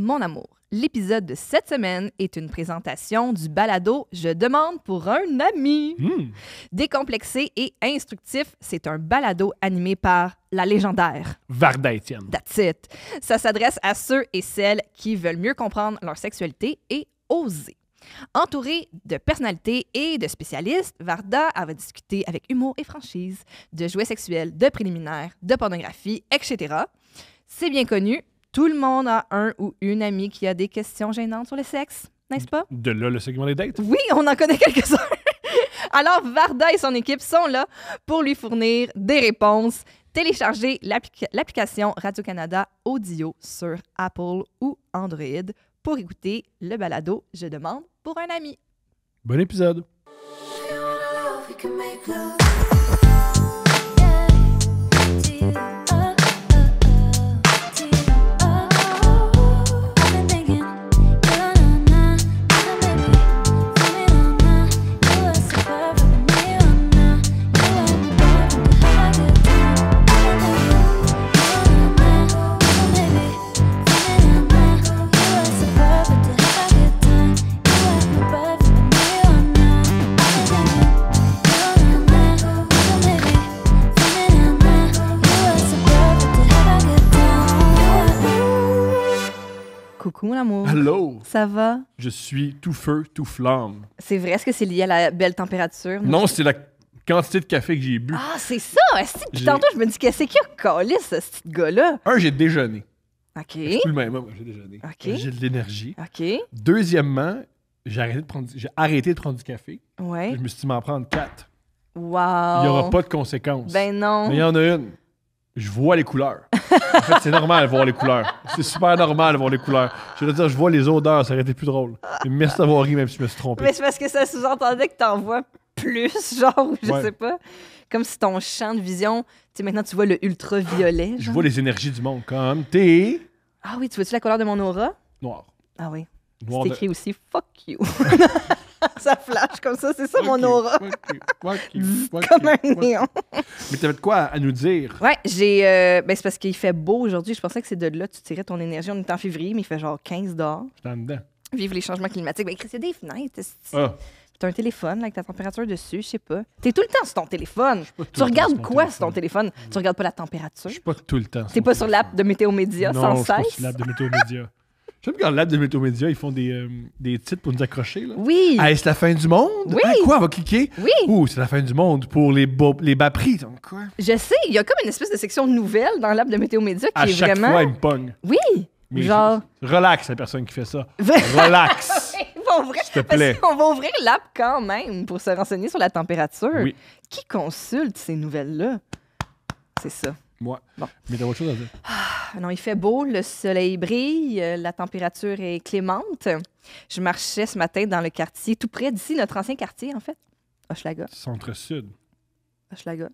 mon amour. L'épisode de cette semaine est une présentation du balado Je demande pour un ami. Hmm. Décomplexé et instructif, c'est un balado animé par la légendaire Varda Etienne. That's it. Ça s'adresse à ceux et celles qui veulent mieux comprendre leur sexualité et oser. Entouré de personnalités et de spécialistes, Varda va discuter avec humour et franchise de jouets sexuels, de préliminaires, de pornographie, etc. C'est bien connu, tout le monde a un ou une amie qui a des questions gênantes sur le sexe, n'est-ce pas? De là, le segment des dates? Oui, on en connaît quelques-uns. Alors, Varda et son équipe sont là pour lui fournir des réponses. Téléchargez l'application Radio-Canada Audio sur Apple ou Android pour écouter le balado Je demande pour un ami. Bon épisode! Coucou mon Ça va? Je suis tout feu, tout flamme. C'est vrai, est-ce que c'est lié à la belle température? Non, c'est la quantité de café que j'ai bu. Ah, c'est ça! tantôt, je me dis, que c'est qui a, ce petit gars-là? Un, j'ai déjeuné. OK. le même hein, j'ai déjeuné. OK. J'ai de l'énergie. OK. Deuxièmement, j'ai arrêté, de prendre, j'ai arrêté de prendre du café. Ouais. Je me suis dit, m'en prendre quatre. Wow. Il n'y aura pas de conséquences. Ben non. Mais il y en a une je vois les couleurs. En fait, c'est normal de voir les couleurs. C'est super normal de voir les couleurs. Je veux dire, je vois les odeurs, ça aurait été plus drôle. Mais merci d'avoir ri, même si je me suis trompé. Mais c'est parce que ça sous-entendait que t'en vois plus, genre, je sais pas. Comme si ton champ de vision, tu sais, maintenant tu vois le ultraviolet. Je vois les énergies du monde, comme t'es. Ah oui, tu vois-tu la couleur de mon aura? Noir. Ah oui. Noir. C'est écrit aussi fuck you. ça flash comme ça, c'est ça mon aura. comme un néon. Mais t'avais de quoi à nous dire? Ouais, j'ai. Euh, ben c'est parce qu'il fait beau aujourd'hui. Je pensais que c'est de là que tu tirais ton énergie. On est en février, mais il fait genre 15 dehors. J'étais dedans. Vive les changements climatiques. Ben, c'est des fenêtres. Ah. T'as un téléphone avec ta température dessus, je sais pas. T'es tout le temps sur ton téléphone. Tu regardes quoi sur ton téléphone? Tu regardes pas la température. Je suis pas tout le temps. T'es pas sur l'app de Météo Média non, sans je Pas sur l'app de Météo Média. J'aime quand le l'app de Média, ils font euh, des, titres pour nous accrocher. Là. Oui. Ah, c'est la fin du monde? Oui. quoi? On va cliquer? Oui. Ouh, c'est la fin du monde pour les, bas, les bas prix. Donc, quoi? Je sais. Il y a comme une espèce de section nouvelle dans l'app de Météo-Média qui est vraiment. fois, me Oui. Mais Genre. Relax, la personne qui fait ça. Relax. On va ouvrir- S'il te va ouvrir l'app quand même pour se renseigner sur la température. Qui consulte ces nouvelles-là? C'est ça. Moi. Mais t'as autre chose à dire? Ah, non, il fait beau, le soleil brille, euh, la température est clémente. Je marchais ce matin dans le quartier, tout près d'ici, notre ancien quartier, en fait. Hochelaga. Centre-Sud. Hochelaga.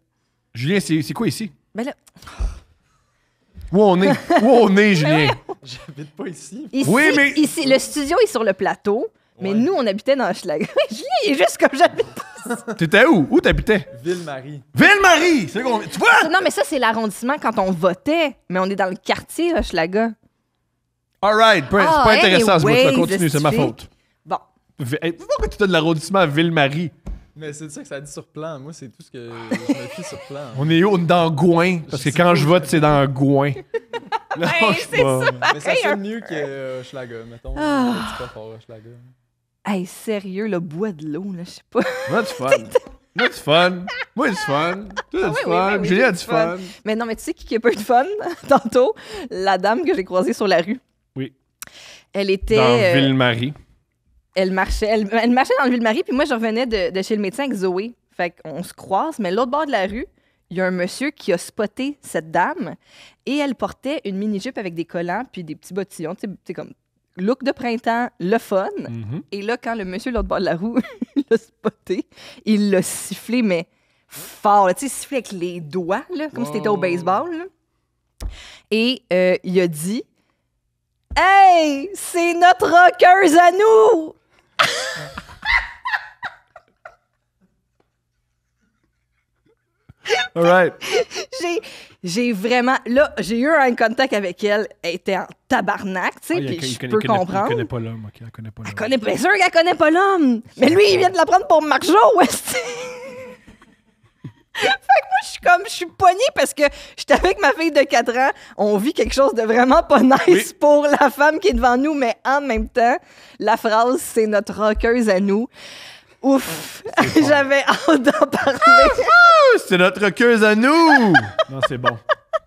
Julien, c'est quoi ici? Ben là. Où on est? Où on est, Julien? J'habite pas ici. Oui, mais. Ici, le studio est sur le plateau, mais nous, on habitait dans Hochelaga. Julien, il est juste comme j'habite pas. T'étais où? Où t'habitais? Ville-Marie. Ville-Marie! Tu vois? Non, mais ça, c'est l'arrondissement quand on votait. Mais on est dans le quartier, Hochelaga. All right. c'est ah, pas intéressant ce mot là Continue, c'est ma faute. Bon. Pourquoi tu donnes l'arrondissement à Ville-Marie? Mais c'est ça que ça dit sur plan. Moi, c'est tout ce que je me sur plan. On est où? On est dans Gouin. Parce que quand je vote, c'est dans Gouin. Là, c'est ça. Mais ça sonne mieux que euh, mettons. Ah. fort, Hey, sérieux, le bois de l'eau, là, je sais pas. Moi, du fun. Moi, du fun. Moi, du fun. Toi, ah ben du fun. Julien du fun. Mais non, mais tu sais qui a pas eu de fun tantôt? La dame que j'ai croisée sur la rue. Oui. Elle était. Dans le euh, Ville-Marie. Elle marchait, elle, marchait dans Ville-Marie, puis moi, je revenais de, de, chez le médecin avec Zoé. Fait qu'on se croise, mais l'autre bord de la rue, il y a un monsieur qui a spoté cette dame et elle portait une mini-jupe avec des collants puis des petits bottillons, tu sais, comme look de printemps, le fun. Mhm. Et là, quand le monsieur, l'autre bord de la roue, l'a spoté, il l'a sifflé, mais fort. Tu sais, sifflé avec les doigts, comme c'était si au baseball. Et euh, il a dit Hey, c'est notre rockeuse à nous! right. j'ai, j'ai vraiment. Là, j'ai eu un contact avec elle. Elle était en tabarnak, tu sais, ah, puis je peux comprendre. Elle connaît pas l'homme, OK. Elle connaît pas l'homme. Elle connaît, bien sûr qu'elle connaît pas l'homme. Mais lui, il vient de la prendre pour Marjo, ouais, fait que moi, je suis comme, je suis poignée parce que j'étais avec ma fille de 4 ans. On vit quelque chose de vraiment pas nice pour la femme qui est devant nous, mais en même temps, la phrase, c'est notre rockeuse à nous. Ouf, j'avais hâte d'en parler. Ah, ah, c'est notre queue à nous. non, c'est bon.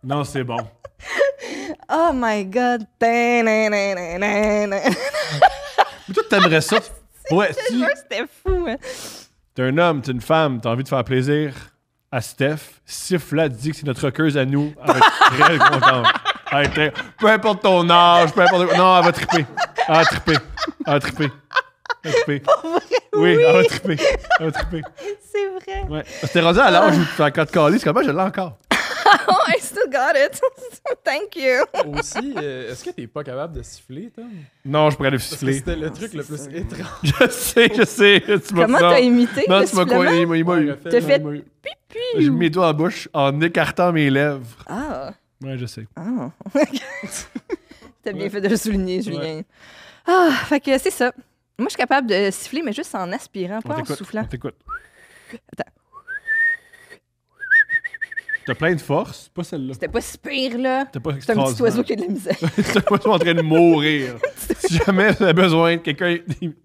Non, c'est bon. Oh my god. Toi, t'aimerais ça. Ouais, c'était fou. Hein. T'es un homme, t'es une femme, t'as envie de faire plaisir à Steph. Siffla, dis que c'est notre queue à nous. être très contente. Peu importe ton âge, peu importe. Non, elle va triper. Elle va triper. Elle va triper. Elle va triper. Oui, elle va triper C'est vrai. Ouais. C'était rendu à l'âge où tu c'est de calice. Comment je l'ai encore? oh, I still got it. Thank you. Aussi, euh, est-ce que t'es pas capable de siffler, Tom? Non, je pourrais le siffler. C'était le ah, truc le plus étrange. je sais, je sais. Tu Comment t'as imité? Non, tu m'as quoi? Il m'a eu. T'as fait pipi. J'ai mis mes doigts en bouche en écartant mes lèvres. Ah. Ouais, je sais. Ah. T'as bien fait de le souligner, Julien. Ah, fait que c'est ça. Moi, je suis capable de siffler, mais juste en aspirant, pas en soufflant. T'écoute. Attends. T'as plein de force, pas celle-là. C'était pas si là. T'as pas C'est un petit oiseau qui a de la misère. C'est un oiseau en train de mourir. si jamais t'as besoin de quelqu'un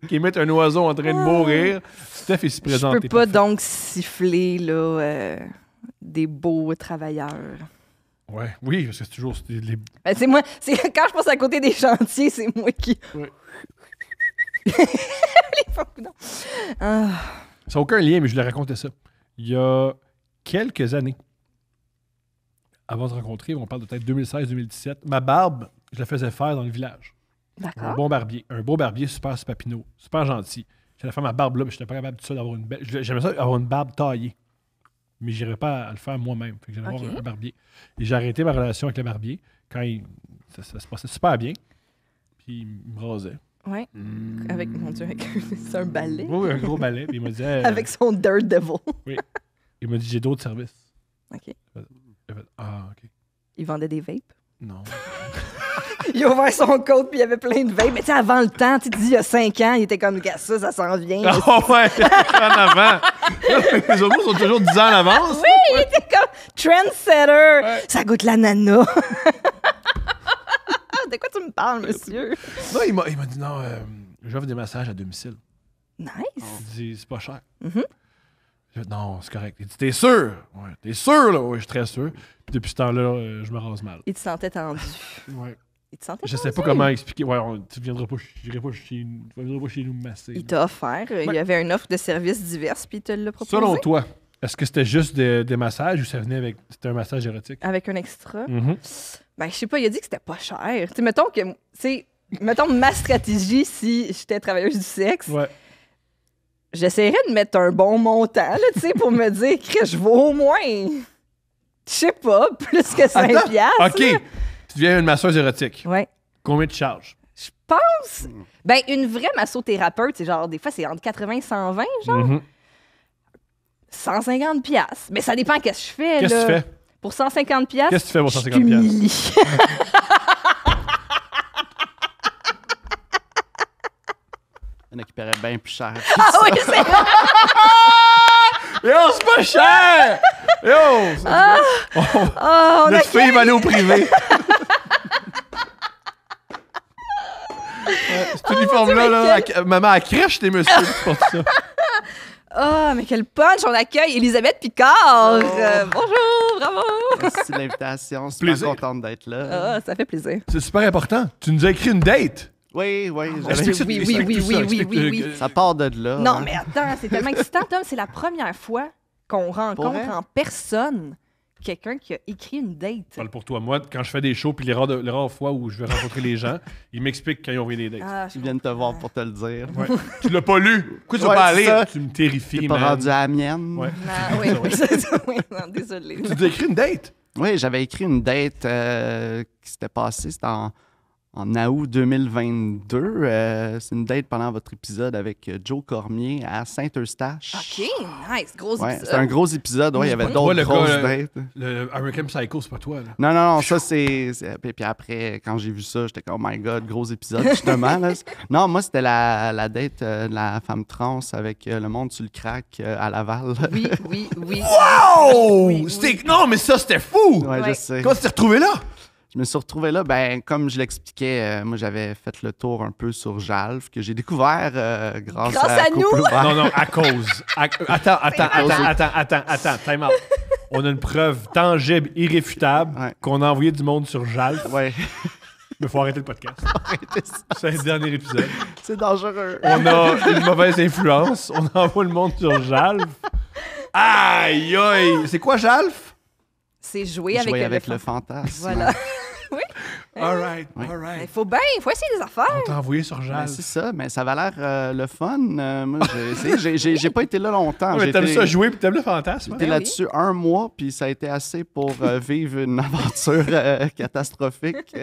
qui émette un oiseau en train de ah. mourir, Steph, il se présente. Je peux pas donc siffler, là, euh, des beaux travailleurs. Ouais, oui, parce que c'est toujours. Les... Ben, c'est moi, c'est quand je passe à côté des chantiers, c'est moi qui ah. Ça n'a aucun lien, mais je ai racontais ça. Il y a quelques années, avant de se rencontrer, on parle peut-être 2016-2017, ma barbe, je la faisais faire dans le village. Un bon barbier. Un beau barbier, super papineau, super gentil. J'allais faire ma barbe là, mais je pas capable de ça d'avoir une belle. J'aimais ça avoir une barbe taillée. Mais je pas à le faire moi-même. Fait j'allais un, barbier. Et j'ai arrêté ma relation avec le barbier quand ça, ça, se passait super bien. Puis il me rasait. Oui, hmm. Avec, mon Dieu, c'est un balai. Oui, un gros balai. Puis il m'a dit. avec son devil. oui. Il m'a dit, j'ai d'autres services. OK. Ah, OK. Il vendait des vapes? Non. il a ouvert son code puis il y avait plein de vapes. Mais tu sais, avant le temps, tu dis, il y a cinq ans, il était comme, gars, ça, ça s'en vient. Oh, ouais, en avant. Les homos sont toujours 10 ans en avance. Oui, il était comme, trendsetter. Ça goûte l'ananas. De quoi tu me parles, monsieur? Non, il m'a, il m'a dit non, euh, j'offre des massages à domicile. Nice. Il dit c'est pas cher. Mm-hmm. non, c'est correct. Il dit t'es sûr? Ouais, t'es sûr, là? Oui, je suis très sûr. Puis depuis ce temps-là, euh, je me rase mal. Il te sentait tendu. Oui. Il te sentait Je sais pas comment expliquer. Ouais, tu viendras pas, pas chez nous, viendras pas chez nous masser. Il t'a offert, euh, il y avait une offre de services diverses, puis il te l'a proposé. Selon toi, est-ce que c'était juste des, massages ou ça venait avec. C'était un massage érotique? Avec un extra. Je mm-hmm. Ben, je sais pas, il a dit que c'était pas cher. Tu mettons que. c'est mettons ma stratégie si j'étais travailleuse du sexe. J'essaierais de mettre un bon montant, tu sais, pour me dire que je vaux au moins. Je sais pas, plus que 5 Attends. OK. Tu deviens une masseuse érotique. Ouais. Combien tu charges? Je pense. Ben, une vraie massothérapeute, c'est genre, des fois, c'est entre 80 et 120, genre. Mm-hmm. 150 pièces. Mais ça dépend qu'est-ce que je fais. Qu'est-ce que tu fais? Pour 150 pièces. Qu'est-ce que tu fais pour 150 pièces? qui récupérait bien plus cher. Ah oui, c'est Yo, c'est pas cher! Yo! Ah, oh, ah, est notre fille va aller au privé. Euh, Cet uniforme-là, ah, là, maman, elle crèche tes messieurs pour ça. Ah, mais quel punch! On accueille Elisabeth Picard! Oh. Euh, bonjour, bravo! Merci de l'invitation. très contente d'être là. Ah ça fait plaisir. C'est super important. Tu nous as écrit une date. Oui, oui. Ah, oui, oui, oui, oui, oui, oui, oui. Ça part de là. Non, hein. mais attends, c'est tellement excitant, Tom. C'est la première fois qu'on rencontre en personne quelqu'un qui a écrit une date. Je parle pour toi. Moi, quand je fais des shows, puis les rares, les rares fois où je vais rencontrer les gens, ils m'expliquent quand ils ont vu des dates. Ah, ils viennent te voir pour te le dire. Ouais. tu l'as pas lu. Pourquoi tu vas pas aller? Tu me terrifies, T'es pas rendu à la mienne. Ouais. Ah, oui, oui, désolé. Tu t'es écrit une date? Oui, j'avais écrit une date euh, qui s'était passée. C'était en en août 2022. Euh, c'est une date pendant votre épisode avec euh, Joe Cormier à Saint-Eustache. OK, nice, gros épisode. C'est un gros épisode, ouais, il y avait d'autres grosses dates. Le, American Psycho, c'est pas toi. Là. Non, non, non, ça c'est. Puis après, quand j'ai vu ça, j'étais comme, oh my god, gros épisode, justement. là. Non, moi c'était la, la, date euh, de la femme trans avec Le Monde, sur le crack à Laval. oui, oui, oui. Wow! Non, mais ça c'était fou! Ouais, je sais. Comment tu t'es retrouvé là? je me suis retrouvé là, ben, comme je l'expliquais, euh, moi j'avais fait le tour un peu sur Jalf, que j'ai découvert euh, grâce, grâce, à, nous. Non, non, à cause. attends, attends, attends, attends, attends, attends, time out. On a une preuve tangible, irréfutable, qu'on a envoyé du monde sur Jalf. Ouais. Mais faut arrêter le podcast. C'est le dernier épisode. C'est dangereux. On a une mauvaise influence. On envoie le monde sur Jalf. Aïe, aïe. C'est quoi Jalf? C'est jouer, avec, le, le fantasme. Voilà. All right, all right. Il faut bien, il faut essayer des affaires. On t'a envoyé sur ben, Jal. c'est ça, mais ça va l'air euh, le fun. Euh, moi, j'ai pas été là longtemps. mais t'aimes ça jouer puis t'aimes le fantasme. Hein? J'étais ben là-dessus un mois, puis ça a été assez pour euh, vivre une aventure catastrophique.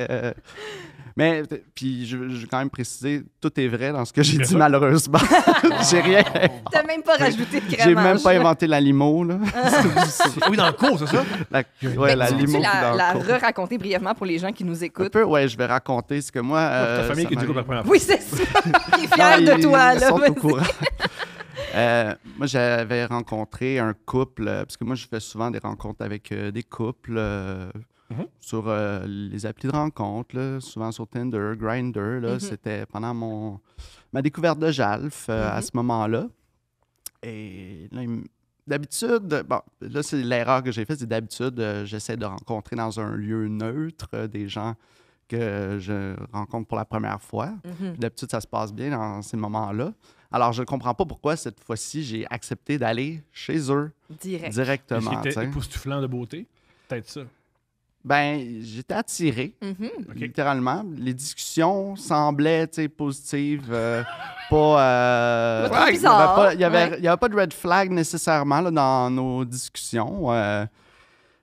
Mais, puis je, quand même préciser, tout est vrai dans ce que j'ai dit, malheureusement. j'ai rien. T'as même pas rajouté de J'ai même pas inventé la limo, là. oui, dans le cours, c'est ça? La, ouais, la ben, limo. Tu la, la re-raconter brièvement pour les gens qui nous écoutent? Un peu, ouais, je vais raconter ce que moi. Euh, ta famille qui découvre la première fois. Oui, c'est ça. Qui est fière de toi, ils là. Sont au courant. Euh, moi, j'avais rencontré un couple, parce que moi, je fais souvent des rencontres avec euh, des couples, euh, Mhm. Sur euh, les applis de rencontre, souvent sur Tinder, Grindr, mhm. c'était pendant mon, ma découverte de Jalf euh, à mhm. ce moment-là. Et d'habitude, bon, là, c'est l'erreur que j'ai faite, c'est d'habitude, euh, j'essaie de rencontrer dans un lieu neutre des gens que je rencontre pour la première fois. D'habitude, ça se passe bien dans ces moments-là. Alors, je ne comprends pas pourquoi cette fois-ci, j'ai accepté d'aller chez eux directement. C'était époustouflant de beauté, peut-être ça. Ben, j'étais attiré, mm-hmm. littéralement. Les discussions semblaient positives. pas, Il n'y avait, pas de red flag nécessairement dans nos discussions. Euh.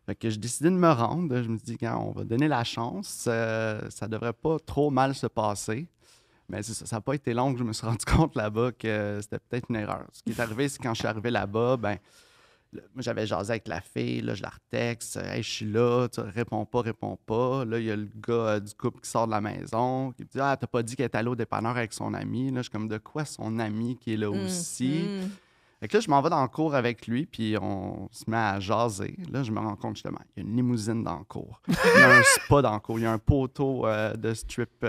fait que je décidais de me rendre. Je me dis, dit on va donner la chance, euh, ça devrait pas trop mal se passer. Mais ça n'a pas été long que je me suis rendu compte là-bas que c'était peut-être une erreur. Ce qui est arrivé, c'est quand je suis arrivé là-bas, ben, moi, j'avais jasé avec la fille, là, je la retexte, euh, hey, je suis là, tu réponds pas, réponds pas. Là, il y a le gars euh, du couple qui sort de la maison, qui dit Ah, t'as pas dit qu'elle est allée au dépanneur avec son ami. Là, je suis comme de quoi son ami qui est là mm-hmm. aussi. et là, je m'en vais dans le cours avec lui, puis on se met à jaser. Là, je me rends compte justement, il y a une limousine dans le cours. Il y a un spa dans le cours. Il y a un poteau euh, de strip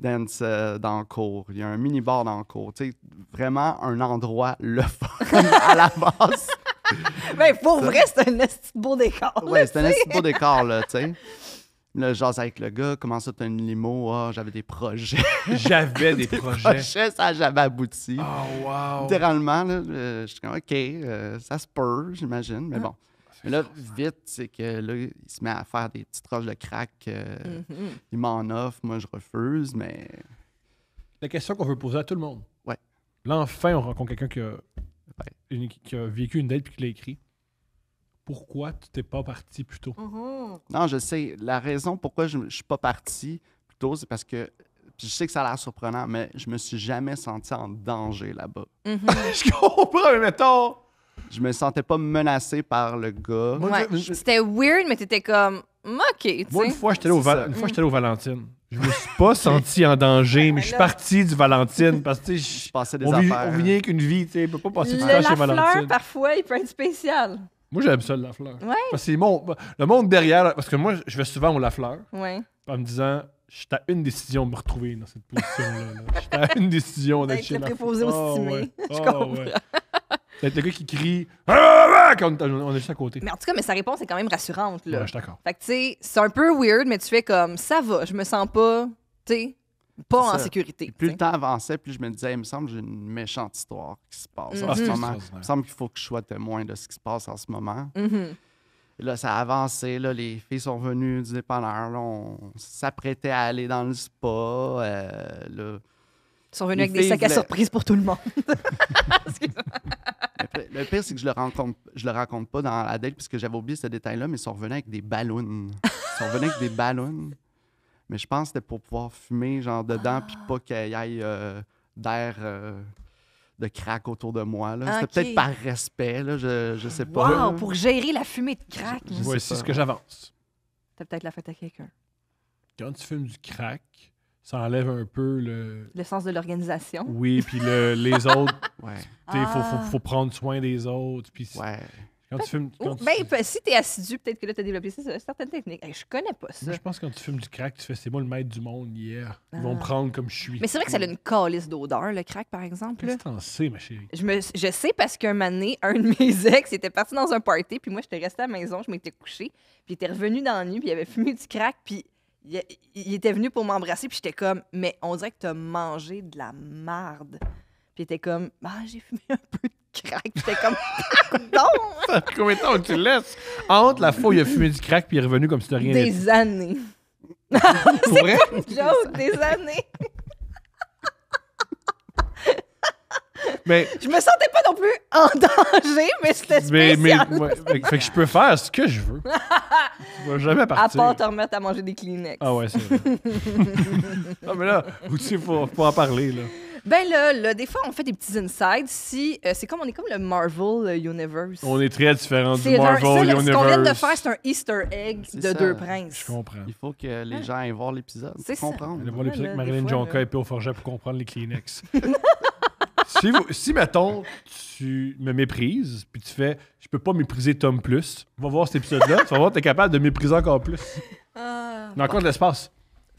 dance dans le cours. Il y a un mini-bar dans le cours. Tu sais, vraiment un endroit le fun à la base. ben, pour vrai, c'est un esti beau décor. Ouais, c'est un esti beau décor, là, tu sais. Là, avec le gars, comment ça, t'as une limo? Ah, j'avais des projets. J'avais des, projets. ça j'avais abouti. Oh, Littéralement, là, je suis comme, OK, euh, ça se peut, j'imagine, mais ah. bon. Mais là, vite, c'est que là, il se met à faire des petites roches de crack. Euh, mm-hmm. Il m'en offre, moi, je refuse, mais. La question qu'on veut poser à tout le monde. Ouais. Là, enfin, on rencontre quelqu'un qui a une, qui a vécu une dette puis qui l'a écrit, pourquoi tu t'es pas parti plus tôt? Mm-hmm. Non, je sais. La raison pourquoi je, ne suis pas parti plus tôt, c'est parce que je sais que ça a l'air surprenant, mais je me suis jamais senti en danger là-bas. Mm-hmm. je comprends, mais mettons. Je me sentais pas menacé par le gars. C'était weird, mais tu étais comme moi, une fois, j'étais allé, au allé au Valentine. Je me suis pas senti en danger, ben mais je suis parti du Valentine parce que je passais des on, vit, affaires. on qu'une vie, tu sais, peut pas passer du temps chez Valentine. La fleur parfois, il peut être spécial. Moi, j'aime ça, la fleur. Parce que le monde derrière, parce que moi, je vais souvent au Lafleur. En me disant, je suis à une décision de me retrouver dans cette position-là. Je suis à une décision d'être chez la oh, je ah, comprends le gars qui crie ah, ah, ah! quand on est juste à côté. Mais en tout cas, mais sa réponse est quand même rassurante. je suis d'accord. Fait que tu sais, c'est un peu weird, mais tu fais comme ça va, je me sens pas, tu sais, pas en sécurité. plus le temps avançait, plus je me disais, il me semble que j'ai une méchante histoire qui se passe en mm-hmm. ce moment. il me semble qu'il faut que je sois témoin de ce qui se passe en ce moment. Mm-hmm. là, ça a avancé. Là, les filles sont venues du dépanneur. Là, on s'apprêtait à aller dans le spa. Euh, ils sont venus avec des sacs à surprise pour tout le monde. le pire, c'est que je le rencontre, je le raconte pas dans la date puisque j'avais oublié ce détail-là, mais ils sont revenus avec des ballons. Ils sont revenus avec des ballons. Mais je pense que c'était pour pouvoir fumer genre dedans puis pas qu'il y ait euh, d'air euh, de crack autour de moi. là. C'était peut-être par respect, je, je sais pas. Wow, pour gérer la fumée de crack. Je Voici ce que j'avance. T'as peut-être la fête à quelqu'un. Quand tu fumes du crack, ça enlève un peu le. Le sens de l'organisation. Oui, puis le, les autres. Il faut, ah. faut, prendre soin des autres. Puis ouais. Quand tu fumes. Quand ben, ben, si t'es assidu, peut-être que là, t'as développé certaines techniques. je connais pas ça. je pense que quand tu fumes du crack, tu fais c'est moi le maître du monde hier. Yeah. Ils vont me ah. prendre comme je suis. Mais c'est vrai que ça a une calice d'odeur, le crack, par exemple. Qu'est-ce que t'en sais, ma chérie? Je, me... sais parce qu'un moment un de mes ex était parti dans un party, puis moi, j'étais resté à la maison, je m'étais couché, puis il était revenu dans la nuit, puis il avait fumé du crack, puis il, était venu pour m'embrasser, puis j'étais comme, mais on dirait que t'as mangé de la marde. Puis il était comme, ah, j'ai fumé un peu de crack. j'étais comme, pardon! combien de temps tu laisses? Entre la fois où il a fumé du crack, puis il est revenu comme si de rien Des années. c'est vrai? des années. Mais, je me sentais pas non plus en danger, mais c'était spécial. Mais, fait que je peux faire ce que je veux. Je vais jamais partir. À part te remettre à manger des Kleenex. Ah ouais, c'est vrai. non, ah, mais là, tu faut, faut en parler, là. Ben là, des fois, on fait des petits insides. Si, euh, c'est comme on est comme le Marvel euh, Universe. On est très différent du Marvel Universe. Ce qu'on vient de faire, c'est un Easter egg de deux princes. Je comprends. Il faut que les gens aillent voir l'épisode pour comprendre. Allez voir l'épisode avec Marilyn Jonka et Pau Forget pour comprendre les Kleenex si, vous, mettons, tu me méprises, puis tu fais je peux pas mépriser Tom plus, on va voir cet épisode-là, tu vas voir, t'es capable de mépriser encore plus. Euh, quoi encore de l'espace.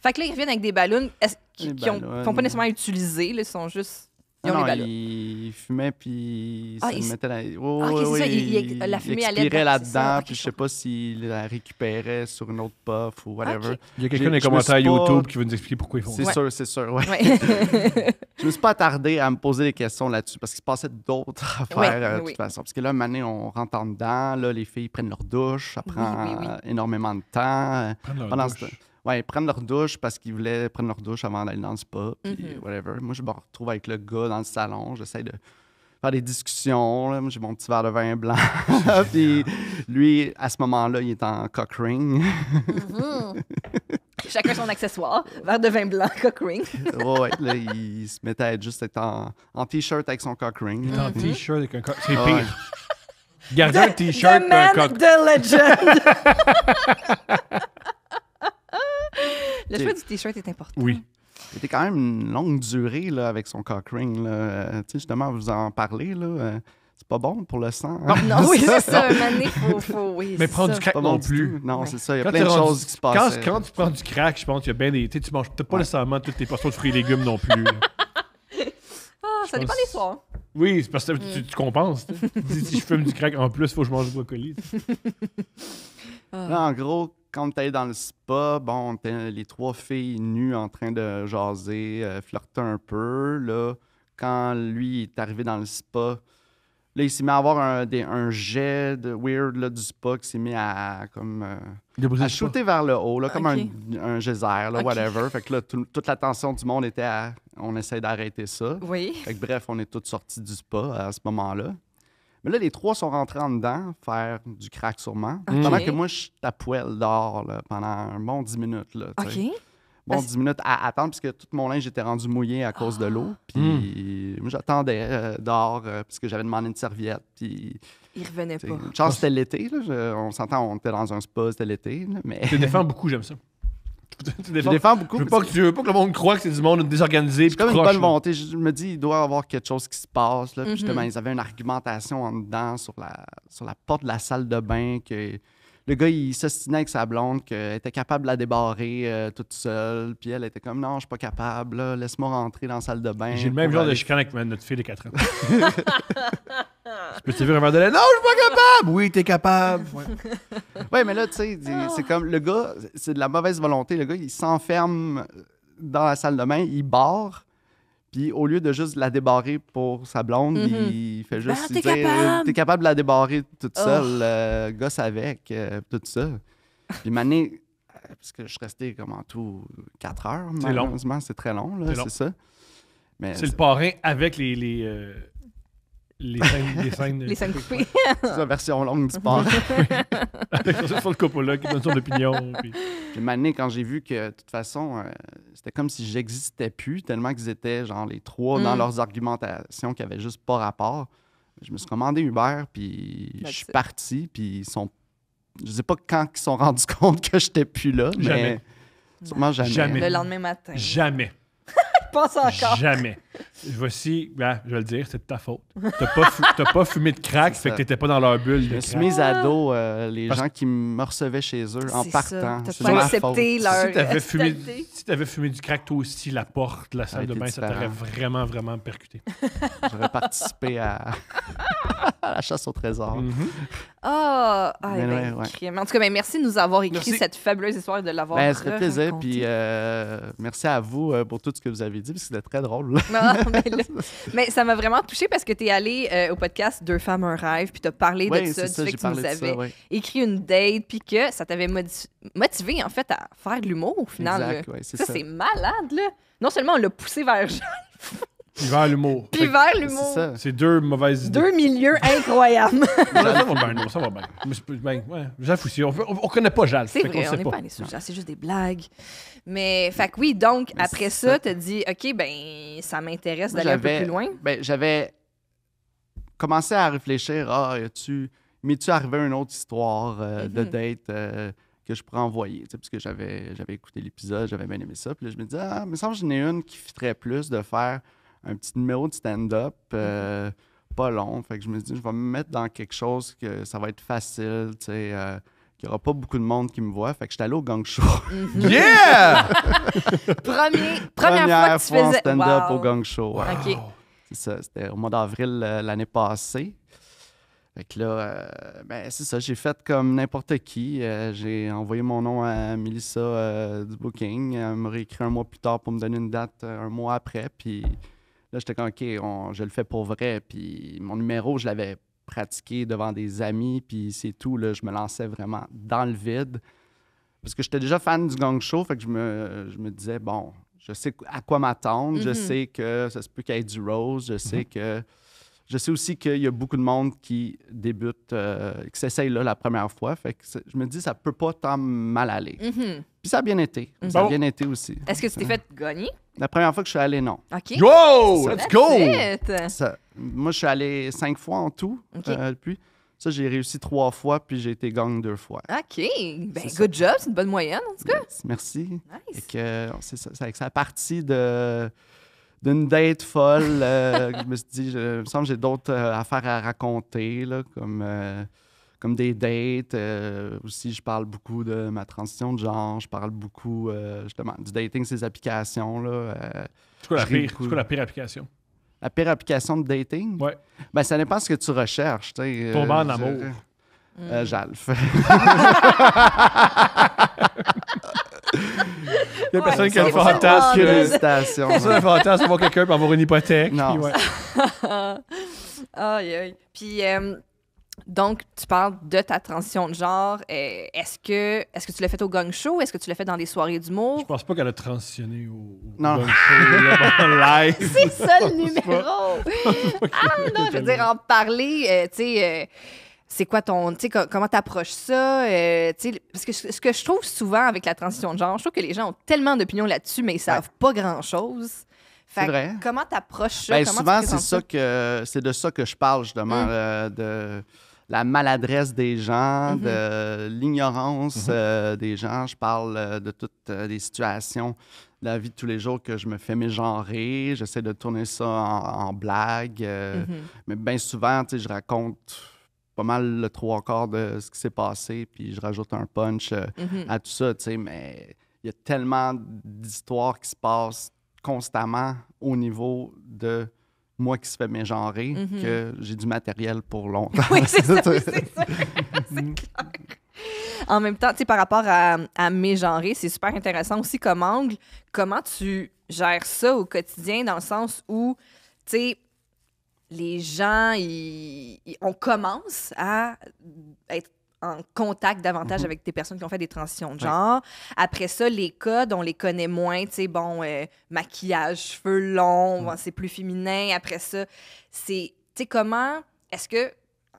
Fait que là, ils reviennent avec des ballons qui ne pas nécessairement utilisés, ils sont juste non, il fumait, puis il... mettait la... Oh, oui, Il, la fumée là-dedans, puis je sais pas s'il la récupérait sur une autre puff ou whatever. Il y a quelqu'un dans les commentaires YouTube qui veut nous expliquer pourquoi ils font ça. C'est sûr, c'est sûr, oui. Je je me suis pas attardé à me poser des questions là-dessus, parce qu'il se passait d'autres affaires, euh, de toute façon. Parce que là, Mané, on rentre en dedans, là, les filles prennent leur douche, ça prend euh, énormément de temps. Euh, pendant douche ouais, ils prennent leur douche parce qu'ils voulaient prendre leur douche avant d'aller dans le spa, puis mhm. whatever. Moi, je me retrouve avec le gars dans le salon, j'essaie de faire des discussions. j'ai mon petit verre de vin blanc. puis lui, à ce moment-là, il est en cock ring. Mhm. Chacun son accessoire. Verre de vin blanc, cock ring. ouais, il se mettait à juste être en, en t-shirt avec son cock ring. En mhm. t-shirt avec un cock ah C'est pire. Ouais. un t-shirt. The man, cock... the legend. le choix du T-shirt est important. Oui. C'était quand même une longue durée là, avec son cock ring. Euh, justement, vous en parlez. Là, euh, c'est pas bon pour le sang. Hein? Non, c'est ça. Mais prendre du crack non plus. Non, c'est ça. Il y a quand plein de choses qui se passent. Quand, tu prends du crack, je pense qu'il y a bien des. Tu manges peut-être pas ouais. nécessairement toutes tes portions de fruits et légumes non plus. Ah, ça dépend des soirs. Oui, c'est parce que tu, mm. compenses. si, je fume du crack en plus, il faut que je mange du brocoli. Ah. en gros, quand on dans le spa, bon, les trois filles nues en train de jaser, euh, flirter un peu. Là, quand lui est arrivé dans le spa, là, il s'est mis à avoir un, jet weird du spa qui s'est mis à, comme euh, shooter vers le haut, comme un, geyser, là, whatever. Fait que là, toute l'attention du monde était à on essaie d'arrêter ça. bref, on est toutes sorties du spa à ce moment-là. Mais là, les trois sont rentrés en dedans, faire du crack sûrement. Pendant que moi, je suis à pendant un bon dix minutes. OK. Bon, 10 minutes à attendre, puisque tout mon linge était rendu mouillé à cause de l'eau. Ah! Puis hmm. moi, j'attendais euh, d'or, dehors, puisque j'avais demandé une serviette. Puis. Il revenait pas. chance, c'était l'été. On s'entend, on était dans un spa, c'était l'été. Mais... Tu défends beaucoup, j'aime ça je défends beaucoup. Je veux, pas que, veux pas que le monde croie que c'est du monde désorganisé. C'est comme une bonne volonté. Je me dis, il doit y avoir quelque chose qui se passe. Là. Mhm. Justement, ils avaient une argumentation en dedans sur la, sur la porte de la salle de bain. que le gars, il s'ostinait avec sa blonde, qu'elle était capable de la débarrer euh, toute seule. Puis elle était comme, non, je suis pas capable, laisse-moi rentrer dans la salle de bain. J'ai le même genre de chicane avec notre fille de 4 ans. je peux te dire de Non, je suis pas capable. Oui, t'es capable. Oui, ouais, mais là, tu sais, ah. c'est comme le gars, c'est de la mauvaise volonté. Le gars, il s'enferme dans la salle de bain, il barre puis au lieu de juste la débarrer pour sa blonde, mhm. il fait ben, juste tu t'es capable de la débarrer toute oh. seule, euh, gosse avec, euh, tout ça. Puis mané, euh, parce que je restais resté comme en tout 4 heures, malheureusement, c'est très long, c'est ça. c'est le parrain avec les, les, les scènes, les euh, coupées. C'est la version longue du sport. Avec sur le Coppola qui donne son opinion. Puis, mané, quand j'ai vu que, de toute façon, euh, c'était comme si j'existais plus, tellement qu'ils étaient, genre, les trois dans mm. leurs argumentations qui n'avaient juste pas rapport. Je me suis commandé Uber, puis je suis parti, puis ils sont. Je sais pas quand ils se sont rendus compte que j'étais plus là, jamais. mais. Sûrement jamais. jamais. Le lendemain matin. Jamais. pense encore. Jamais. Voici, ben, je vais le dire, c'est de ta faute. T'as pas, pas fumé de crack, fait que t'étais pas dans leur bulle. Je me suis mise à dos euh, les gens qui me recevaient chez eux en partant. T'as pas accepté leur. Si t'avais fumé, fumé, du crack, toi aussi, la porte, la salle de bain, ça t'aurait vraiment, vraiment percuté. J'aurais participé à... la chasse au trésor. Mhm. Ah, oh, ouais, ben, En tout cas, ben, merci de nous avoir écrit cette fabuleuse histoire et de l'avoir. Ben, ça serait plaisir. Puis euh, merci à vous euh, pour tout ce que vous avez dit, parce que c'était très drôle. Non, ah, mais, ça m'a vraiment touchée parce que tu es allée euh, au podcast Deux femmes, un rêve, puis tu as parlé de ça, du fait que tu nous avais écrit une date, puis que ça t'avait motivé, en fait, à faire de l'humour au final. ça, c'est malade, là. Non seulement on l'a poussé vers Jean, puis vers l'humour. Puis vers l'humour. C'est, c'est deux mauvaises idées. Deux milieux incroyables. ça, va bien, non, ça va bien. Ben, ouais, J'en aussi. On, on, connaît pas Jal. C'est vrai, on n'est pas, pas allé sur c'est juste des blagues. Mais, fait oui, donc, après ça, tu dit, OK, ben, ça m'intéresse d'aller un peu plus loin. Ben, j'avais commencé à réfléchir, ah, tu m'es-tu arrivé une autre histoire euh, de mhm. date euh, que je pourrais envoyer? Parce que j'avais, écouté l'épisode, j'avais bien aimé ça. Puis là, je me disais, ah, il me semble que j'en ai une qui ferait plus de faire un petit numéro de stand-up. Euh, mhm. pas long. Fait que je me suis dit, je vais me mettre dans quelque chose que ça va être facile, tu sais, euh, qu'il n'y aura pas beaucoup de monde qui me voit. Fait que suis allé au gang show. Mhm. Yeah! première, fois, que tu stand-up au gang show. OK. c'était au mois d'avril euh, l'année passée. Fait que là, ben, c'est ça, j'ai fait comme n'importe qui. j'ai envoyé mon nom à Melissa du Booking. Elle m'a réécrit un mois plus tard pour me donner une date un mois après. Puis Là, j'étais comme, OK, je le fais pour vrai. Puis mon numéro, je l'avais pratiqué devant des amis, puis c'est tout. Là, je me lançais vraiment dans le vide. Parce que j'étais déjà fan du gang show, fait que je me, je me disais, bon, je sais à quoi m'attendre, je mhm. sais que ça se peut qu'il y ait du rose, je sais mhm. que je sais aussi qu'il y a beaucoup de monde qui débute, euh, qui s'essaye là la première fois. Fait je me dis, ça peut pas tant mal aller. Mm-hmm. Puis ça a bien été. Mm-hmm. Ça a bien été aussi. Est-ce que tu t'es fait gagner? La première fois que je suis allé, non. OK. Yo! Let's go! Ça, moi, je suis allé cinq fois en tout euh, depuis. Ça, j'ai réussi trois fois, puis j'ai été gang deux fois. OK. Ben, good job. C'est une bonne moyenne, en tout cas. Merci. Nice. Et que, c'est ça, ça de d'une date folle. Euh, je me suis dit, je, il me semble que j'ai d'autres euh, affaires à raconter, comme, euh, comme des dates. aussi, je parle beaucoup de ma transition de genre. Je parle beaucoup, justement, du dating, ces applications. Là, c'est, quoi la pire, c'est la pire application? La pire application de dating? Oui. Ben, ça dépend ce que tu recherches. Tomber en amour. Jalf. Mm. Il y a personne qui a le fantasme. Félicitations. Personne a voir quelqu'un pour avoir une hypothèque. Non. Ouais. aïe, aïe. Puis, euh, donc, tu parles de ta transition de genre. Euh, est-ce que, est que tu l'as fait au gang show? Est-ce que tu l'as fait dans des soirées d'humour? Je pense pas qu'elle a transitionné au, non. gang show C'est ça le numéro! ah non, je veux dire, en parler, euh, tu sais c'est quoi ton. Tu sais, comment t'approches ça? Euh, parce que ce que je trouve souvent avec la transition de genre, je trouve que les gens ont tellement d'opinions là-dessus, mais ils savent pas grand-chose. C'est vrai. comment t'approches ben, ça? souvent, c'est ça que c'est de ça que je parle justement, hum. euh, de la maladresse des gens, mm-hmm. de l'ignorance mm-hmm. euh, des gens. Je parle de toutes les situations de la vie de tous les jours que je me fais mégenrer. J'essaie de tourner ça en, blague. Mm-hmm. Mais bien souvent, je raconte pas mal le trois quarts de ce qui s'est passé, puis je rajoute un punch euh, mhm. à tout ça, tu sais, mais il y a tellement d'histoires qui se passent constamment au niveau de moi qui se fais mégenrer mhm. que j'ai du matériel pour longtemps. c'est clair. En même temps, tu sais, par rapport à, à mégenrer, c'est super intéressant aussi comme angle. Comment tu gères ça au quotidien dans le sens où, tu sais, les gens, on commence à être en contact davantage mhm. avec des personnes qui ont fait des transitions de genre. Après ça, les codes, on les connaît moins. Tu sais, bon, euh, maquillage, cheveux longs, c'est plus féminin. Après ça, c'est, tu sais, comment, est-ce que,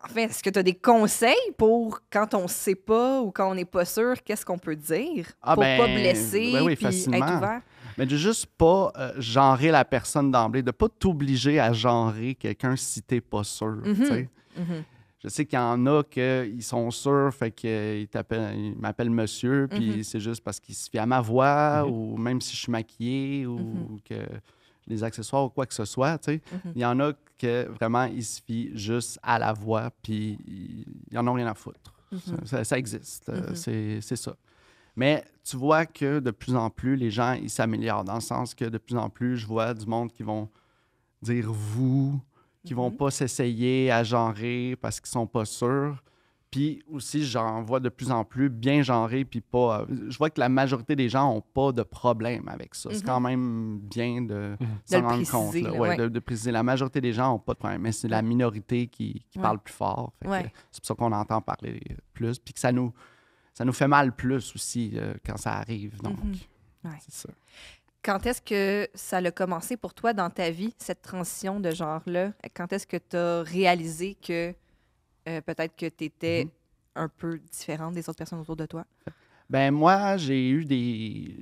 enfin, est-ce que tu as des conseils pour quand on sait pas ou quand on n'est pas sûr, qu'est-ce qu'on peut dire ah pour ben, pas blesser ben être ouvert? mais de juste pas euh, genrer la personne d'emblée, de pas t'obliger à genrer quelqu'un si t'es pas sûr. Mhm. Mhm. Je sais qu'il y en a qui sont sûrs, fait qu'ils euh, m'appellent monsieur, puis mhm. c'est juste parce qu'il se fie à ma voix, ou même si je suis maquillée, ou que les accessoires ou quoi que ce soit. Il y en a que vraiment, ils se fient juste à la voix, puis ils n'en ont rien à foutre. ça, existe, euh, c'est ça. Mais tu vois que de plus en plus, les gens, ils s'améliorent dans le sens que de plus en plus, je vois du monde qui vont dire vous, qui ne vont mhm. pas s'essayer à genrer parce qu'ils sont pas sûrs. Puis aussi, j'en vois de plus en plus bien genrer. puis pas. Je vois que la majorité des gens n'ont pas de problème avec ça. C'est quand mhm. même bien de, mhm. s'en rendre compte, ouais, De, préciser. La majorité des gens n'ont pas de problème, mais c'est la minorité qui, parle plus fort. C'est pour ça qu'on entend parler plus, puis que ça nous ça nous fait mal plus aussi euh, quand ça arrive. Donc, mhm. Quand est-ce que ça a commencé pour toi dans ta vie, cette transition de genre-là? Quand est-ce que tu as réalisé que euh, peut-être que tu étais mhm. un peu différente des autres personnes autour de toi? Ben moi, j'ai eu des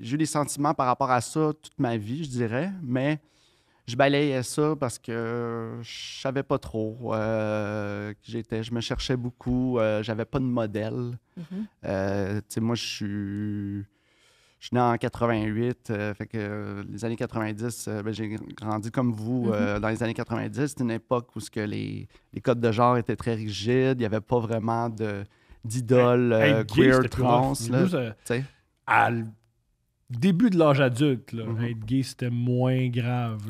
eu des sentiments par rapport à ça toute ma vie, je dirais, mais je balayais ça parce que je savais pas trop. Euh, j'étais, je me cherchais beaucoup. Euh, j'avais pas de modèle. Mhm. Euh, moi, je suis. Je suis né en 88, euh, fait que les années 90, ben, j'ai grandi comme vous mhm. dans les années 90. C'était une époque où ce que les, les, codes de genre étaient très rigides, il n'y avait pas vraiment de, d'idole queer, trans. Là, début de l'âge adulte, mhm. être gay, c'était moins grave.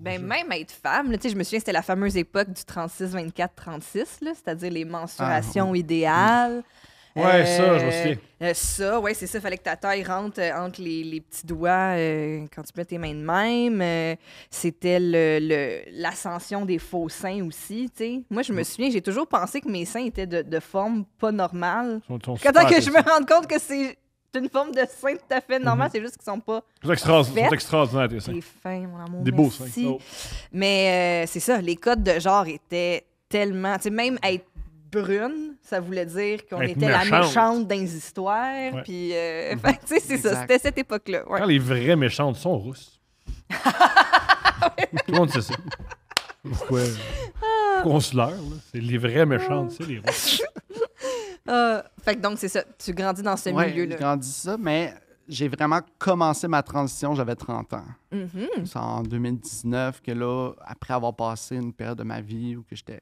ben, même être femme, je me souviens, c'était la fameuse époque du 36, 24, 36, c'est-à-dire les mensurations ah, idéales. Ouais, ça, je me euh, souviens. Euh, ça, ouais, c'est ça. Fallait que ta taille rentre euh, entre les, les, petits doigts quand tu mets tes mains de même. C'était l'ascension le, l'ascension des faux seins aussi, tu sais. Moi, je me mm. souviens, j'ai toujours pensé que mes seins étaient de, forme pas normale. quand que je me rends compte que c'est c'est une forme de sein tout à fait normal, mhm. c'est juste qu'ils sont pas. Ils sont extraordinaires, tes seins. Des beaux seins. Mais euh, c'est ça, les codes de genre étaient tellement. Tu sais, même être brune, ça voulait dire qu'on était la méchante dans les histoires. Puis, euh, tu sais, c'est ça. C'était cette époque-là. Ouais. Quand les vraies méchantes sont rousses. Tout le monde sait ça. Pourquoi, ah. on se leurre? C'est les vraies méchantes, c'est les rousses. Ah, fait que donc, c'est ça. Tu grandis dans ce milieu-là. J'ai grandi ça, mais j'ai vraiment commencé ma transition, j'avais 30 ans. C'est mm-hmm. en 2019 que là, après avoir passé une période de ma vie où que j'étais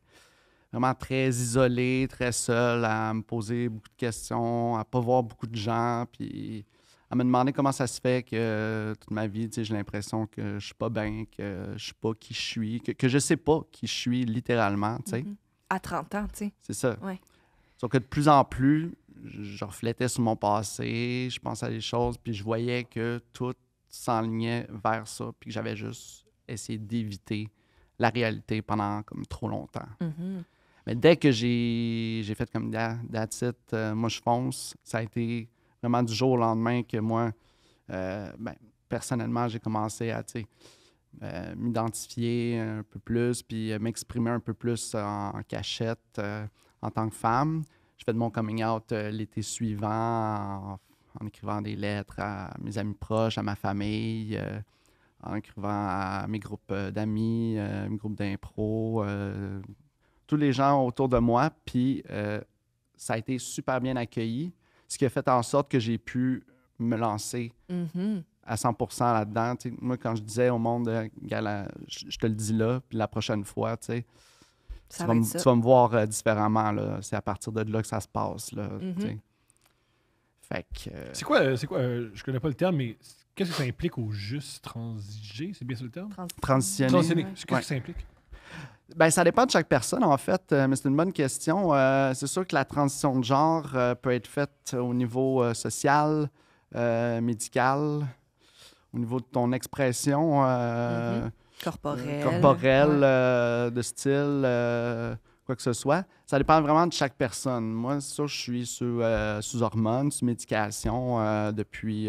vraiment très isolé, très seul, à me poser beaucoup de questions, à pas voir beaucoup de gens, puis à me demander comment ça se fait que euh, toute ma vie, tu sais j'ai l'impression que je suis pas bien, que je suis pas qui je suis, que, je sais pas qui je suis littéralement, tu sais. Mm-hmm. À 30 ans, tu sais. C'est ça. Ouais. Sauf de plus en plus, je reflétais sur mon passé, je pensais à des choses, puis je voyais que tout s'enlignait vers ça, puis que j'avais juste essayé d'éviter la réalité pendant comme trop longtemps. Mm-hmm. Mais dès que j'ai fait comme ah, that's it, euh, moi je fonce, ça a été vraiment du jour au lendemain que moi, euh, ben, personnellement, j'ai commencé à euh, m'identifier un peu plus, puis m'exprimer un peu plus en cachette en tant que femme. Je fais de mon coming out euh, l'été suivant en, écrivant des lettres à mes amis proches, à ma famille, euh, en écrivant à mes groupes euh, d'amis, mes groupes d'impro, tous les gens autour de moi. Puis ça a été super bien accueilli, ce qui a fait en sorte que j'ai pu me lancer mm-hmm. à 100 là-dedans. moi, quand je disais au monde, je, te le dis là, puis la prochaine fois, tu sais tu, vas me voir euh, différemment. C'est à partir de là que ça se passe. Là, mm-hmm. euh, C'est quoi, euh, c'est quoi je connais pas le terme, mais qu'est-ce que ça implique au juste transiger C'est bien ça le terme Transitionner. Qu'est-ce que ça implique ben, ça dépend de chaque personne, en fait, mais c'est une bonne question. c'est sûr que la transition de genre peut être faite au niveau social, médical, au niveau de ton expression. Mm-hmm. Euh, – Corporel. – Corporel, euh, de style, euh, quoi que ce soit. Ça dépend vraiment de chaque personne. Moi, ça je suis sous, sous hormones, sous médication depuis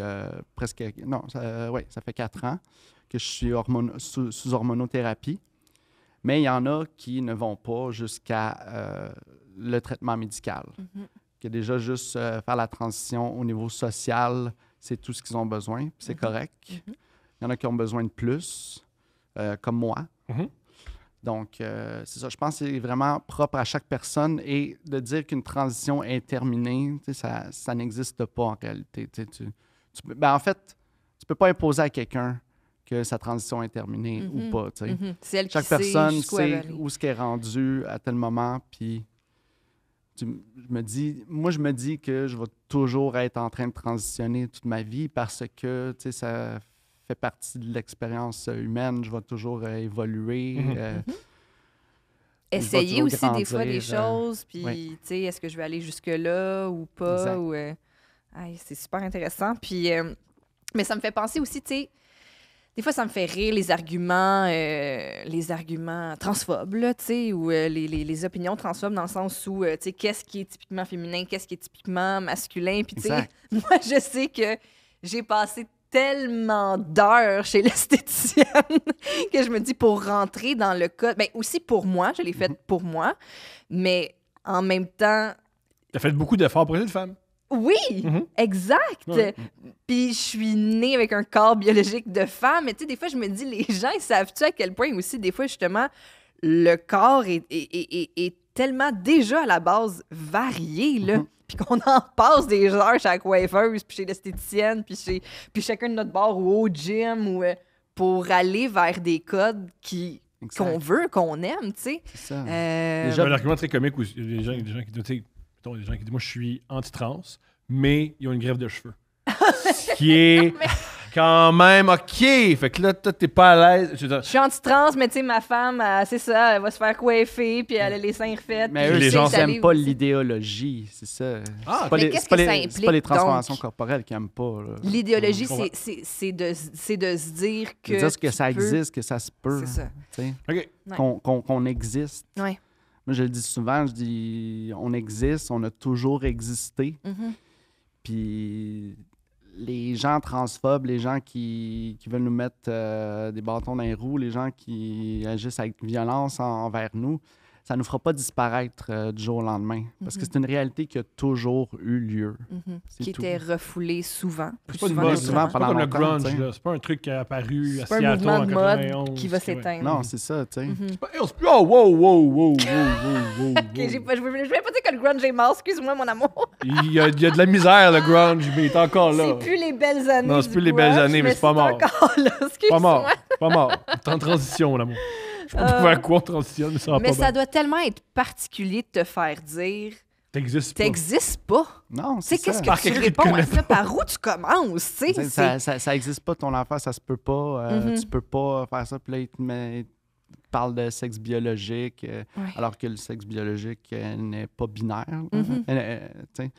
presque. Non, oui, ça fait quatre ans que je suis sous, hormonothérapie. Mais il y en a qui ne vont pas jusqu'à le traitement médical. Mhm. Que déjà, juste faire la transition au niveau social, c'est tout ce qu'ils ont besoin, c'est mhm. correct. Mhm. Il y en a qui ont besoin de plus. Euh, comme moi. Mhm. Donc, euh, c'est ça. Je pense que c'est vraiment propre à chaque personne. Et de dire qu'une transition est terminée, ça, n'existe pas en réalité. Tu, ben, en fait, tu peux pas imposer à quelqu'un que sa transition est terminée ou mhm. pas. Mhm. chaque personne sait, où ce qui est rendu à tel moment. Puis, je me dis, moi, je me dis que je vais toujours être en train de transitionner toute ma vie parce que ça partie de l'expérience euh, humaine. Je vais toujours euh, évoluer. Mhm. Euh, mhm. Essayer aussi des fois des choses, puis tu sais, est-ce que je vais aller jusque-là ou pas? Ou, c'est super intéressant. Puis, mais ça me fait penser aussi, tu sais, des fois, ça me fait rire les arguments, les arguments transphobes, ou les, les, les, opinions transphobes dans le sens où, sais qu'est-ce qui est typiquement féminin, qu'est-ce qui est typiquement masculin. Puis, moi, je sais que j'ai passé tellement d'heures chez l'esthéticienne que je me dis pour rentrer dans le code. mais ben, aussi pour moi, je l'ai faite mhm. pour moi, mais en même temps. Tu as fait beaucoup d'efforts pour une femme. Oui, mhm. exact. Puis je suis née avec un corps biologique de femme. Mais tu sais, des fois, je me dis, les gens, ils savent-tu à quel point aussi, des fois, justement, le corps est, est tellement déjà à la base varié, là. Mhm puis qu'on en passe des heures chaque waveuse, puis chez l'esthéticienne, puis chez puis chacun de notre bar ou au gym, ou, euh, pour aller vers des codes qui qu'on veut, qu'on aime, tu sais. C'est ça. Un euh, argument très comique où des gens, des gens qui disent, des gens qui disent, moi je suis anti-trans, mais ils ont une grève de cheveux. Ce qui est... Quand même, ok. Fait que là, toi, t'es pas à l'aise. Je, suis anti-trans, mais tu sais, ma femme, c'est ça, elle va se faire coiffer, puis elle a les seins refaits. Mais eux, les gens pas l'idéologie, c'est ça. Ah, C'est pas, qu'est-ce pas, les- pas les transformations corporelles qu'ils n'aiment pas. L'idéologie, c'est- de, se dire que. De dire que ça existe, que ça se peut. C'est ça. ok. Qu'on existe. Oui. Moi, je le dis souvent, je dis on existe, on a toujours existé. Mm-hmm. Puis les gens transphobes, les gens qui, qui veulent nous mettre euh, des bâtons dans les roues, les gens qui agissent avec violence envers nous, ça ne nous fera pas disparaître euh, du jour au lendemain. Parce que mhm. c'est une réalité qui a toujours eu lieu. Mhm. Qui était refoulée souvent. C'est pas souvent, souvent pendant pas comme le grunge, c'est pas un truc qui est apparu est à en de mode qui va s'éteindre. Non, c'est ça, tu sais. Mm pas... oh, wow, wow, wow, wow, wow, wow. je ne voulais pas dire que le grunge est mort, excuse-moi, mon amour. il, y a, il y a de la misère, le grunge, mais il est encore là. C'est plus les belles années. Non, c'est plus les belles années, mais, c'est pas mort. encore là, excuse-moi. Pas mort, pas mort. T'es en transition, mon amour. Euh, quoi mais ça doit tellement être particulier de te faire dire. T'existes pas. T'existes pas. Non, c'est ça. Qu'est-ce que tu réponds à ça? Par où tu commences, Ça, ça, existe pas, ton enfant, ça se peut pas. Euh, mhm. Tu peux pas faire ça, puis il parle de sexe biologique, euh, alors que le sexe biologique n'est pas binaire. Mhm. Mhm.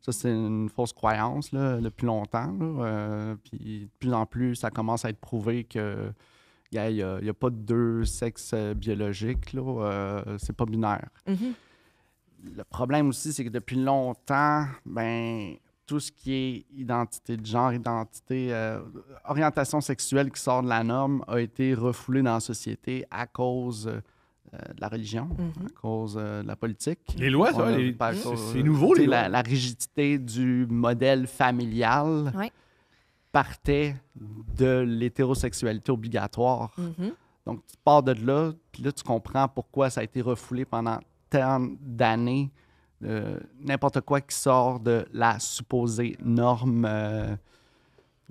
Ça, c'est une fausse croyance là, depuis longtemps. puis de plus en plus, ça commence à être prouvé que il n'y euh, a, pas de deux sexes euh, biologiques, là, euh, c'est pas binaire. Mm-hmm. Le problème aussi, c'est que depuis longtemps, ben, tout ce qui est identité de genre, identité, orientation sexuelle qui sort de la norme a été refoulé dans la société à cause de la religion, mm-hmm. à cause de la politique. Les lois, c'est nouveau, les la, lois. la, rigidité du modèle familial partait de l'hétérosexualité obligatoire. Mm-hmm. Donc, tu pars de là, puis là, tu comprends pourquoi ça a été refoulé pendant tant d'années. Euh, n'importe quoi qui sort de la supposée norme. Euh,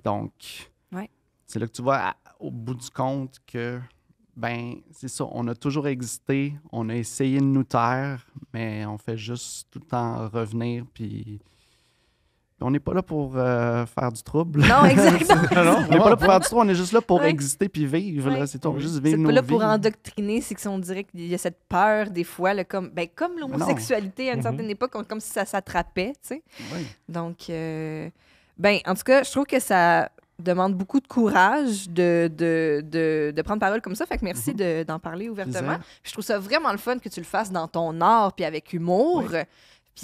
donc, c'est là que tu vois, au bout du compte, que, ben, c'est ça, on a toujours existé, on a essayé de nous taire, mais on fait juste tout le temps revenir, puis on n'est pas là pour euh, faire du trouble. Non, exactement. on n'est pas là pour faire du trouble, on est juste là pour exister puis vivre. C'est juste vivre C'est pas là pour endoctriner, c'est que dirait qu'il y a cette peur des fois, comme, ben, comme l'homosexualité à une mhm. certaine époque, comme si ça s'attrapait, Donc, euh, ben, en tout cas, je trouve que ça demande beaucoup de courage de, de, de, prendre parole comme ça. Fait que merci mhm. d'en parler ouvertement. je trouve ça vraiment le fun que tu le fasses dans ton art puis avec humour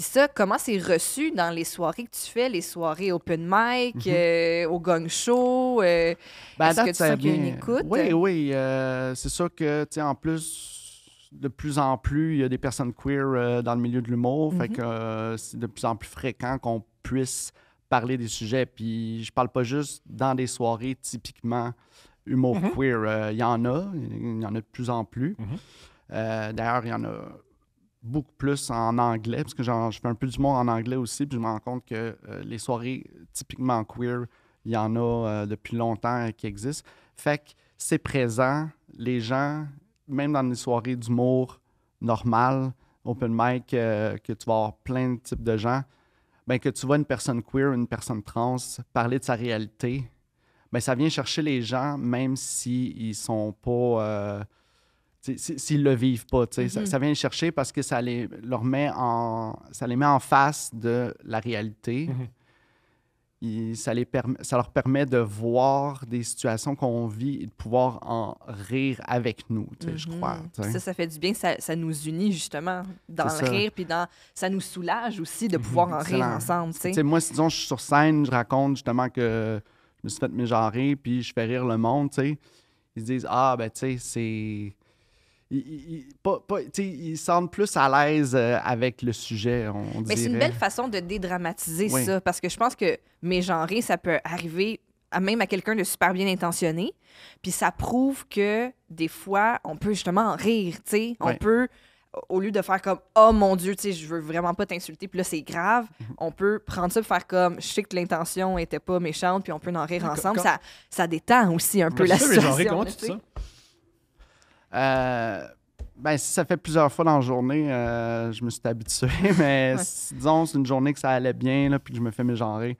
ça, comment c'est reçu dans les soirées que tu fais, les soirées open mic, mhm. euh, au gong show? Euh, ben, est-ce que tu as bien une écoute? Oui, oui. Euh, c'est ça que, tu sais, en plus, de plus en plus, il y a des personnes queer dans le milieu de l'humour. Fait mhm. que c'est de plus en plus fréquent qu'on puisse parler des sujets. Puis je parle pas juste dans des soirées typiquement humour mhm. queer. Il y en a, il y en a de plus en plus. D'ailleurs, il y en a beaucoup plus en anglais, parce que je fais un peu du monde en anglais aussi, puis je me rends compte que euh, les soirées typiquement queer, il y en a euh, depuis longtemps qui existent. Fait que c'est présent, les gens, même dans les soirées d'humour normal open mic, euh, que tu vas avoir plein de types de gens, ben, que tu vois une personne queer, une personne trans, parler de sa réalité, ben, ça vient chercher les gens, même s'ils si ne sont pas s'ils ne le vivent pas. tu sais, ça, mm-hmm. vient les chercher parce que ça les, leur met en, ça les met en face de la réalité. Mm-hmm. ça, les ça leur permet de voir des situations qu'on vit et de pouvoir en rire avec nous, tu sais, je mm-hmm. crois. Ça, ça fait du bien, ça, ça nous unit justement dans le rire, puis dans, ça nous soulage aussi de pouvoir en rire ensemble. sais. moi, disons, je suis sur scène, je raconte justement que je me suis fait mégenrer, puis je fais rire le monde, sais. ils se disent Ah, ben, tu sais, c'est ils il, semble plus à l'aise euh, avec le sujet, on Mais c'est une belle façon de dédramatiser ça, parce que je pense que mégenrer, ça peut arriver même à quelqu'un de super bien intentionné, puis ça prouve que des fois, on peut justement en rire, tu sais, on peut au lieu de faire comme oh mon dieu tu sais je veux vraiment pas t'insulter puis là c'est grave mhm. on peut prendre ça pour faire comme je sais que l'intention était pas méchante puis on peut en rire ensemble ça ça détend aussi un peu la situation ça euh, ben, si ça fait plusieurs fois dans la journée, euh, je me suis habitué, mais disons, c'est une journée que ça allait bien, là, puis que je me fais mégenrer,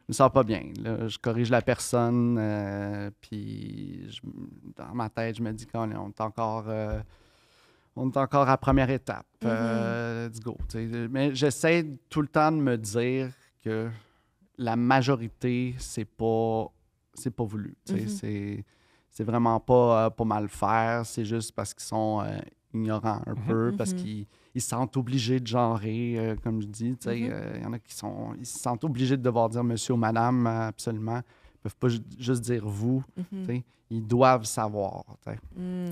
je me sens pas bien. Là. Je corrige la personne, euh, puis dans ma tête, je me dis qu'on est encore. on est encore à première étape. Mm-hmm. go. Mais j'essaie tout le temps de me dire que la majorité, c'est pas, c'est pas voulu. Mm-hmm. C'est c'est vraiment pas euh, pour mal faire, c'est juste parce qu'ils sont euh, ignorants un mhm. peu, parce mhm. qu'ils se sentent obligés de genrer, euh, comme je dis. Mhm. Il y en a qui sont, ils se sentent obligés de devoir dire monsieur ou madame, absolument. Ils ne peuvent pas juste dire vous. Ils doivent savoir. Mm.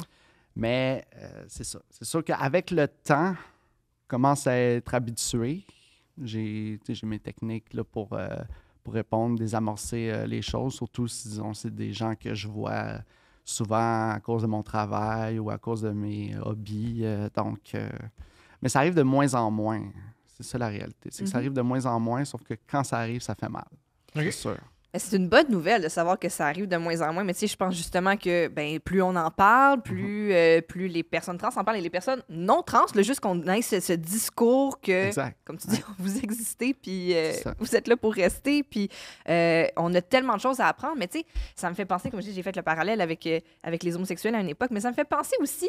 Mais c'est ça. C'est sûr qu'avec le temps, commence à être habitué. J'ai mes techniques là, pour pour répondre, désamorcer euh, les choses, surtout si, c'est des gens que je vois euh, souvent à cause de mon travail ou à cause de mes euh, hobbies. donc, mais ça arrive de moins en moins. C'est ça la réalité. C'est que ça mhm. arrive de moins en moins, sauf que quand ça arrive, ça fait mal. C'est sûr. Ben, c'est une bonne nouvelle de savoir que ça arrive de moins en moins, mais tu sais, je pense justement que ben, plus on en parle, plus, mhm. euh, plus les personnes trans en parlent et les personnes non trans, le juste qu'on ait ce, discours que, comme tu dis, vous existez, puis euh, vous êtes là pour rester, puis euh, on a tellement de choses à apprendre, mais tu sais, ça me fait penser, comme je dis, j'ai fait le parallèle avec, avec les homosexuels à une époque, mais ça me fait penser aussi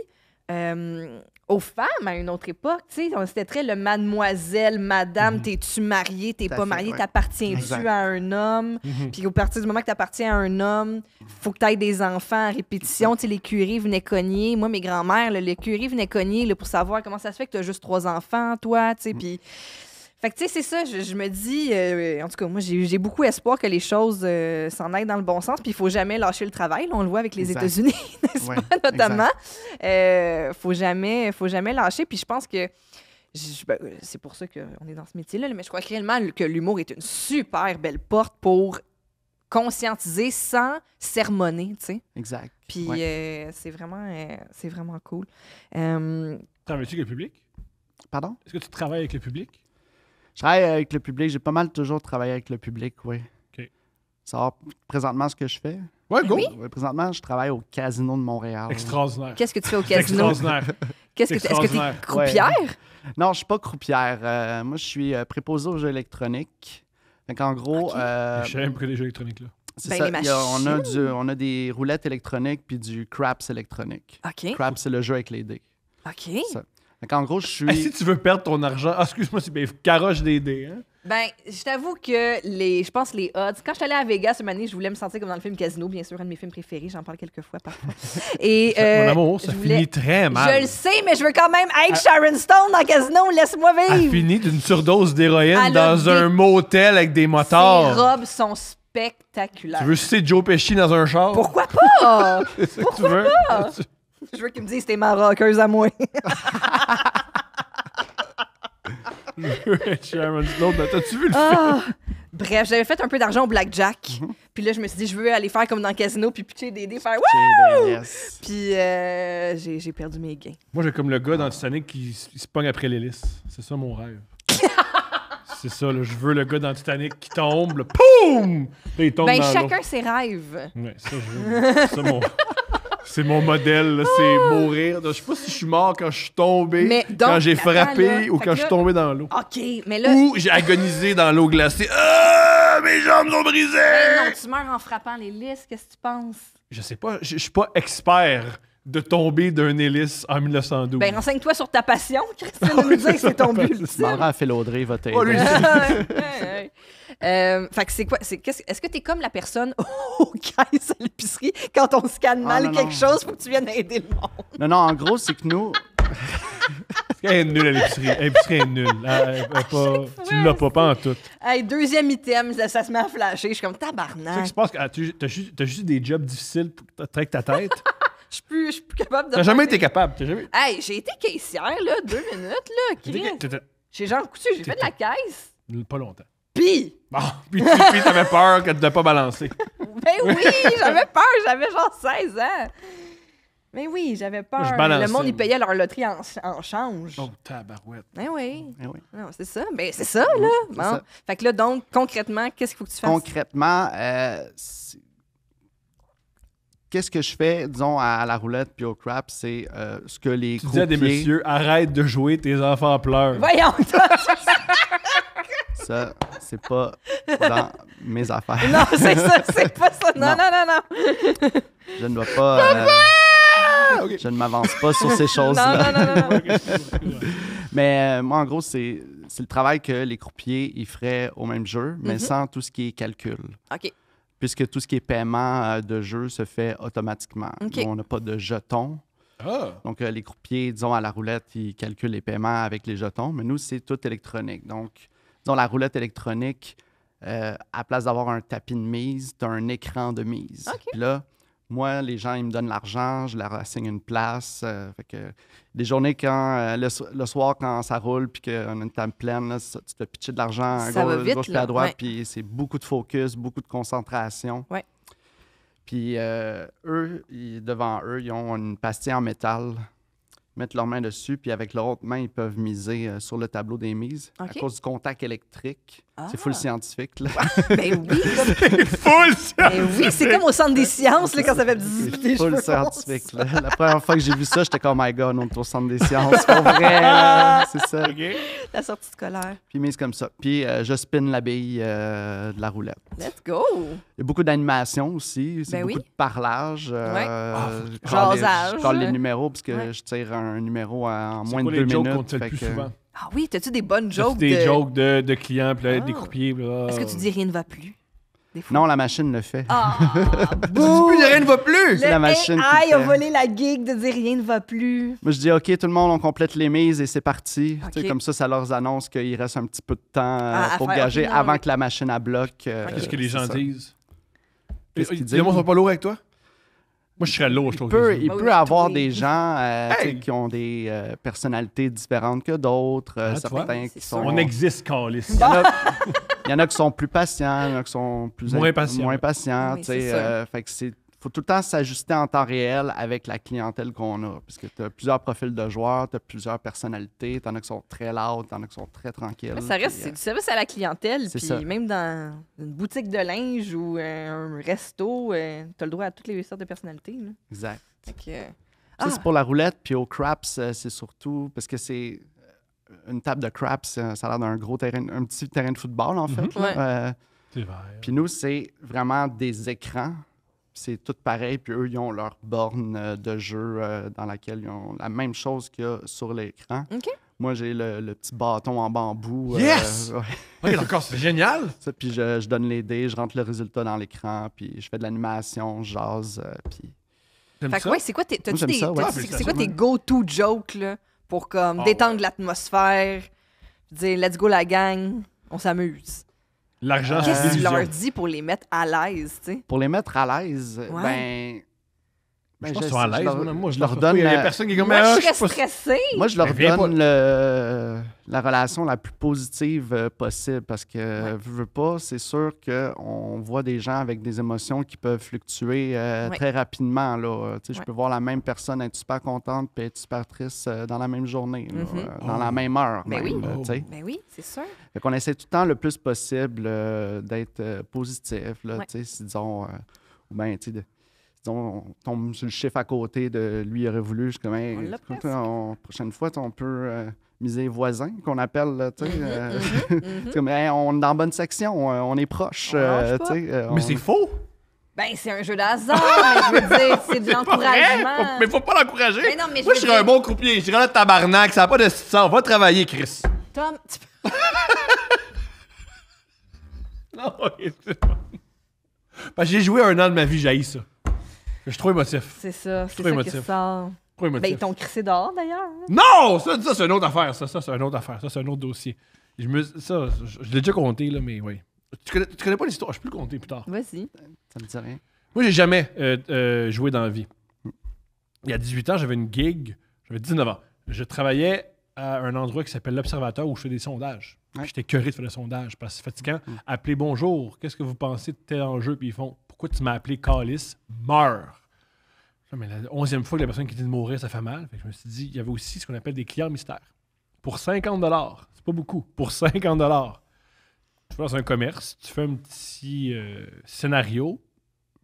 euh, aux femmes à une autre époque. C'était très le mademoiselle, madame, mhm. t'es-tu mariée, t'es pas mariée, t'appartiens-tu à un homme? Mhm. Puis au partir du moment que t'appartiens à un homme, faut que t'aies des enfants à répétition. tu les curés venaient cogner. Moi, mes grand mères les curés venaient cogner pour savoir comment ça se fait que t'as juste trois enfants, toi. Mm. Puis fait que, tu sais, c'est ça, je, me dis, euh, en tout cas, moi, j'ai beaucoup espoir que les choses euh, s'en aillent dans le bon sens, puis il faut jamais lâcher le travail. on le voit avec les États-Unis, n'est-ce pas, notamment. Euh, faut jamais, faut jamais lâcher, puis je pense que. Ben, c'est pour ça qu'on est dans ce métier-là, mais je crois réellement que l'humour est une super belle porte pour conscientiser sans sermonner, tu sais. Exact. Puis c'est vraiment, c'est vraiment cool. Travailles-tu avec le public? Pardon? Est-ce que tu travailles avec le public? Je travaille avec le public. J'ai pas mal toujours travaillé avec le public, oui. OK. Ça présentement ce que je fais. Ouais, go. Présentement, je travaille au Casino de Montréal. Extraordinaire. Qu'est-ce que tu fais au casino? Extraordinaire. Qu'est-ce que Est-ce que tu es croupière? Non, je suis pas croupière. Euh, moi, je suis euh, préposé aux jeux électroniques. Donc, en gros. Okay. Euh, J'aime près les jeux électroniques, là. C'est ben, ça. A, on, a du, on a des roulettes électroniques puis du craps électronique. OK. Craps, c'est le jeu avec les dés. OK. Donc, en gros, je suis. Ah, si tu veux perdre ton argent, ah, excuse-moi, c'est bien caroche des dés. Hein. Ben, je t'avoue que les, je pense les odds. Quand je suis allée à Vegas ce année, je voulais me sentir comme dans le film Casino, bien sûr, un de mes films préférés. J'en parle quelques fois parfois. Et, euh, Mon amour, ça finit très mal. Je le sais, mais je veux quand même être ah. Sharon Stone dans Casino. Laisse-moi vivre. Elle finit d'une surdose d'héroïne dans un motel avec des motards. Ses robes sont spectaculaires. Tu veux citer Joe Pesci dans un char Pourquoi pas Pourquoi pas Je veux qu'ils me dise c'était ma rockeuse à moi. Sharon Stone, ben, t'as-tu vu le ah! film? Bref, j'avais fait un peu d'argent au blackjack. Mm-hmm. Puis là, je me suis dit, je veux aller faire comme dans le casino, puis pitcher des dés, faire Puis euh, j'ai perdu mes gains. Moi, j'ai comme le gars dans Titanic qui se pogne après l'hélice. C'est ça mon rêve. C'est ça, je veux le gars dans Titanic qui tombe, là, poum! Là, il tombe Ben, dans chacun ses rêves. Ouais, ça, je veux. C'est ça, mon... C'est mon modèle, c'est ah! mourir. Je sais pas si je suis mort quand je suis tombé, quand j'ai frappé ou quand je suis tombé dans l'eau. OK, mais là. Ou j'ai agonisé dans l'eau glacée. Ah, mes jambes ont brisé! Mais ben non, tu meurs en frappant les lisses, qu'est-ce que tu penses? Je sais pas, je suis pas expert de tomber d'un hélice en 1912. Ben, renseigne-toi sur ta passion, Christine, nous dire que c'est ton but. Mara a fait l'audrey, va t'aider. Euh, fait c'est quoi? C'est, -ce, est-ce que t'es comme la personne au caisse à l'épicerie quand on scanne ah, mal quelque chose pour que tu viennes aider le monde? Non, non, en gros, c'est que nous. Elle est nulle à l'épicerie. L'épicerie est nulle. tu l'as pas, pas en tout. Hey, deuxième item, ça, se met à flasher. Je suis comme tabarnak. Tu sais, je pense que ah, tu as, as, juste des jobs difficiles pour traiter ta tête. Je suis suis plus capable de. T'as jamais été capable. jamais... Hey, j'ai été caissière, là, deux minutes, là. J'ai genre coutu, j'ai fait de la caisse. Pas longtemps. Pis! Bon, puis tu avais peur que tu ne pas balancer. ben oui, j'avais peur, j'avais genre 16 ans. Mais oui, j'avais peur. le monde, ils payaient leur loterie en, change. Oh, tabarouette. Ben, ben oui. Non, c'est ça. Ben, c'est ça, là. Fait que là, donc, concrètement, qu'est-ce qu'il faut que tu fasses? Concrètement, euh, qu'est-ce que je fais, disons, à, la roulette puis au crap, c'est euh, ce que les tu des messieurs, arrête de jouer, tes enfants pleurent. Voyons, ça, c'est pas dans mes affaires. Non, c'est ça, c'est pas ça. Non, non, non, non. je ne dois pas. Euh, je ne m'avance pas sur ces choses-là. Non, non, non, non. mais euh, moi, en gros, c'est le travail que les croupiers ils feraient au même jeu, mais mhm. sans tout ce qui est calcul. OK puisque tout ce qui est paiement euh, de jeu se fait automatiquement. on n'a pas de jetons. Ah. Donc, euh, les croupiers, disons, à la roulette, ils calculent les paiements avec les jetons, mais nous, c'est tout électronique. Donc, dans la roulette électronique, euh, à place d'avoir un tapis de mise, tu as un écran de mise. Puis là, moi, les gens, ils me donnent l'argent, je leur assigne une place. Euh, fait que, des journées quand, euh, le, soir, quand ça roule, puis qu'on a une table pleine, tu te pitches de l'argent à gauche, à droite, puis c'est beaucoup de focus, beaucoup de concentration. Ouais. Puis euh, eux, devant eux, ils ont une pastille en métal mettent leur main dessus, puis avec leur autre main, ils peuvent miser euh, sur le tableau des mises à cause du contact électrique. C'est full ah. scientifique, ben oui! c'est full scientifique! Ben oui, c'est comme au centre des sciences, quand ça fait des full scientifique, La première fois que j'ai vu ça, j'étais comme, oh my God, on est au centre des sciences, pour vrai, C'est ça. La sortie scolaire. Puis mise comme ça. Puis euh, je spinne la bille euh, de la roulette. Let's go! Il y a beaucoup d'animation aussi. C'est ben beaucoup de parlage. Euh, ah, je parle les numéros parce que je tire un numéro en moins de deux minutes. Ah oui, t'as-tu des bonnes jokes? Des jokes de, clients, des ah. croupiers. Est-ce que tu dis rien ne va plus? Non, la machine le fait. Ah, dis plus, rien ne va plus. la machine. Aïe, a volé la gig de dire rien ne va plus. Moi, je dis, OK, tout le monde, on complète les mises et c'est parti. comme ça, ça leur annonce qu'il reste un petit peu de temps ah, euh, pour gager avant que la machine à bloque. Euh, Qu'est-ce que les gens disent? Qu'est-ce qu'ils disent? Les gens sont pas lourds avec toi? Moi, je serais lourd, je trouve. Il peut, il peut avoir des gens euh, Hey! qui ont des euh, personnalités différentes que d'autres. euh, Ah, certains qui sont. On existe, Calis. Il y en a- Il y en a qui sont plus patients, il y en a qui sont plus Moins patients. moins patients, Oui, tu sais, c'est euh, fait que c'est faut tout le temps s'ajuster en temps réel avec la clientèle qu'on a. Parce que tu as plusieurs profils de joueurs, tu as plusieurs personnalités, t'en as qui sont très loud, t'en as qui sont très tranquilles. ça reste c'est à la clientèle. Puis même dans une boutique de linge ou euh, un resto, euh, tu as le droit à toutes les sortes de personnalités. Exact. Euh, c'est ah! pour la roulette. Puis au craps, c'est surtout parce que c'est une table de craps, ça a l'air d'un gros terrain, un petit terrain de football en fait. Mhm. puis nous, c'est vraiment des écrans c'est tout pareil, puis eux, ils ont leur borne euh, de jeu euh, dans laquelle ils ont la même chose qu'il y a sur l'écran. Moi, j'ai le, petit bâton en bambou. Euh, yes! c'est génial! puis je, donne les dés, je rentre le résultat dans l'écran, puis je fais de l'animation, je jase, puis... c'est quoi tes, go-to jokes, pour comme ah, détendre l'atmosphère, dire « let's go la gang », on s'amuse? Qu'est-ce que tu leur dis pour les mettre à l'aise, tu sais? Pour les mettre à l'aise, ben, ben, je à l'aise. Euh, moi, je leur donne. moi, je, leur la relation la plus positive euh, possible parce que, je je veux pas, c'est sûr qu'on voit des gens avec des émotions qui peuvent fluctuer euh, très rapidement. Là. Je peux voir la même personne être super contente et être super triste dans la même journée, mm-hmm. dans la oh. même heure. Ben Mais ben oui. c'est sûr. Fait qu'on essaie tout le temps le plus possible d'être positif. Là, tu sais, disons, ou de on tombe sur le chiffre à côté de lui, il aurait voulu. Je comme, prochaine fois, on peut euh, miser voisin, qu'on appelle. tu comme, on est dans bonne section, on est proche. Euh, euh, mais c'est faux! Ben, c'est un jeu d'hasard, je veux dire, c'est de l'encouragement. Mais faut pas l'encourager. Ben Moi, je, je serais un bon croupier. Je serais là, tabarnak, ça n'a pas de sens. Va travailler, Chris. Tom, tu peux. non, j'ai joué un an de ma vie, j'ai ça. Je suis trop émotif. C'est ça, c'est ça émotif. qui Trop émotif. Ben, ils t'ont crissé dehors, d'ailleurs. Hein? Non! Ça, ça c'est une autre affaire. Ça, ça c'est une autre affaire. Ça, c'est un autre dossier. Je, me, ça, je, l'ai déjà compté, là, mais oui. Tu connais, connais pas l'histoire? Je peux le compter plus tard. Vas-y. Ça me dit rien. Moi, j'ai jamais euh, euh, joué dans la vie. Il y a 18 ans, j'avais une gig. J'avais 19 ans. Je travaillais à un endroit qui s'appelle l'Observateur où je fais des sondages. J'étais curé de faire des sondages parce que c'est fatigant. Mm. Appelez bonjour, qu'est-ce que vous pensez de tel enjeu? Puis ils font tu m'as appelé Calis Meurs. Mais la onzième fois que la personne qui dit de mourir, ça fait mal. je me suis dit, il y avait aussi ce qu'on appelle des clients mystères. Pour 50 c'est pas beaucoup, pour 50 tu vas dans un commerce, tu fais un petit euh, scénario,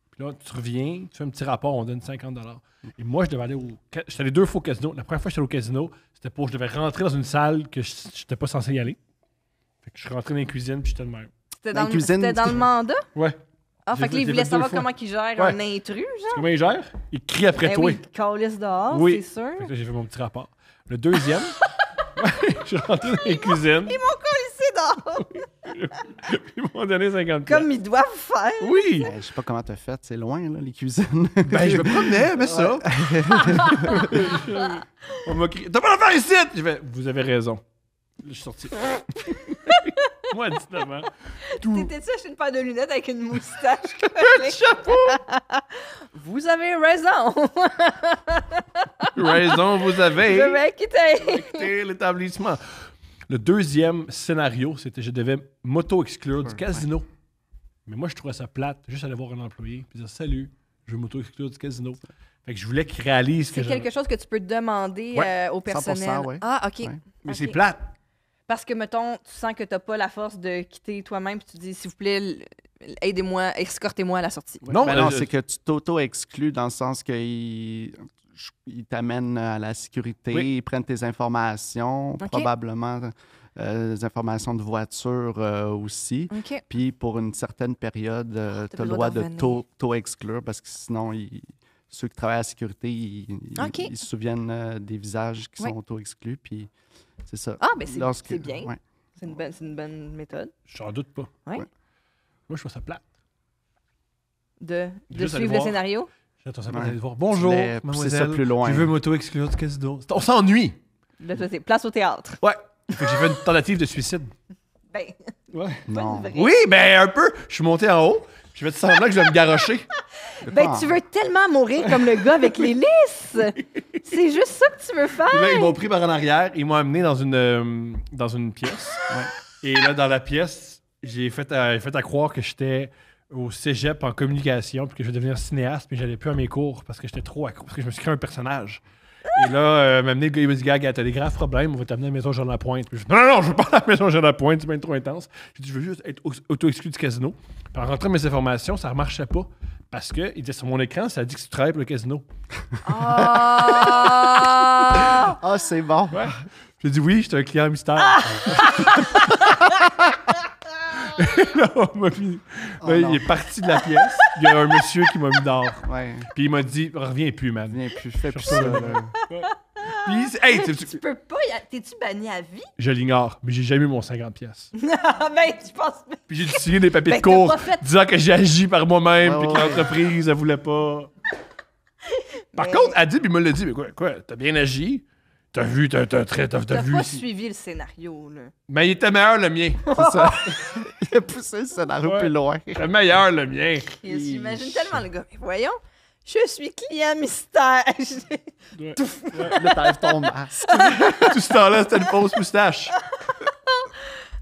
puis là, tu reviens, tu fais un petit rapport, on donne 50 Et moi, je devais aller au. J'étais allé deux fois au casino. La première fois que j'étais au casino, c'était pour. Je devais rentrer dans une salle que je n'étais pas censé y aller. je suis rentré dans la cuisine, puis j'étais de même. C'était dans, dans le mandat? Ouais. Ah, fait que là, il voulait savoir comment ils gère un intrus, genre. Comment il gère Il crie après toi. Ils il dehors, c'est sûr. que j'ai fait mon petit rapport. Le deuxième, je suis rentré dans les cuisines. Ils m'ont collissé dehors. Ils m'ont donné 50 Comme ils doivent faire. Oui. Ben, je sais pas comment t'as fait, c'est loin, là, les cuisines. ben, je me promenais, mais ça. On m'a crié T'as pas faire ici je vais Vous avez raison. Je suis sorti. Moi, T'étais-tu acheté une paire de lunettes avec une moustache? Un chapeau! vous avez raison! raison, vous avez. Je vais quitter. l'établissement. Le deuxième scénario, c'était je devais m'auto-exclure du casino. Mais moi, je trouvais ça plate, juste aller voir un employé, puis dire Salut, je veux m'auto-exclure du casino. Fait que je voulais qu'il réalise C'est quelque chose que tu peux demander aux euh, au personnel. Ah, OK. Mais c'est plate parce que, mettons, tu sens que tu n'as pas la force de quitter toi-même, puis tu dis, s'il vous plaît, aidez-moi, escortez-moi à la sortie. Non, ben euh, c'est que tu t'auto-exclus dans le sens qu'ils il t'amènent à la sécurité, ils prennent tes informations, probablement des euh, informations de voiture euh, aussi. Puis pour une certaine période, ah, tu as le droit de t'auto-exclure parce que sinon, ceux qui travaillent à la sécurité, ils, se souviennent des visages qui sont auto-exclus. Puis c'est ça. Ah, mais ben, c'est bien. C'est une, bonne, une bonne méthode. J'en doute pas. Ouais. Moi, je trouve ça plate. De, de suivre le scénario? J'attends ça voir. Bonjour, mademoiselle. Ça plus loin. tu veux m'auto-exclure de qu'est-ce On s'ennuie. place au théâtre. Ouais. j'ai fait une tentative de suicide. Ben. Ouais. Non. Oui, ben un peu. Je suis monté en haut. Je vais te semblant que je vais me garocher. Ben, tu veux tellement mourir comme le gars avec les lisses. C'est juste ça que tu veux faire. là, ils m'ont pris par en arrière, ils m'ont amené dans une, euh, dans une pièce. Et là, dans la pièce, j'ai fait, à, euh, fait à croire que j'étais au cégep en communication, puis que je vais devenir cinéaste, mais j'allais plus à mes cours parce que j'étais trop parce que je me suis créé un personnage. Et là, euh, m'a amené le gars, il m'a dit, gars, t'as des graves problèmes, on va t'amener à la maison Jean Lapointe. Puis je non, non, je veux pas à la maison Jean Lapointe, c'est bien trop intense. ai dit, je veux juste être auto-exclu du casino. Puis en rentrant mes informations, ça ne marchait pas. Parce que, il disait, sur mon écran, ça dit que tu travailles pour le casino. Ah, ah c'est bon. Ouais. J'ai dit, oui, suis un client mystère. Oh, non, il est parti de la pièce. Il y a un monsieur qui m'a mis dehors. Puis il m'a dit Reviens plus, man. Reviens plus, fais plus ça. Puis, hey, tu, peux pas, t'es-tu banni à vie? Je l'ignore, mais j'ai jamais eu mon 50 pièces. non, ben, mais tu penses. Puis j'ai signé des papiers ben, de cours disant que j'ai agi par moi-même, puis que l'entreprise, elle voulait pas. Par ben, contre, Adib, il me l'a dit, mais quoi, quoi t'as bien agi? T'as vu, t'as, t'as, t'as, t'as vu. pas suivi le scénario, là. Mais il était meilleur le mien. C'est ça. il a poussé le scénario plus loin. Le meilleur le mien. J'imagine tellement le gars. Mais voyons, je suis client mystère. Le ton hein. masque. Tout ce temps-là, c'était une fausse moustache.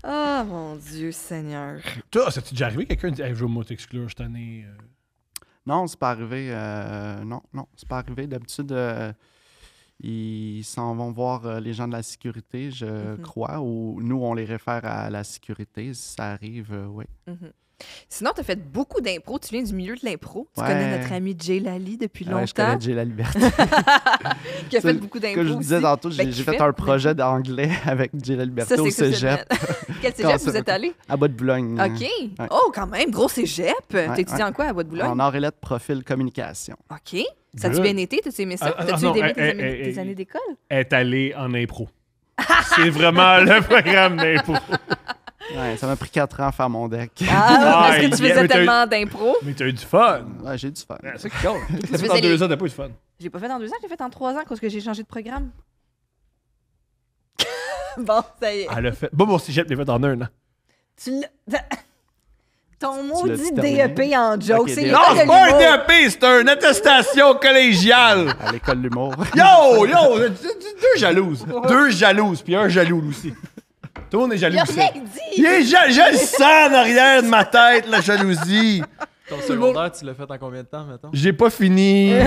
oh mon Dieu, Seigneur. Toi, ça t'est déjà arrivé quelqu'un dit hey, Je mot-exclure cette année. Euh? Non, c'est pas arrivé. Euh, non, non, c'est pas arrivé. D'habitude, euh, ils s'en vont voir euh, les gens de la sécurité, je mhm. crois, ou nous, on les réfère à la sécurité, ça arrive, euh, oui. Mhm. Sinon, tu as fait beaucoup d'impro. Tu viens du milieu de l'impro. Tu connais notre ami Jay Lally depuis longtemps. Ouais, je connais Jay Laliberté. qui a fait beaucoup d'impro. Comme je vous disais tantôt, j'ai ben, fait, un projet d'anglais avec Jay Laliberté au cégep. Quel cégep vous êtes allé? À Bois-de-Boulogne. OK. Oh, quand même, gros cégep. tu étudié en quoi à Bois-de-Boulogne? En art et lettres, profil, communication. OK. Ça t'a bien été? Ah, ah, t'as-tu aimé ça? T'as-tu aimé des années d'école? Est allé en impro. C'est vraiment le programme d'impro ça m'a pris 4 ans à faire mon deck. Ah, parce que tu faisais tellement d'impro. Mais t'as eu du fun. j'ai eu du fun. c'est cool. Ça fait en 2 ans, t'as pas eu du fun. J'ai pas fait en 2 ans, j'ai fait en 3 ans parce que j'ai changé de programme. bon, ça y est. Elle a fait. Bon, bon, si j'ai fait e en 1 an. Ton maudit DEP en joke, c'est e Non, c'est pas un DEP, c'est une attestation collégiale. À l'école de l'humour. Yo, yo, deux jalouses. Deux jalouses, puis un jaloux aussi. Tout le monde est jaloux. Il a rien dit. Il est je le sens en arrière de ma tête, la jalousie. Ton secondaire, tu l'as fait en combien de temps, mettons? J'ai pas fini.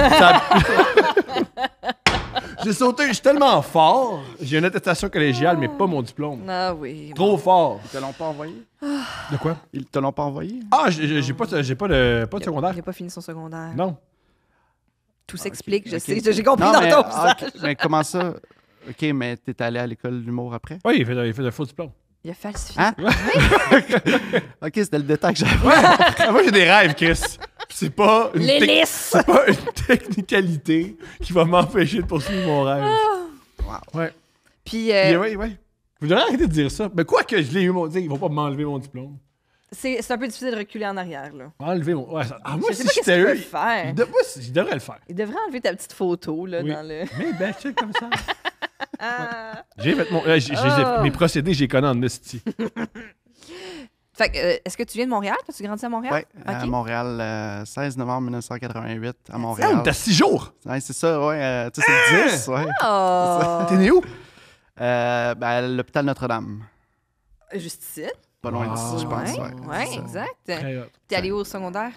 J'ai sauté, je suis tellement fort. J'ai une attestation collégiale, mais pas mon diplôme. Ah oui. Trop fort. Ils te l'ont pas envoyé? De quoi? Ils te l'ont pas envoyé? Ah, j'ai- pas, j'ai pas, de, pas secondaire. Il n'a pas fini son secondaire. Non. Tout s'explique, je sais. J'ai compris dans ton ah, mais comment ça? OK, mais t'es allé à l'école d'humour après? Oui, il fait, il fait un faux diplôme. Il a falsifié. Hein? OK, c'était le détail que j'avais. Ah, moi, j'ai des rêves, Chris. C'est pas, une c'est pas une technicalité qui va m'empêcher de poursuivre mon rêve. Ah. Wow. Ouais. Puis. Euh, oui, oui, oui. Vous devriez arrêter de dire ça. Mais quoi que je l'ai eu, mon ils vont pas m'enlever mon diplôme. C'est, un peu difficile de reculer en arrière, là. Enlever mon. Ouais, ah, moi, je si pas Il... Faire. je devrais le faire. Il devrait enlever ta petite photo, là, dans le. Mais ben, tu comme ça. j'ai mon, euh, j'ai, oh. mes procédés, j'ai connu en esti. Fait que, euh, est-ce que tu viens de Montréal? tu grandi à Montréal? Oui, à Montréal, 16 euh, novembre 1988, à ah, Montréal. Ah, t'as six jours! c'est ça, oui. tu sais, c'est 10, ah! ouais. Oh. T'es né où? Ben, l'hôpital Notre-Dame. Juste ici? Pas loin d'ici, je pense, Oui, exact. T'es allé où au secondaire?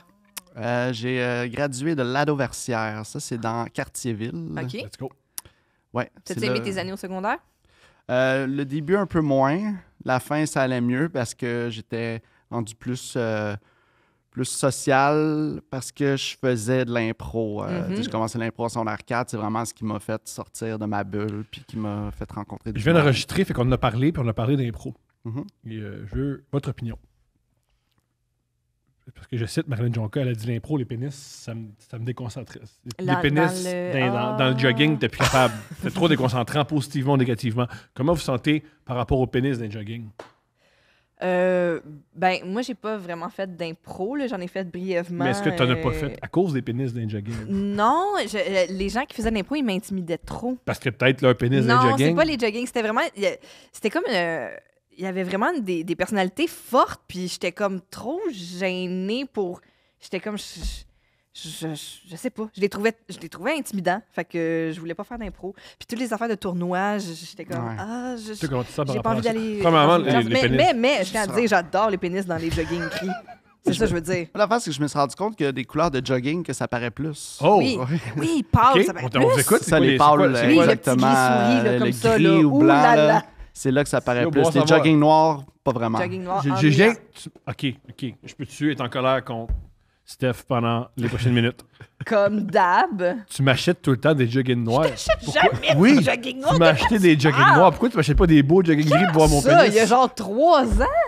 J'ai gradué de l'adoversière. Ça, c'est dans Quartier-Ville. OK. Let's go. Ouais. as tu aimé tes années au secondaire? Euh, le début, un peu moins. La fin, ça allait mieux parce que j'étais rendu plus, euh, plus social parce que je faisais de l'impro. J'ai euh, mm-hmm. commencé l'impro à son arcade. C'est vraiment ce qui m'a fait sortir de ma bulle puis qui m'a fait rencontrer des Je viens d'enregistrer, fait qu'on en a parlé puis on a parlé d'impro. Mm-hmm. je veux votre opinion parce que je cite Marlène Jonca, elle a dit l'impro, les pénis, ça me, ça me déconcentre. Les pénis dans le, ah. jogging, t'es plus capable. c'est trop déconcentrant, positivement ou négativement. Comment vous sentez par rapport aux pénis dans le jogging? Euh, ben, moi, j'ai pas vraiment fait d'impro, j'en ai fait brièvement. Mais est-ce que t'en as pas euh, fait à cause des pénis d'un jogging? Non, je, euh, les gens qui faisaient l'impro, ils m'intimidaient trop. Parce que peut-être leur pénis d'un jogging? Non, c'est pas les jogging, c'était vraiment. C'était comme. le il y avait vraiment des, personnalités fortes, puis j'étais comme trop gênée pour. J'étais comme. Je, je, sais pas. Je les trouvais, je les trouvais intimidants. Fait que je voulais pas faire d'impro. Puis toutes les affaires de tournoi, j'étais comme ah, je, j'ai pas, envie d'aller. mais, mais, mais je tiens à dire, j'adore les pénis dans les jogging cris. C'est ça, je veux dire. La face, c'est que je me suis rendu compte que des couleurs de jogging, que ça paraît plus. Oh! Oui, oui pâle, ça paraît on plus. On écoute, ça les pâles, euh, exactement. Euh, le, gris ou blanc c'est là que ça paraît plus. Les jogging noirs, pas vraiment. J'ai, ok, ok. Je peux tuer être en colère contre Steph pendant les prochaines minutes? Comme d'hab. Tu m'achètes tout le temps des jogging noirs. Je t'achète jamais des jogging noirs. Tu des noirs. Pourquoi tu m'achètes pas des beaux jogging gris pour voir mon pénis il y a genre trois ans.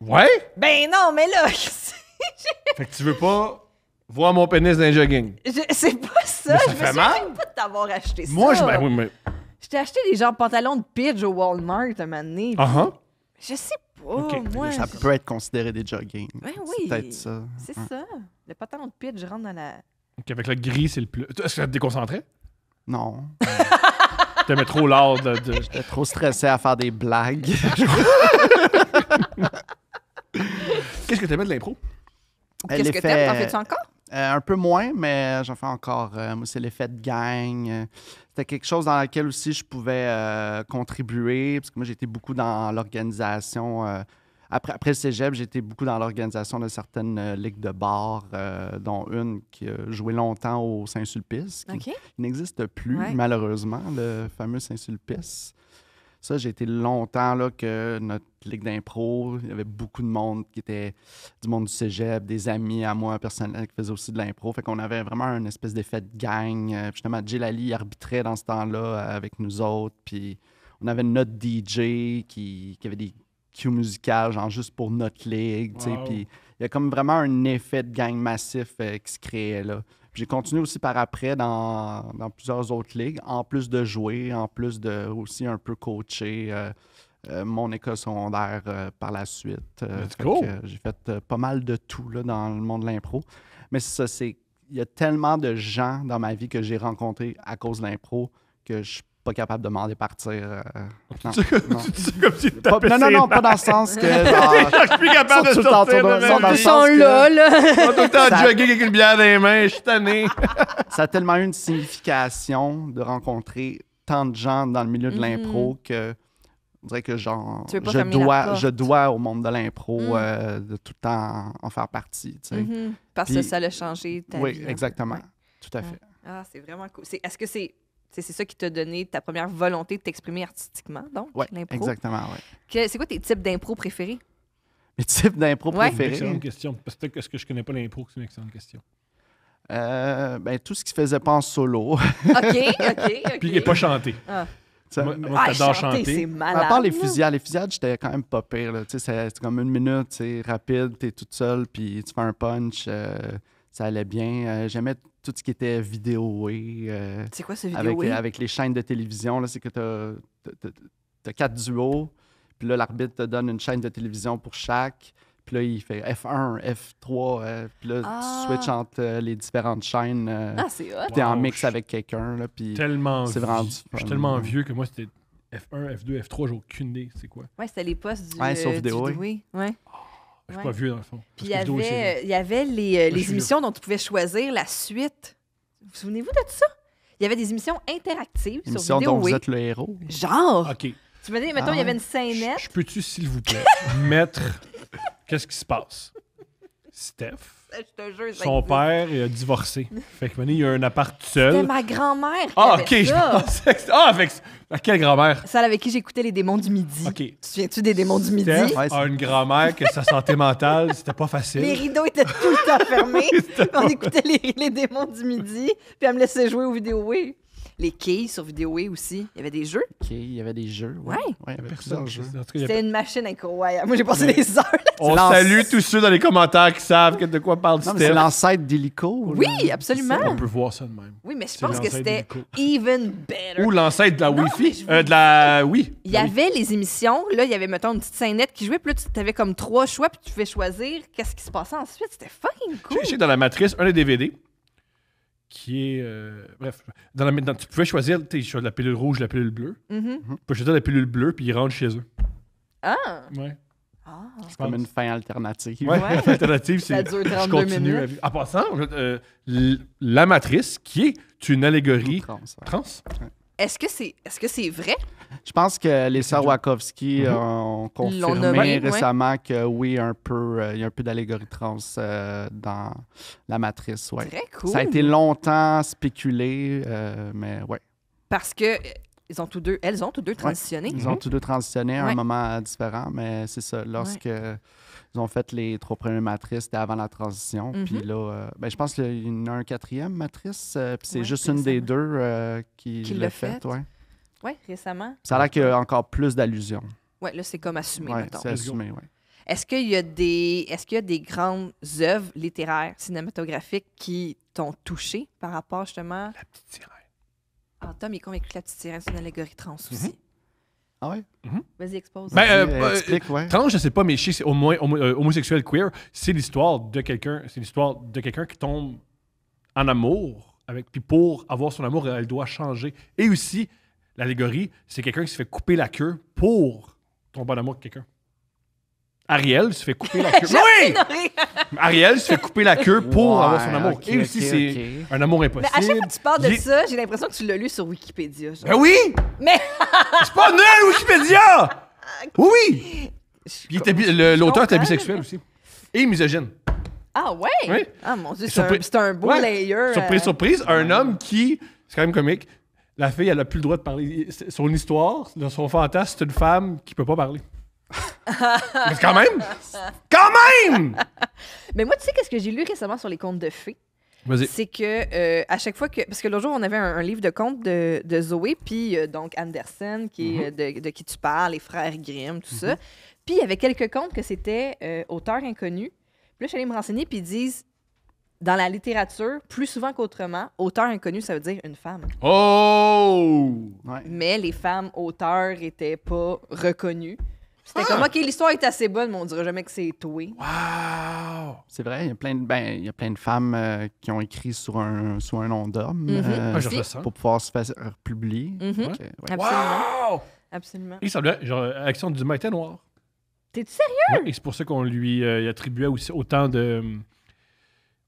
Ouais? Ben non, mais là, Fait que tu veux pas voir mon pénis dans les jogging. c'est pas ça. ça je me fait pas de t'avoir acheté ça. Moi, je. ben oui, mais t'ai acheté des genre pantalons de pitch au Walmart à un moment donné. Uh-huh. Je sais pas, moi. Ça peut être considéré des jogging. Ben oui. C'est ça. C'est ça. Le pantalon de pitch, je rentre dans la. avec le gris, c'est le plus. Est-ce que ça te déconcentrait? Non. T'aimais trop l'art de. de... J'étais trop stressé à faire des blagues. Qu'est-ce que t'aimais de l'impro? Qu'est-ce que t'aimes? T'en fais-tu encore? Euh, un peu moins, mais j'en fais encore. Euh, moi, c'est l'effet de gang. Euh. C'était quelque chose dans lequel aussi je pouvais contribuer, parce que moi, j'étais beaucoup dans l'organisation. Après, après, le cégep, j'étais beaucoup dans l'organisation de certaines ligues de bar, dont une qui jouait longtemps au Saint-Sulpice, qui, n'existe plus, malheureusement, le fameux Saint-Sulpice. Ça, j'ai été longtemps là, que notre ligue d'impro, il y avait beaucoup de monde qui était du monde du cégep, des amis à moi personnels qui faisaient aussi de l'impro. Fait qu'on avait vraiment une espèce d'effet de gang. Puis euh, justement, Ali arbitrait dans ce temps-là euh, avec nous autres. Puis on avait notre DJ qui, avait des cues musicales, genre juste pour notre ligue. Puis il y a comme vraiment un effet de gang massif euh, qui se créait là. J'ai continué aussi par après dans, plusieurs autres ligues, en plus de jouer, en plus de aussi un peu coacher euh, euh, mon école secondaire euh, par la suite. Cool. J'ai fait pas mal de tout là, dans le monde de l'impro. Mais ça, c'est. Il y a tellement de gens dans ma vie que j'ai rencontrés à cause de l'impro que je pas capable de m'en départir. Euh, non, non. non, pas dans le sens que. je suis plus capable de sortir de, la Ils sont là, là. tout le temps jogging avec une bière dans les mains, je suis tanné. ça a tellement eu une signification de rencontrer tant de gens dans le milieu de l'impro mm-hmm. que on dirait que genre, je dois, je dois au monde de l'impro mm. euh, de tout le temps en faire partie. Tu sais. Mm-hmm. Parce que ça l'a changé ta oui, vie. Oui, exactement. Tout à fait. Ah, c'est vraiment cool. Est-ce que c'est c'est ça qui t'a donné ta première volonté de t'exprimer artistiquement, donc ouais, Exactement, oui. C'est quoi tes types d'impro préférés? Mes types d'impro préférés? C'est une excellente question. Parce que est-ce que je connais pas l'impro, c'est une excellente question. Euh, ben, tout ce qui faisait pas en solo. OK, OK, OK. Puis il n'est pas chanté. Ah. Moi, moi ah, j'adore chanter. c'est Malade, à part les fusillades, les fusillades, j'étais quand même pas pire. C'est comme une minute, c'est rapide, t'es toute seule, puis tu fais un punch. Euh, ça allait bien. Euh, j'aimais tout ce qui était vidéo. Euh, c'est quoi ce Avec, les chaînes de télévision, là, c'est que tu as, quatre duos, puis là, l'arbitre te donne une chaîne de télévision pour chaque. Puis là, il fait F1, F3, euh, puis là, tu ah! switches entre euh, les différentes chaînes. ah, c'est hot! T'es en mix avec quelqu'un, là, puis... C'est vraiment Je suis tellement vieux que moi, c'était F1, F2, F3, j'ai aucune idée, c'est quoi. Ouais, c'était les postes du... oui. Ouais. Ah, je suis pas vieux, dans le fond. Puis il y, avait, euh, il y avait les, euh, les émissions dont tu pouvais choisir la suite. Vous vous souvenez-vous de tout ça? Il y avait des émissions interactives émissions sur vidéo. dont oui. vous êtes le héros. Genre! OK. Tu me dis, mettons, il y avait une ah, scène Je peux-tu, s'il vous plaît, mettre... Qu'est-ce qui se passe? Steph son père il a divorcé. Fait que, il a un appart seul. C'était ma grand-mère. Ah, ok, je Ah, avec. que... Ah, quelle grand-mère Celle avec qui j'écoutais les démons du midi. Ok. Tu Souviens-tu des démons du midi ouais, une grand-mère que sa santé mentale, c'était pas facile. Les rideaux étaient tout le temps fermés. on écoutait les, les, démons du midi, puis elle me laissait jouer aux vidéos. Oui les quilles sur VideoWay aussi. Il y avait des jeux. Okay, il y avait des jeux. Ouais. ouais. ouais personne. C'était une machine incroyable. Moi, j'ai passé des heures. Là. On salue tous ceux dans les commentaires qui savent de quoi parle Steph. C'est l'ancêtre d'Hélico. Oui, absolument. On peut voir ça de même. Oui, mais je pense que c'était even better. Ou l'ancêtre de la Wi-Fi. Euh, de la. Oui. Il y avait les émissions. Là, il y avait, mettons, une petite scénette qui jouait. Puis là, tu avais comme trois choix. Puis tu pouvais choisir qu'est-ce qui se passait ensuite. C'était fucking cool. J'ai dans la matrice un des DVD qui est. Euh, bref, dans tu pouvais choisir la pilule rouge, la pilule bleue. puis mm-hmm. mm-hmm. Tu peux choisir la pilule bleue, puis ils rentrent chez eux. Ah! Ouais. Ah, c'est comme une fin alternative. Ouais, fin alternative, c'est. je continue À... En passant, euh, la matrice, qui est une allégorie trans. trans. Est-ce que c'est est -ce c'est vrai? Je pense que les sœurs Wachowski mm-hmm. ont confirmé récemment que oui, un peu, euh, il y a un peu d'allégorie trans euh, dans la matrice. Ouais. Très cool. Ça a été longtemps spéculé, euh, mais ouais. Parce que ils ont tous deux, elles ont deux transitionné. Ils ont mhm. tous deux transitionné à un moment différent, mais c'est ça. Lorsque ils ont fait les trois premières matrices avant la transition. Mm-hmm. Puis là, euh, ben, je pense qu'il y en a une quatrième matrice, euh, puis c'est juste une des deux euh, qui, qui l'a faite. Fait, oui, ouais, récemment. Ça a l'air qu'il y a encore plus d'allusions. Oui, là, c'est comme assumé, Oui, C'est assumé, oui. Est-ce qu'il y, a des, est qu'il y a des grandes œuvres littéraires, cinématographiques qui t'ont touché par rapport justement. La petite sirène. Ah, Tom est convaincu que la petite sirène, c'est une allégorie trans mm-hmm. aussi. Ah mhm. Vas-y, expose. Ben, euh, euh, je sais pas, mais chez c'est euh, homosexuel queer, c'est l'histoire de quelqu'un, c'est l'histoire de quelqu'un qui tombe en amour avec, puis pour avoir son amour, elle doit changer. Et aussi, l'allégorie, c'est quelqu'un qui se fait couper la queue pour tomber en amour avec quelqu'un. Ariel se fait couper la queue. oui! Ariel se fait couper la queue pour avoir son amour. Et aussi, c'est un amour Mais impossible. à chaque fois que tu parles de ça, j'ai l'impression que tu l'as lu sur Wikipédia. Ben oui! Mais C'est pas nul, Wikipédia! Oui, l'auteur était bisexuel aussi. Et misogyne. ah ouais. Oui. Ah mon dieu, c'est un, beau layer. Euh. Surprise, surprise, un homme qui. C'est quand même comique. La fille, elle a plus le droit de parler. Son histoire, son fantasme, c'est une femme qui peut pas parler. Mais quand même! Quand même! Mais moi, tu sais, qu'est-ce que j'ai lu récemment sur les contes de fées? C'est que euh, à chaque fois que. Parce que l'autre jour, on avait un, livre de contes de, de Zoé, puis euh, donc Anderson, qui mm-hmm. euh, de, qui tu parles, les frères Grimm, tout ça. Mm-hmm. Puis il y avait quelques contes que c'était auteur inconnu. Puis là, je suis allée me renseigner, puis ils disent dans la littérature, plus souvent qu'autrement, auteur inconnu, ça veut dire une femme. Oh! Mais les femmes auteurs n'étaient pas reconnues. C'était ah! comme, OK, l'histoire est assez bonne, mais on dirait jamais que c'est toi. Wow! C'est vrai, il y a plein de, ben, il y plein de femmes euh, qui ont écrit sur un, sur un nom d'homme mhm. euh, ah, pour pouvoir se faire publier. Mhm. Absolument. Absolument. Il semblait, genre, Action du matin noir. T'es-tu sérieux? et c'est pour ça qu'on lui euh, attribuait aussi autant de.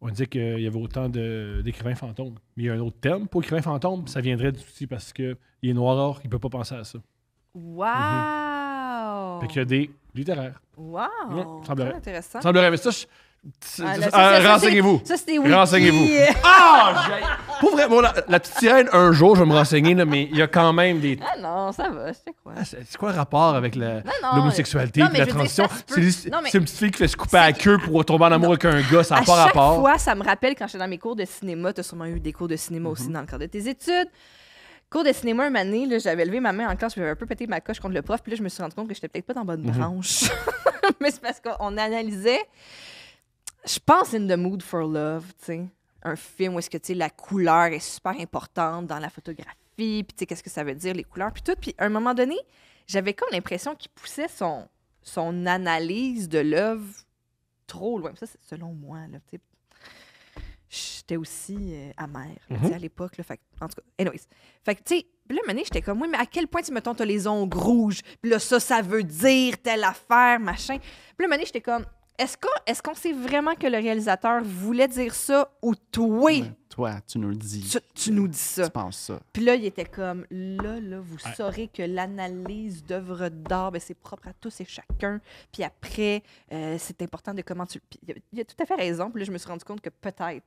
On disait qu'il y avait autant d'écrivains fantômes. Mais il y a un autre terme pour écrivain fantôme, ça viendrait du souci parce qu'il est noir, or, il peut pas penser à ça. Wow! Mhm. Fait qu'il y a des littéraires. Wow! Ça semblerait. Très intéressant. Semblerait, mais ça, ah, renseignez-vous. Ça, c'était oui. Renseignez-vous. Ah! Pour vrai, bon, la, petite sirène, un jour, je vais me renseigner, là, mais il y a quand même des. Ah non, ça va, je quoi. Ah, c'est quoi le rapport avec l'homosexualité et la transition? C'est une petite fille qui fait se couper à la queue pour tomber en amour avec un gars, ça n'a pas rapport. Chaque fois, ça me rappelle quand j'étais dans mes cours de cinéma. Tu as sûrement eu des cours de cinéma mm-hmm. aussi dans le cadre de tes études. Cours de cinéma, un année, j'avais levé ma main en classe, j'avais un peu pété ma coche contre le prof, puis là, je me suis rendu compte que j'étais peut-être pas dans bonne mhm. branche. Mais c'est parce qu'on analysait, je pense, In the Mood for Love, tu un film où est-ce que, tu sais, la couleur est super importante dans la photographie, puis qu'est-ce que ça veut dire, les couleurs, puis tout. Puis à un moment donné, j'avais comme l'impression qu'il poussait son, son analyse de l'œuvre trop loin. Ça, c'est selon moi, là, tu j'étais aussi euh, amère mhm. à l'époque. En tout cas, anyways. Fait que, tu sais, là, maintenant, j'étais comme, oui, mais à quel point, tu mettons, t'as les ongles rouges, puis là, ça, ça veut dire telle affaire, machin. Puis là, j'étais comme, est-ce qu'on est sait vraiment que le réalisateur voulait dire ça ou toi? toi, tu nous dis. Tu, nous dis ça. Tu penses ça. Puis là, il était comme, là, là, vous saurez que l'analyse d'œuvres d'art, ben, c'est propre à tous et chacun. Puis après, euh, c'est important de comment tu... Il a, tout à fait raison. Puis là, je me suis rendu compte que peut-être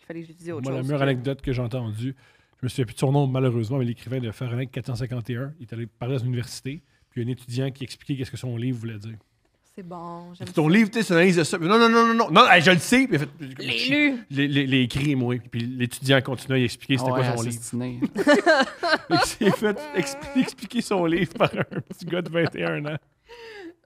qu'il fallait autre Moi, chose. la meilleure anecdote que j'ai entendue, je me souviens plus de son nom malheureusement, mais l'écrivain de Fahrenheit 451, il est allé parler à une université, puis un étudiant qui expliquait qu'est-ce que son livre voulait dire. C'est bon. Ton livre, tu une analyse de ça. Non, non, non, non, non, non je le sais. les lu. Les, écrits, moi. Puis l'étudiant continue à expliquer c'était quoi son livre. Il s'est fait expliquer, son livre par un petit gars de 21 ans.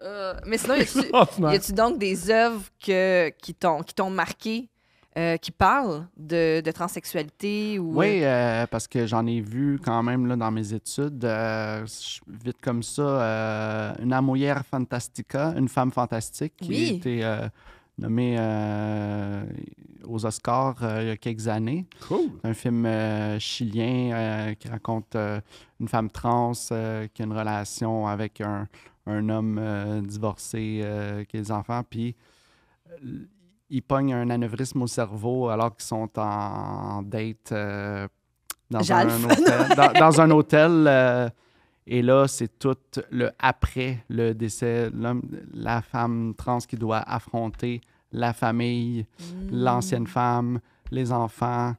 Euh, mais sinon, y a-tu donc des œuvres que, qui t'ont marqué euh, qui parle de, de transsexualité ou... Oui, euh, euh, parce que j'en ai vu quand même là, dans mes études, vite comme ça, une amouillère fantastica, une femme fantastique qui a été nommée aux Oscars il y a quelques années. Cool. Un film chilien qui raconte une femme trans qui a une relation avec un, un homme divorcé qui a des enfants. Puis ils pognent un anévrisme au cerveau alors qu'ils sont en date euh, dans, un hôtel, euh, et là, c'est tout le après le décès, la femme trans qui doit affronter la famille, mm. l'ancienne femme, les enfants.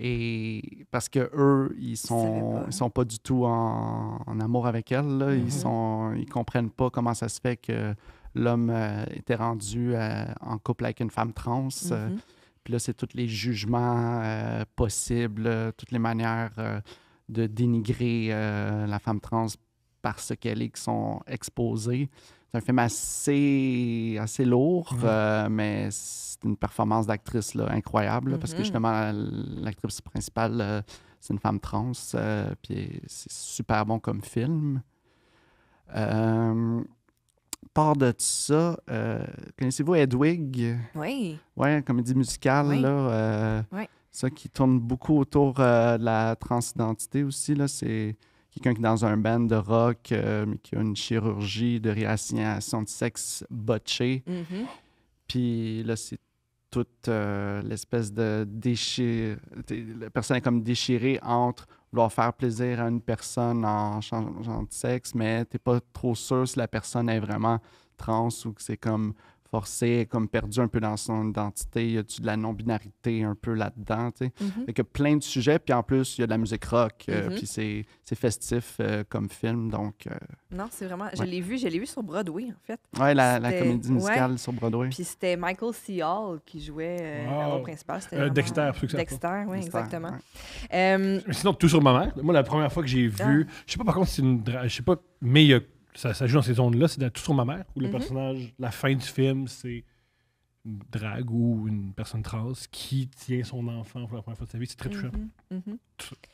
Et parce que eux, ils sont, hein. sont pas du tout en, amour avec elle. Ils mm-hmm. sont, ils comprennent pas comment ça se fait que l'homme euh, était rendu euh, en couple avec une femme trans. Euh, mm-hmm. puis là, c'est tous les jugements possibles, toutes les manières de dénigrer la femme trans parce qu'elle est qui sont exposées. C'est un film assez, assez lourd, mais c'est une performance d'actrice incroyable parce que mm-hmm. justement, l'actrice principale c'est une femme trans, puis c'est super bon comme film. Euh, part de ça, euh, connaissez-vous Edwig? Oui. Oui, comédie musicale, là. Euh, ça qui tourne beaucoup autour euh, de la transidentité aussi, là. C'est quelqu'un qui est dans un band de rock, mais qui a une chirurgie de réassignation de sexe botchée. Mm-hmm. Puis là, c'est toute l'espèce de déchir... La personne est comme déchirée entre vouloir faire plaisir à une personne en changeant de sexe, mais tu t'es pas trop sûr si la personne est vraiment trans ou que c'est comme forcé, comme perdu un peu dans son identité. Il y a de la non-binarité un peu là-dedans. Tu sais. Mm -hmm. plein de sujets. Puis en plus, il y a de la musique rock. Euh, mhm. puis c'est festif euh, comme film. Donc, euh, non, c'est vraiment. Je l'ai vu, je l'ai vu sur Broadway, en fait. Oui, la, comédie musicale sur Broadway. Puis c'était Michael C. Hall qui jouait wow. principal. rôle Dexter, ça. Dexter oui, exactement. sinon, toujours ma mère. Moi, la première fois que j'ai vu, ah. je sais pas par contre, c'est une. Je sais pas, mais ça, ça joue dans ces zones-là, c'est tout sur ma mère, où le mhm. personnage, la fin du film, c'est une drague ou une personne trans qui tient son enfant pour la première fois de sa vie. C'est très mhm, touchant. Mhm.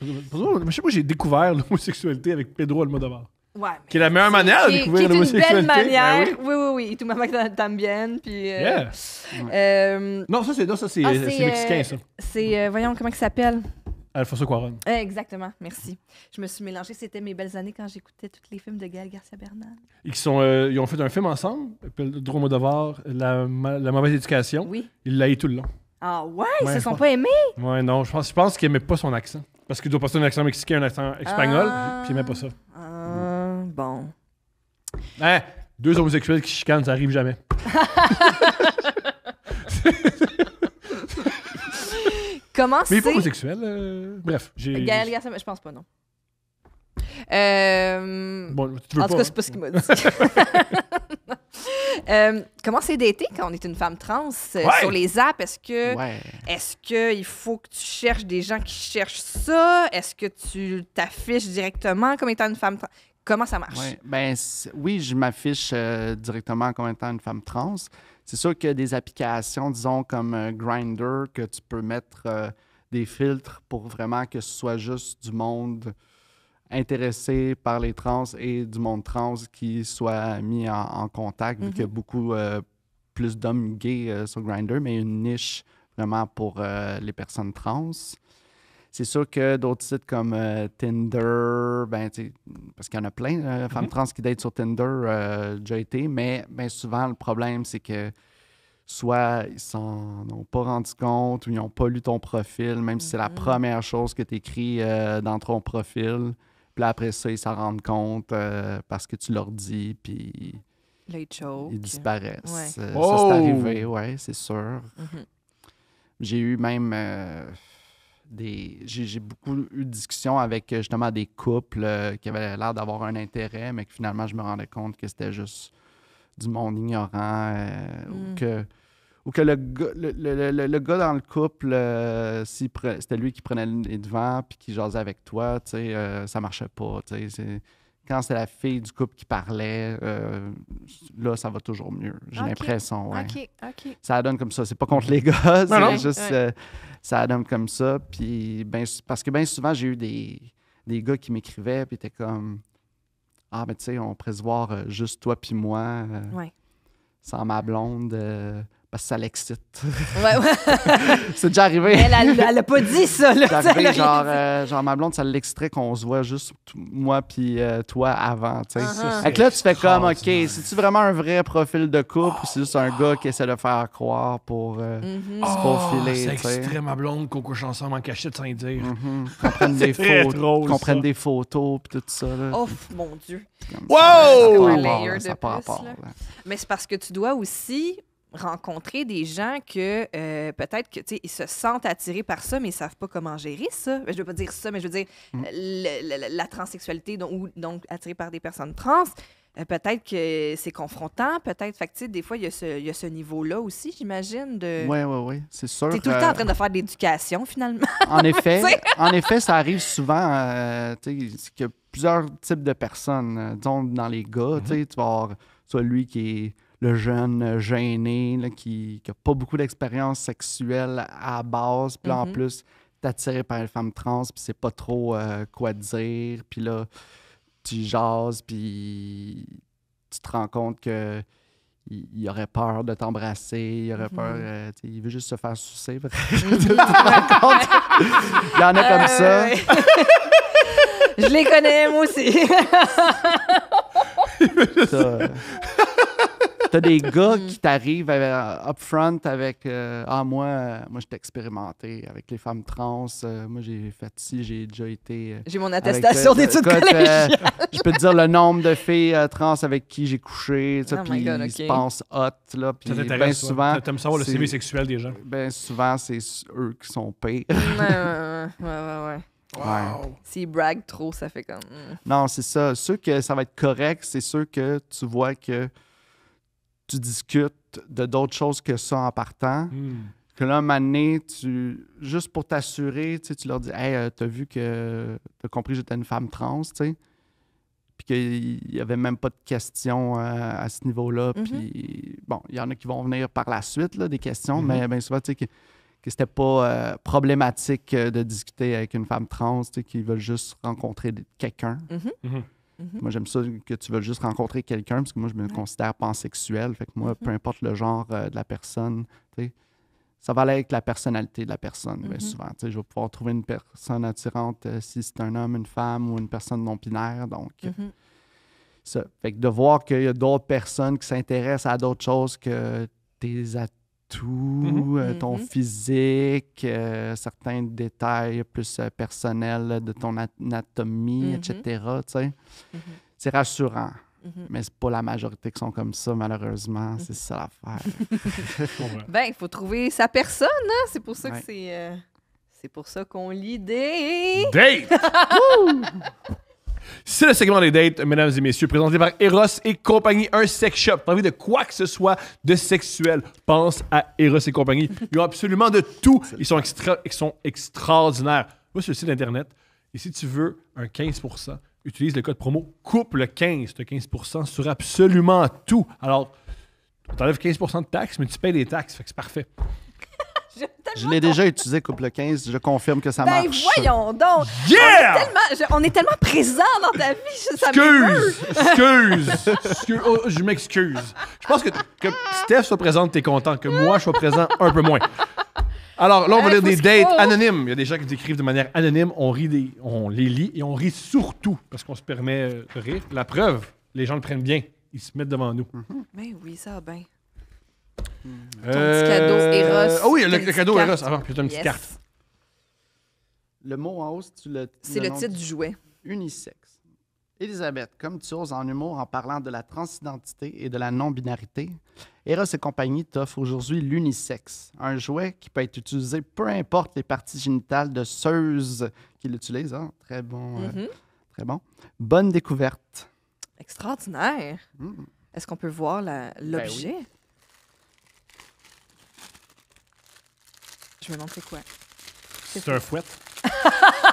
Je sais pas, j'ai découvert l'homosexualité avec Pedro Almodovar. Ouais, qui est la meilleure manière de découvrir l'homosexualité. est une belle ben manière. oui, oui, oui. Et tout maman también. Puis, euh, yeah. Euh, non, ça, c'est ça ah, c'est mexicain, ça. Euh, c'est, euh, voyons, comment il s'appelle Alfonso Cuaron. exactement, merci. Je me suis mélangée. C'était mes belles années quand j'écoutais tous les films de Gael Garcia Bernal. Ils, sont, euh, ils ont fait un film ensemble, Droma la, la mauvaise éducation. Oui. Il l'a eu tout le long. Ah ouais, ils se sont pas aimés? Ouais, non, je pense, qu'ils pense qu'il aimait pas son accent. Parce qu'il doit passer un accent mexicain, un accent espagnol, ah. puis il aimait pas ça. Ah, bon. Hein, deux homosexuels qui chicanent, ça arrive jamais. Comment c'est. Mais il est pas homosexuel. Euh, bref, j'ai. Gaël je pense pas, non. Euh, Bon, tu veux en tout pas, cas, hein? c'est pas ce qu'il m'a dit. Euh, comment c'est d'été quand on est une femme trans euh, sur les apps? Est-ce que est-ce que il faut que tu cherches des gens qui cherchent ça? Est-ce que tu t'affiches directement comme étant une femme trans? Comment ça marche? ben, oui, je m'affiche euh, directement comme étant une femme trans. C'est sûr qu'il y a des applications, disons, comme euh, Grindr, Grinder, que tu peux mettre euh, des filtres pour vraiment que ce soit juste du monde intéressé par les trans et du monde trans qui soit mis en, contact, vu qu'il y a mhm. beaucoup plus d'hommes gays sur Grinder, mais une niche vraiment pour les personnes trans. C'est sûr que d'autres sites comme euh, Tinder, ben, parce qu'il y en a plein, euh, femmes mhm. trans qui date sur Tinder, euh, JT été, mais souvent le problème, c'est que soit ils s'en ont pas rendu compte ou ils n'ont pas lu ton profil, même si c'est la mhm. première chose que tu écris dans ton profil. Puis après ça, ils s'en rendent compte parce que tu leur dis, puis. ils disparaissent. Ça, c'est arrivé, oh! oui, c'est sûr. Mhm. J'ai eu même j'ai beaucoup eu de discussions avec euh, justement des couples euh, qui avaient l'air d'avoir un intérêt, mais que finalement, je me rendais compte que c'était juste du monde ignorant euh, ou mm. que. Ou que le, le, gars dans le couple, c'était lui qui prenait les devant puis qui jasait avec toi, ça marchait pas quand c'est la fille du couple qui parlait, euh, là, ça va toujours mieux. J'ai l'impression. Ouais. Ça donne comme ça. C'est pas contre les gars, c'est juste. Euh, ça donne comme ça. Puis, ben, parce que bien souvent, j'ai eu des, gars qui m'écrivaient, puis étaient comme Ah, mais tu sais, on pourrait se voir euh, juste toi puis moi, sans ma blonde parce que ça l'excite. Ouais, ouais. c'est déjà arrivé. elle, n'a a pas dit ça, là. genre, euh, genre, ma blonde, ça l'exciterait qu'on se voit juste moi puis euh, toi avant, tu sais. Ah, là, tu fais comme, OK, c'est-tu vraiment un vrai profil de couple c'est juste un gars qui essaie de faire croire pour euh, mm-hmm. se profiler, oh, Ça exciterait ma blonde qu'on couche ensemble en cachette sans dire. Mm-hmm. Qu'on prenne, des, photos, qu'on des photos puis tout ça, là. Oh, mon Dieu. wow! Ça, ça pas Mais c'est parce que tu dois aussi rencontrer des gens que euh, peut-être que ils se sentent attirés par ça, mais ils savent pas comment gérer ça. Je veux pas dire ça, mais je veux dire mm. la transsexualité donc, ou donc attirée par des personnes trans. Euh, peut-être que c'est confrontant, peut-être. Fait des fois, il y a ce, niveau-là aussi, j'imagine. De... Oui, oui, oui, c'est sûr. Tu tout le temps en euh, train de faire de l'éducation, finalement. En effet, en effet, ça arrive souvent que plusieurs types de personnes. Disons, dans les gars, tu mm-hmm. vas avoir celui qui est le jeune euh, gêné là, qui n'a pas beaucoup d'expérience sexuelle à base. Puis en mhm. plus, t'es attiré par une femme trans, puis c'est pas trop euh, quoi dire. Puis là, tu jases, puis tu te rends compte que il, aurait peur de t'embrasser, il aurait mhm. peur, euh, il veut juste se faire sucer. Mhm. il y en a comme ça. Je les connais, moi aussi. T'as des gars mm. qui t'arrivent euh, up front avec euh, Ah, moi, euh, moi j'étais expérimenté avec les femmes trans. moi, j'ai fait ci, j'ai déjà été. j'ai mon attestation d'études collégiales. je peux te dire le nombre de filles trans avec qui j'ai couché. Oh puis ils se pensent hot. Là, ça ben souvent. savoir le CV sexuel des gens. Ben souvent, c'est eux qui sont payés. ouais, ouais, ouais. S'ils braguent trop, ça fait comme. Hmm. Non, c'est ça. Ceux que ça va être correct, c'est ceux que tu vois que tu discutes de d'autres choses que ça en partant. Hmm. Que là, un moment donné, tu, juste pour t'assurer, tu, leur dis Hey, euh, t'as vu que t'as compris que j'étais une femme trans, tu sais. Puis qu'il n'y avait même pas de questions euh, à ce niveau-là. Mm-hmm. Puis bon, il y en a qui vont venir par la suite, des questions, mais mm-hmm. bien souvent, tu sais, que, c'était pas euh, problématique de discuter avec une femme trans, tu sais, qui veulent juste rencontrer quelqu'un. Mm-hmm. Mhm. Moi, j'aime ça que tu veux juste rencontrer quelqu'un, parce que moi, je me considère pansexuel. Fait que moi, mhm. peu importe le genre euh, de la personne, ça va aller avec la personnalité de la personne, mhm. souvent. Je vais pouvoir trouver une personne attirante euh, si c'est un homme, une femme ou une personne non-binaire. Donc, euh, ça. Fait que de voir qu'il y a d'autres personnes qui s'intéressent à d'autres choses que tes attentes, tout, mhm. euh, ton mhm. physique, euh, certains détails plus euh, personnels de ton anatomie, etc. Mhm. C'est rassurant. Mais c'est pas la majorité qui sont comme ça, malheureusement. C'est ça l'affaire. ben, il faut trouver sa personne, hein. C'est pour ça que c'est. c'est pour ça qu'on lit des. Date! C'est le segment des dates, mesdames et messieurs, présenté par Eros et compagnie, un sex shop. envie de quoi que ce soit de sexuel, pense à Eros et compagnie. Ils ont absolument de tout. Ils sont, sont extraordinaires. Moi, sur le site internet, et si tu veux un 15%, utilise le code promo COUPLE15. Tu 15% sur absolument tout. Alors, t'enlèves 15% de taxes, mais tu payes les taxes, fait que c'est parfait. Je l'ai déjà utilisé couple 15, je confirme que ça ben, marche. Mais voyons donc! Yeah! On est tellement, présents présent dans ta vie, je, ça Excuse! Excuse! excuse oh, je m'excuse. Je pense que, que Steph soit présente, t'es content. Que moi, je sois présent un peu moins. Alors là, on va hein, lire des dates anonymes. Il y a des gens qui décrivent de manière anonyme. On rit, on les lit et on rit surtout parce qu'on se permet euh, de rire. La preuve, les gens le prennent bien. Ils se mettent devant nous. Ben Mais oui, ça va bien. Ton petit euh, cadeau Eros. Ah oui, le, cadeau Eros. Avant, ah, puis une petite carte. Le mot en haut, c'est le, C'est le titre du jouet. Unisex. Elisabeth, comme tu oses en humour en parlant de la transidentité et de la non-binarité, Eros et compagnie t'offrent aujourd'hui l'unisex, un jouet qui peut être utilisé peu importe les parties génitales de ceux qui l'utilisent. Hein. Très bon. Euh, mm-hmm. très bon. Bonne découverte. Extraordinaire. Mm. Est-ce qu'on peut voir ben l'objet? Je me demande c'est quoi. C'est un fouet.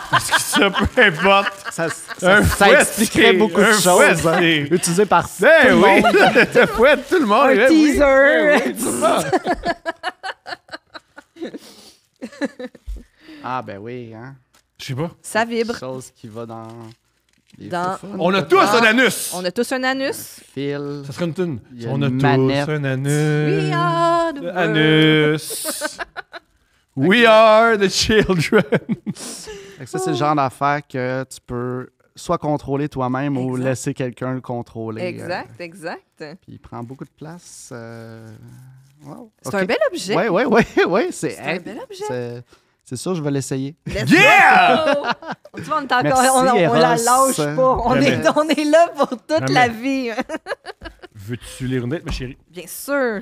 Parce que ça, peu importe. Ça, ça, un ça fouet, expliquerait beaucoup de choses. Hein, utilisé par ben tout oui, le monde. un fouet, tout le monde. Un là, teaser. Oui, oui, tout le monde. ah, ben oui, hein. Je sais pas. Ça vibre. chose qui va dans... Dans... On a tous un anus! On a tous un anus. fil, Ça serait une tune. On a manette. tous un anus. We are the anus. We are the children. ça, c'est le genre d'affaire que tu peux soit contrôler toi-même ou laisser quelqu'un le contrôler. Euh. Exact, exact. Puis il prend beaucoup de place. Euh, c'est un bel objet. Oui, oui, oui, oui. C'est un bel objet. C'est sûr, je vais l'essayer. Yeah! on ne on, la lâche pas. On est, là pour toute la vie. Veux-tu lire une lettre, ma chérie? Bien sûr.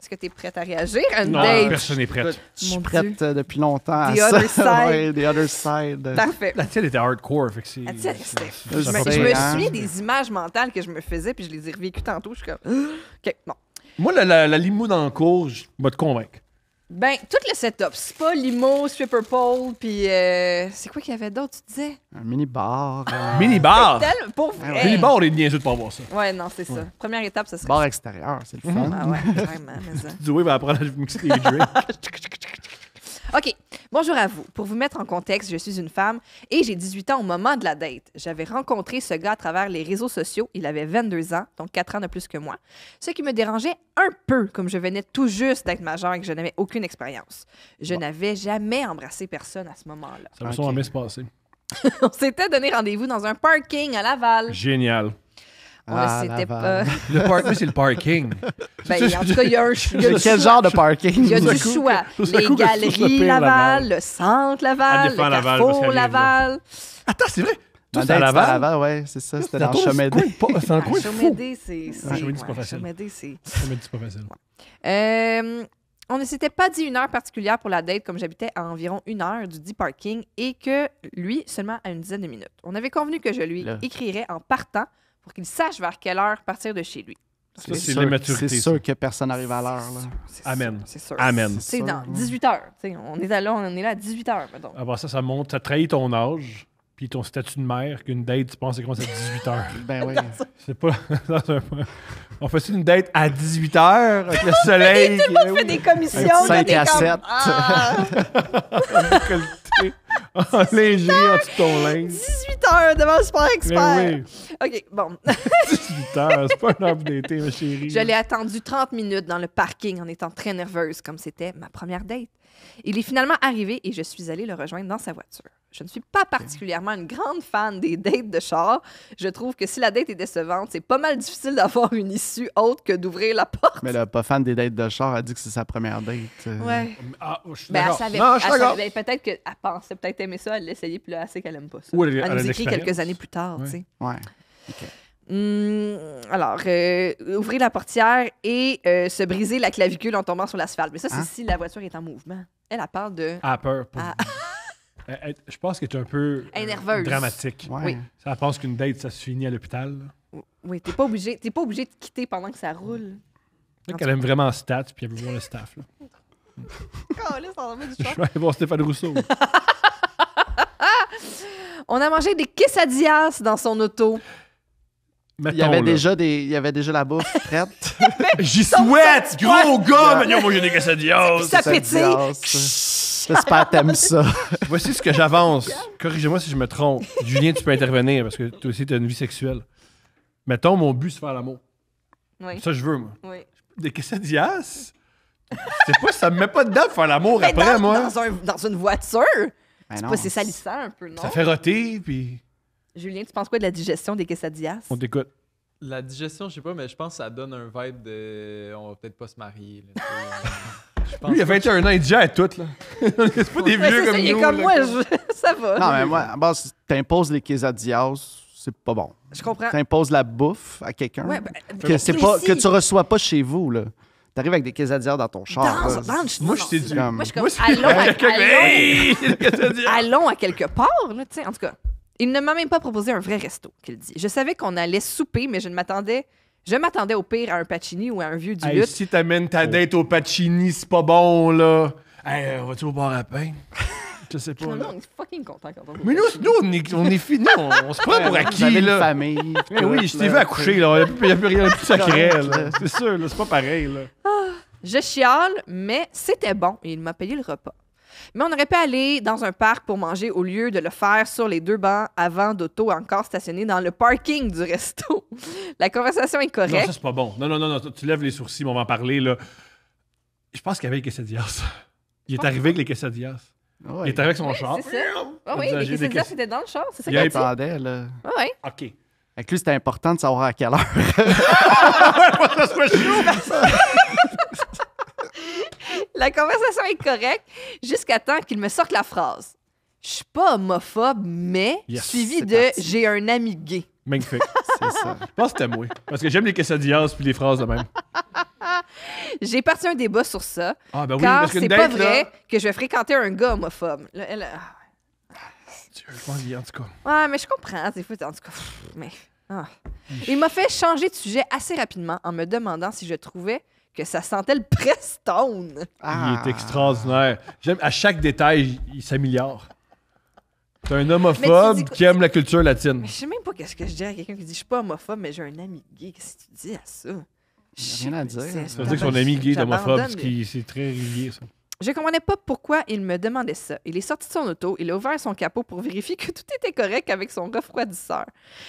Est-ce que tu es prête à réagir non, personne n'est prête. Je suis prête euh, depuis longtemps. The à other ça. side. the other side. Parfait. La tienne était hardcore. Fait La tienne, c'était- Je, me- suis hein. des images mentales que je me faisais, puis je les ai revécues tantôt. Je suis comme. OK, bon. Moi, la, la, en cours, je vais te convaincre. Ben, tout le setup. C'est pas limo, stripper pole, puis euh, c'est quoi qu'il y avait d'autre, tu disais? Un mini-bar. Euh. mini-bar? Pour ah vrai. Mini-bar, on est bien de pas avoir ça. Ouais, non, c'est ça. Première étape, ce serait... Bar extérieur, c'est le ah fun. Ah ouais, vraiment, mais ça. Doué va apprendre à mixer les drinks. OK. Bonjour à vous. Pour vous mettre en contexte, je suis une femme et j'ai 18 ans au moment de la date. J'avais rencontré ce gars à travers les réseaux sociaux. Il avait 22 ans, donc 4 ans de plus que moi. Ce qui me dérangeait un peu, comme je venais tout juste d'être majeure et que je n'avais aucune expérience. Je n'avais jamais embrassé personne à ce moment-là. Ça me semble jamais On s'était donné rendez-vous dans un parking à Laval. Génial. Ah, le, ah, pas... le parking, c'est le parking. Ben, en tout cas, il y a un choix. Quel genre de parking? Il y a du choix. Les galeries Laval, le centre Laval, le carrefour Laval. Attends, c'est vrai? La ah, ben, à Laval? À Laval, ouais, c'est ça. C'était dans D. C'est un chemin Chomédé, c'est... D, c'est Le chemin c'est... pas facile. Euh, on ne s'était pas dit une heure particulière pour la date, comme j'habitais à environ une heure du dit parking et que lui, seulement à une dizaine de minutes. On avait convenu que je lui écrirais en partant pour qu'il sache vers quelle heure partir de chez lui. C'est sûr, que personne n'arrive à l'heure. Amen. C'est sûr. Amen. C'est dans 18 heures. On est, là, on est là à 18 heures. Ah bah ça, ça monte, ça trahit ton âge puis ton statut de mère qu'une date, tu penses qu'on commence à 18 h ben oui. C'est pas. on fait une date à 18 h avec le soleil. Tout le monde ben fait des commissions. 5 à 7 en léger, en tout ton linge. 18 heures devant Super ben Expert. Oui. OK, bon. 18 heures, c'est pas un homme d'été, ma chérie. Je l'ai attendu 30 minutes dans le parking en étant très nerveuse, comme c'était ma première date. Il est finalement arrivé et je suis allée le rejoindre dans sa voiture. Je ne suis pas particulièrement une grande fan des dates de char. Je trouve que si la date est décevante, c'est pas mal difficile d'avoir une issue autre que d'ouvrir la porte. Mais elle pas fan des dates de char, elle dit que c'est sa première date. Euh. Ouais. Ah, je suis ben, peut-être qu'elle pensait peut-être aimer ça, elle l'essayait, puis là, elle sait qu'elle aime pas ça. elle, elle, écrit quelques années plus tard, oui. tu sais. Ouais. Hum, alors, euh, ouvrir la portière et euh, se briser la clavicule en tombant sur l'asphalte. Mais ça, c'est hein? si la voiture est en mouvement. Elle a peur de. Ah. je pense qu'elle est un peu euh, dramatique. Ça pense qu'une date, ça se finit à l'hôpital. Oui, t'es pas obligé, pas obligé de quitter pendant que ça roule. Donc, elle aime vraiment stats, puis elle veut voir le staff. oh, là, ça du Je vais aller voir Stéphane Rousseau. On a mangé des quesadillas dans son auto il y avait déjà des, il y avait déjà la bouffe prête. J'y souhaite, gros gars! Mais moi, j'ai des quesadillas. Ça pétille! J'espère t'aimes ça. Voici ce que j'avance. Corrigez-moi si je me trompe. Julien, tu peux intervenir parce que toi aussi, t'as une vie sexuelle. Mettons, mon but, c'est faire l'amour. Oui. Ça, je veux, moi. Oui. Des quesadillas? C'est pas, ça me met pas dedans de faire l'amour après, moi. Dans, une voiture? Ben c'est pas, c'est salissant un peu, non? Ça fait roter, puis... Julien, tu penses quoi de la digestion des quesadillas? On t'écoute. La digestion, je sais pas, mais je pense que ça donne un vibe de. On va peut-être pas se marier. Là, Lui, il a 21 ans, il à ah, tout, là. c'est pas des vieux comme ça, nous. Il est comme moi, ça va. Non, mais moi, à base, t'imposes les quesadillas, c'est pas bon. Je comprends. T'imposes la bouffe à quelqu'un ouais, ben, que, ben, c'est pas, que tu reçois pas chez vous, là. T'arrives avec des quesadillas dans ton char. Dans, dans, moi, je t'ai dit. Moi, je suis comme, allons, à, allons à quelque part, tu sais, en tout cas. Il ne m'a même pas proposé un vrai resto, qu'il dit. Je savais qu'on allait souper, mais je ne m'attendais. Je m'attendais au pire à un Pacini ou à un vieux du hey, lutte. Si t'amènes ta oh. dette au Pacini, c'est pas bon, là. on euh, va-tu au bar à pain? Je sais pas. Non, on est fucking content quand on Mais nous, nous, on est, on fini. on se prend pour acquis. là. une famille. Eh oui, je t'ai vu accoucher. Là. Il n'y a, plus rien de plus sacré. là. C'est sûr, là, c'est pas pareil. Là. Ah, je chiale, mais c'était bon et il m'a payé le repas. Mais on aurait pu aller dans un parc pour manger au lieu de le faire sur les deux bancs avant d'auto encore stationné dans le parking du resto. la conversation est correcte. Non, ça, c'est pas bon. Non, non, non, non, tu lèves les sourcils, mais on va en parler, là. Je pense qu'il y avait les quesadillas. Il est arrivé avec les quesadillas. Ah ouais. Il est arrivé avec son oui, char. C'est ça. Oh, oui, les quesadillas, c'était dans le char, c'est ça Il attendait, là. Oh, ah oui. OK. Avec lui, c'était important de savoir à quelle heure. ça soit la conversation est correcte jusqu'à temps qu'il me sorte la phrase. Je suis pas homophobe, mais suivi de j'ai un ami gay. Magnifique. c'est ça. Je pense que c'était moi. Parce que j'aime les quesadillas puis les phrases de même. J'ai parti un débat sur ça. Ah, ben oui, parce que c'est pas vrai que je vais fréquenter un gars homophobe. Tu elle... Ah. en tout cas. Ouais, mais je comprends. Des fois, en tout cas. Ah. Il m'a fait changer de sujet assez rapidement en me demandant si je trouvais que ça sentait le Prestone. Ah. Il est extraordinaire. J'aime, à chaque détail, il s'améliore. T'es un homophobe qui aime la culture latine. Mais je sais même pas qu'est-ce que je dis à quelqu'un qui dit je suis pas homophobe, mais j'ai un ami gay. Qu'est-ce que tu dis à ça? J'ai rien à dire. Ça veut dire que son ami gay est homophobe, c'est très rigué, ça. Je ne comprenais pas pourquoi il me demandait ça. Il est sorti de son auto, il a ouvert son capot pour vérifier que tout était correct avec son refroidisseur.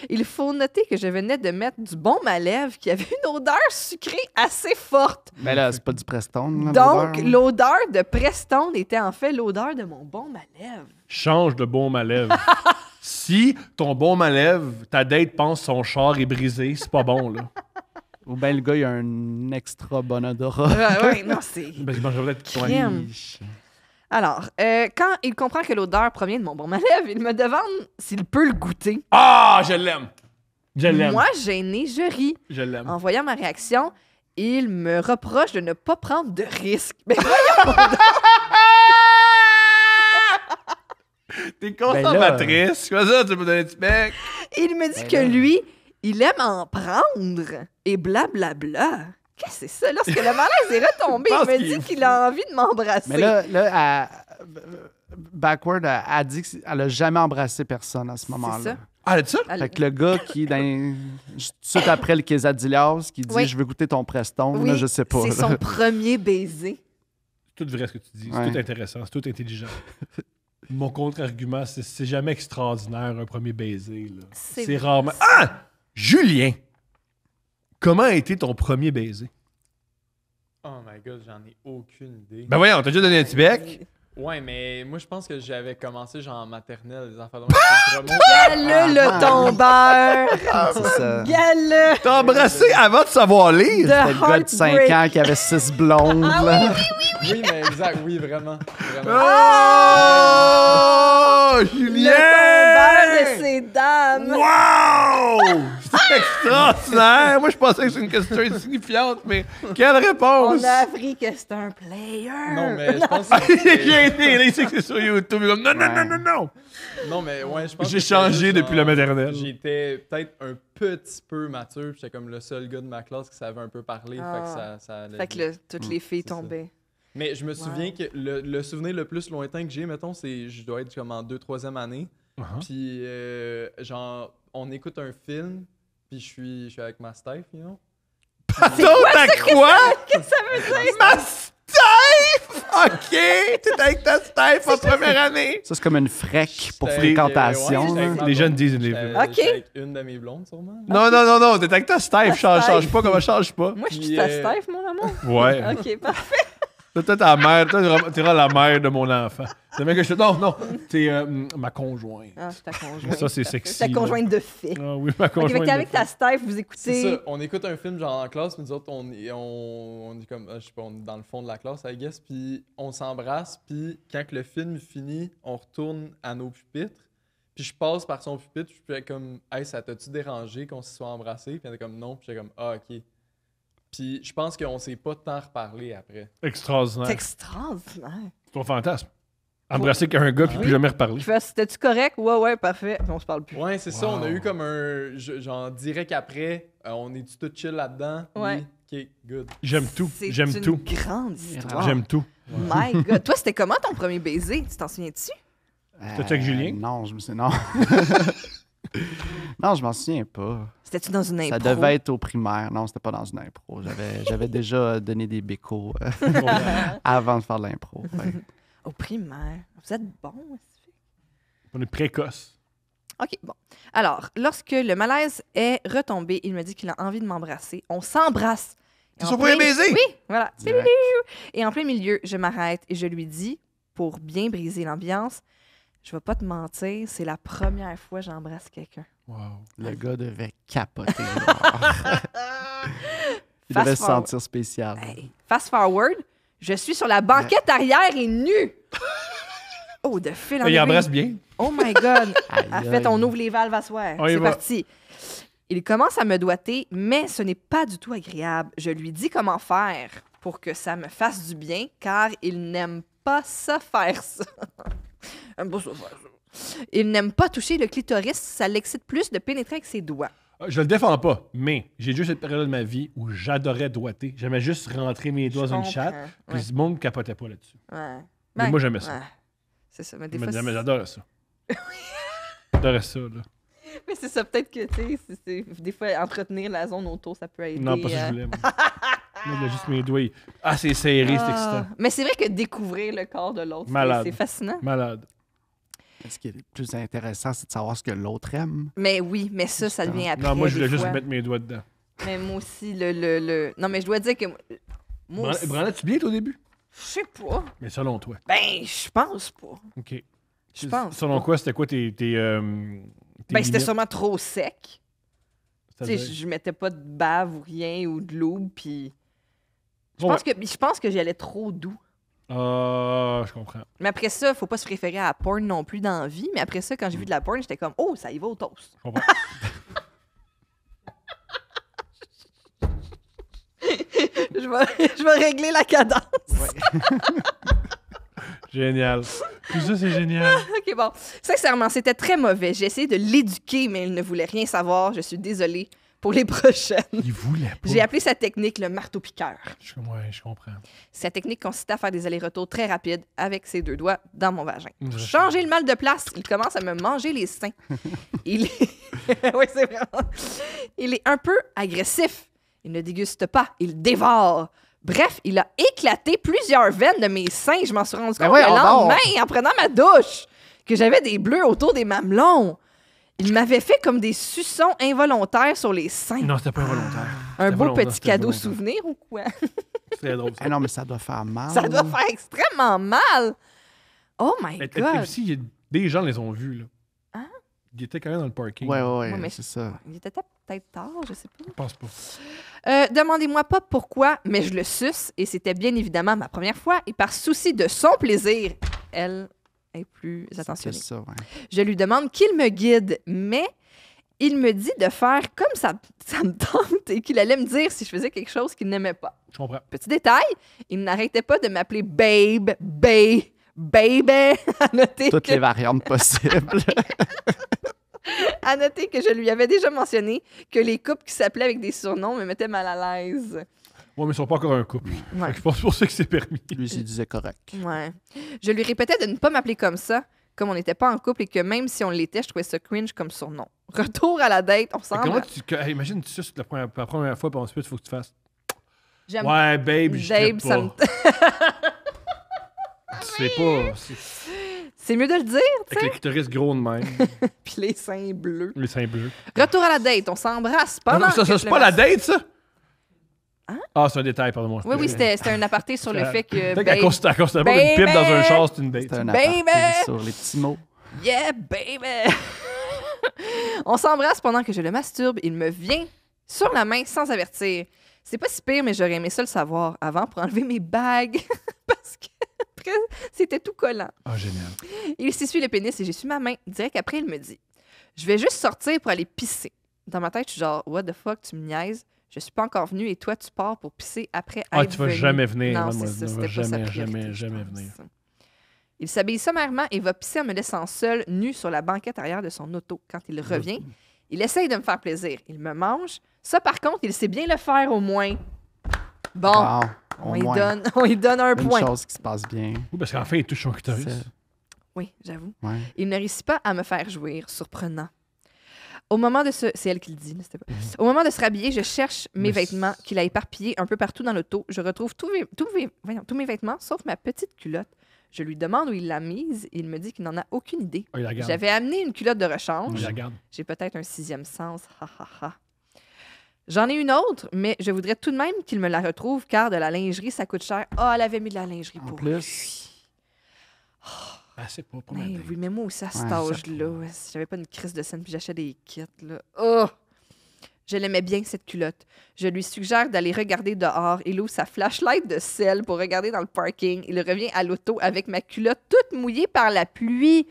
Il faut noter que je venais de mettre du bon Malève qui avait une odeur sucrée assez forte. Mais ben là, c'est pas du Prestone. Donc, l'odeur de Prestone était en fait l'odeur de mon bon Malève. » Change de bon Malève. si ton bon Malève, ta dette pense son char est brisé, c'est pas bon, là. Ou le gars, il a un extra bon odorat. oui, non, c'est. Ben, je mangerais peut-être Alors, euh, quand il comprend que l'odeur provient de mon bon malève, il me demande s'il peut le goûter. Ah, je l'aime! Je l'aime. Moi, gêné, je ris. Je l'aime. En voyant ma réaction, il me reproche de ne pas prendre de risques. Mais ben, voyons T'es ben consommatrice. Ben Quoi ça, tu me donnes un petit Il me dit ben que lui il aime en prendre et blablabla. Bla, Qu'est-ce que c'est ça? Lorsque le malaise est retombé, il me dit qu'il a envie de m'embrasser. Mais là, là Backward a, dit qu'elle a jamais embrassé personne à ce moment-là. Ah, elle dit ça? Fait le gars qui, dans, suite après le Quesadillas, qui dit Je veux goûter ton Preston, oui. ne je sais pas. C'est son premier baiser. C'est tout vrai ce que tu dis. C'est tout intéressant, c'est tout intelligent. Mon contre-argument, c'est c'est jamais extraordinaire un premier baiser. C'est rarement. Ah! Julien, comment a été ton premier baiser? Oh my god, j'en ai aucune idée. Ben voyons, t'as déjà donné un petit Ouais, mais moi je pense que j'avais commencé genre en maternelle, les enfants donc Gale le ah, tombeur! Ah, c'est ça. T'as embrassé avant de savoir lire! C'était le gars de 5 ans qui avait 6 blondes. Ah Oui, oui, oui! mais exact, oui, vraiment. Oh! Oh! Le Julien! tombeur de ces dames! Wow! C'est extraordinaire! Moi, je pensais que c'est une question insignifiante, mais quelle réponse! On a appris que c'est un player! Non, mais je pense que. il est été sait que c'est sur YouTube. non, non, non, non, non! Non, mais ouais, je pense J'ai changé depuis la maternelle. J'étais peut-être un petit peu mature, j'étais comme le seul gars de ma classe qui savait un peu parler. Fait que ah. ça, ça Fait que toutes les mm. filles tombaient. Mais je me souviens que le, souvenir le plus lointain que j'ai, mettons, c'est je dois être comme en deux troisième année. Uh-huh. Puis, euh, genre, on écoute un film, puis je suis, je suis avec ma staff, non? know. Pardon, ah, t'as quoi? Qu'est-ce que ça veut dire? Ma staff! OK! T'es avec ta staff en première année. Ça, c'est comme une frec pour euh, fréquentation. les jeunes disent... Les... OK. avec une de mes blondes, sûrement. Non, non, non, non. T'es avec ta staff. Change, change pas. comme je change pas? Moi, je suis ta staff, mon amour. Ouais. OK, parfait. Toi, ta mère, toi, la mère de mon enfant. C'est bien que je te non, non, t'es euh, ma conjointe. Ah, c'est ta conjointe. Ça, c'est sexy. Ta conjointe de fait. Ah oui, ma conjointe. avec ta Steph, vous écoutez. Ça, on écoute un film genre en classe, mais nous autres, on, on, est comme, ah, je sais pas, on est dans le fond de la classe, I guess, puis on s'embrasse, puis quand le film finit, on retourne à nos pupitres. Puis je passe par son pupitre, puis je suis comme, hey, ça t'a-tu dérangé qu'on se soit embrassé? Puis elle est comme, non, puis j'ai comme, ah, ok. Puis je pense qu'on s'est pas tant reparlé après. Extraordinaire. C'est extraordinaire. C'est trop fantasme. Embrasser qu'un gars puis plus jamais reparler. C'était-tu correct? Ouais, ouais, parfait. On se parle plus. Ouais, c'est ça. On a eu comme un. J'en dirais qu'après, euh, on est tout chill là-dedans. Ouais. ok, good. J'aime tout. J'aime tout. C'est une grande histoire. J'aime tout. My God. Toi, c'était comment ton premier baiser? Tu t'en souviens-tu? C'était tu avec euh, Julien? Non, je me sais. Non. non, je m'en souviens pas. C'était-tu dans une impro? Ça devait être au primaire. Non, c'était pas dans une impro. J'avais déjà donné des bécots euh, avant de faire l'impro. au primaire. Vous êtes bon, On est précoce. OK, bon. Alors, lorsque le malaise est retombé, il me dit qu'il a envie de m'embrasser. On s'embrasse. On se baiser? Oui, voilà. Et en plein milieu, je m'arrête et je lui dis, pour bien briser l'ambiance, je vais pas te mentir, c'est la première fois que j'embrasse quelqu'un. Wow. Le gars devait capoter. Il devait se sentir spécial. fast forward, je suis sur la banquette arrière et nue. Oh, de fil en Il embrasse bien. Oh my God. en fait, on ouvre les valves à C'est parti. Il commence à me doiter, mais ce n'est pas du tout agréable. Je lui dis comment faire pour que ça me fasse du bien, car il n'aime pas ça faire ça. Euh, Il n'aime pas toucher le clitoris, ça l'excite plus de pénétrer avec ses doigts. Ah, je le défends pas, mais j'ai juste cette période de ma vie où j'adorais doigter. J'aimais juste rentrer mes doigts dans une chatte, puis le monde capotait pas là-dessus. Mais moi, j'aimais ça. C'est ça, mais des Mais, j'adorais ça. j'adorais ça, là. Mais c'est ça, peut-être que, tu sais, des fois, entretenir la zone autour, ça peut aider. Non, pas ce que je euh. voulais. Je il juste mes doigts. Ah, c'est c'est ah. excitant. Mais c'est vrai que découvrir le corps de l'autre, c'est fascinant. Malade. Ce qui est le plus intéressant, c'est de savoir ce que l'autre aime. Mais oui, mais ça, ça devient après. Non, moi, je voulais juste mettre mes doigts dedans. Mais moi aussi, le, le, Non, mais je dois dire que. Moi tu bien, au début? Je sais pas. Mais selon toi. Ben, je pense pas. OK. Je pense. Selon quoi, c'était quoi tes. tes, euh, Ben, c'était sûrement trop sec. Tu sais, je je mettais pas de bave ou rien ou de l'eau, puis je pense que, je pense que j'allais trop doux. Ah, je comprends. Mais après ça, faut pas se référer à la porn non plus dans la vie. Mais après ça, quand j'ai vu mm. de la porn, j'étais comme, oh, ça y va au toast. Je vais, je vais régler la cadence. génial. Tout ça, c'est génial. ok, bon. Sincèrement, c'était très mauvais. J'ai essayé de l'éduquer, mais il ne voulait rien savoir. Je suis désolée pour les prochaines. Il voulait pas. J'ai appelé sa technique le marteau-piqueur. Je, je comprends. Sa technique consiste à faire des allers-retours très rapides avec ses deux doigts dans mon vagin. changer le mal de place, il commence à me manger les seins. il est... Il est un peu agressif. Il ne déguste pas, il dévore. Bref, il a éclaté plusieurs veines de mes seins. Je m'en suis rendu ben compte le lendemain en prenant ma douche que j'avais des bleus autour des mamelons. Il m'avait fait comme des suçons involontaires sur les seins. Non, c'était pas involontaire. Ah. Un beau petit cadeau souvenir ou quoi? C'est drôle. Ça. Ah non, mais ça doit faire mal. Ça doit faire extrêmement mal. Oh my Mais God. aussi, des gens les ont vus. Là. Hein? Il était quand même dans le parking. Ouais, ouais, c'est ça. Il était peut-être tard, je sais pas. Je pense pas. Euh, demandez-moi pas pourquoi, mais je le suce et c'était bien évidemment ma première fois et par souci de son plaisir, elle plus attentionné. Ça, Je lui demande qu'il me guide, mais il me dit de faire comme ça, ça me tente et qu'il allait me dire si je faisais quelque chose qu'il n'aimait pas. Je comprends. Petit détail, il n'arrêtait pas de m'appeler babe, babe, baby. Toutes les variantes possibles. à noter que je lui avais déjà mentionné que les couples qui s'appelaient avec des surnoms me mettaient mal à l'aise. Ouais, mais ils sont pas encore un couple. je pense pour ça que c'est permis. Lui, il disait correct. Ouais. Je lui répétais de ne pas m'appeler comme ça, comme on n'était pas en couple et que même si on l'était, je trouvais ça cringe comme surnom. Retour à la date, on s'embrasse. va. Tu... Imagine ça, c'est la première, première fois, puis ensuite, il faut que tu fasses. ouais, babe, je Babe, pas. ça me. tu pas. C'est mieux de le dire, tu sais. Avec le clitoris gros de même. puis les seins bleus. Les seins bleus. Retour à la date, on s'embrasse pas. Non, non, ça, ça c'est pas la date, ça! Hein? Ah, c'est un détail, pardon Oui, oui, c'était un aparté sur le fait que. peut qu'à ben cause, ben pipe dans un ben char, c'est une un aparté sur les petits mots. Yeah, baby! On s'embrasse pendant que je le masturbe. Il me vient sur la main sans avertir. C'est pas si pire, mais j'aurais aimé ça le savoir avant pour enlever mes bagues. parce que c'était tout collant. Ah, génial. Il s'essuie le pénis et j'essuie ma main. Direct après, il me dit Je vais juste sortir pour aller pisser. Dans ma tête, je suis genre What the fuck, tu me niaises je suis pas encore venu et toi, tu pars pour pisser après Ah, tu vas jamais venir. Non, ça, jamais venir. Il s'habille sommairement et va pisser en me laissant seul, nu sur la banquette arrière de son auto. Quand il revient, il essaye de me faire plaisir. Il me mange. Ça, par contre, il sait bien le faire au moins. Bon, on, lui donne, on donne un point. Une chose qui se passe bien. Oui, parce qu'en il touche son clitoris. Oui, j'avoue. Il ne réussit pas à me faire jouir. Surprenant. Au moment de se... C'est elle qui le dit, mhm. Au moment de se rhabiller, je cherche mes vêtements qu'il a éparpillés un peu partout dans l'auto. Je retrouve tous mes... vêtements, sauf ma petite culotte. Je lui demande où il l'a mise. Il me dit qu'il n'en a aucune idée. Ah, J'avais amené une culotte de rechange. J'ai peut-être un sixième sens. J'en ai une autre, mais je voudrais tout de même qu'il me la retrouve, car de la lingerie, ça coûte cher. oh, elle avait mis de la lingerie pour lui. Oh. Ah, c'est pour ben Oui, mais moi aussi, à cet là j'avais pas une crise de scène, puis j'achetais des kits. Là. Oh! Je l'aimais bien, cette culotte. Je lui suggère d'aller regarder dehors. Il ouvre sa flashlight de sel pour regarder dans le parking. Il revient à l'auto avec ma culotte toute mouillée par la pluie.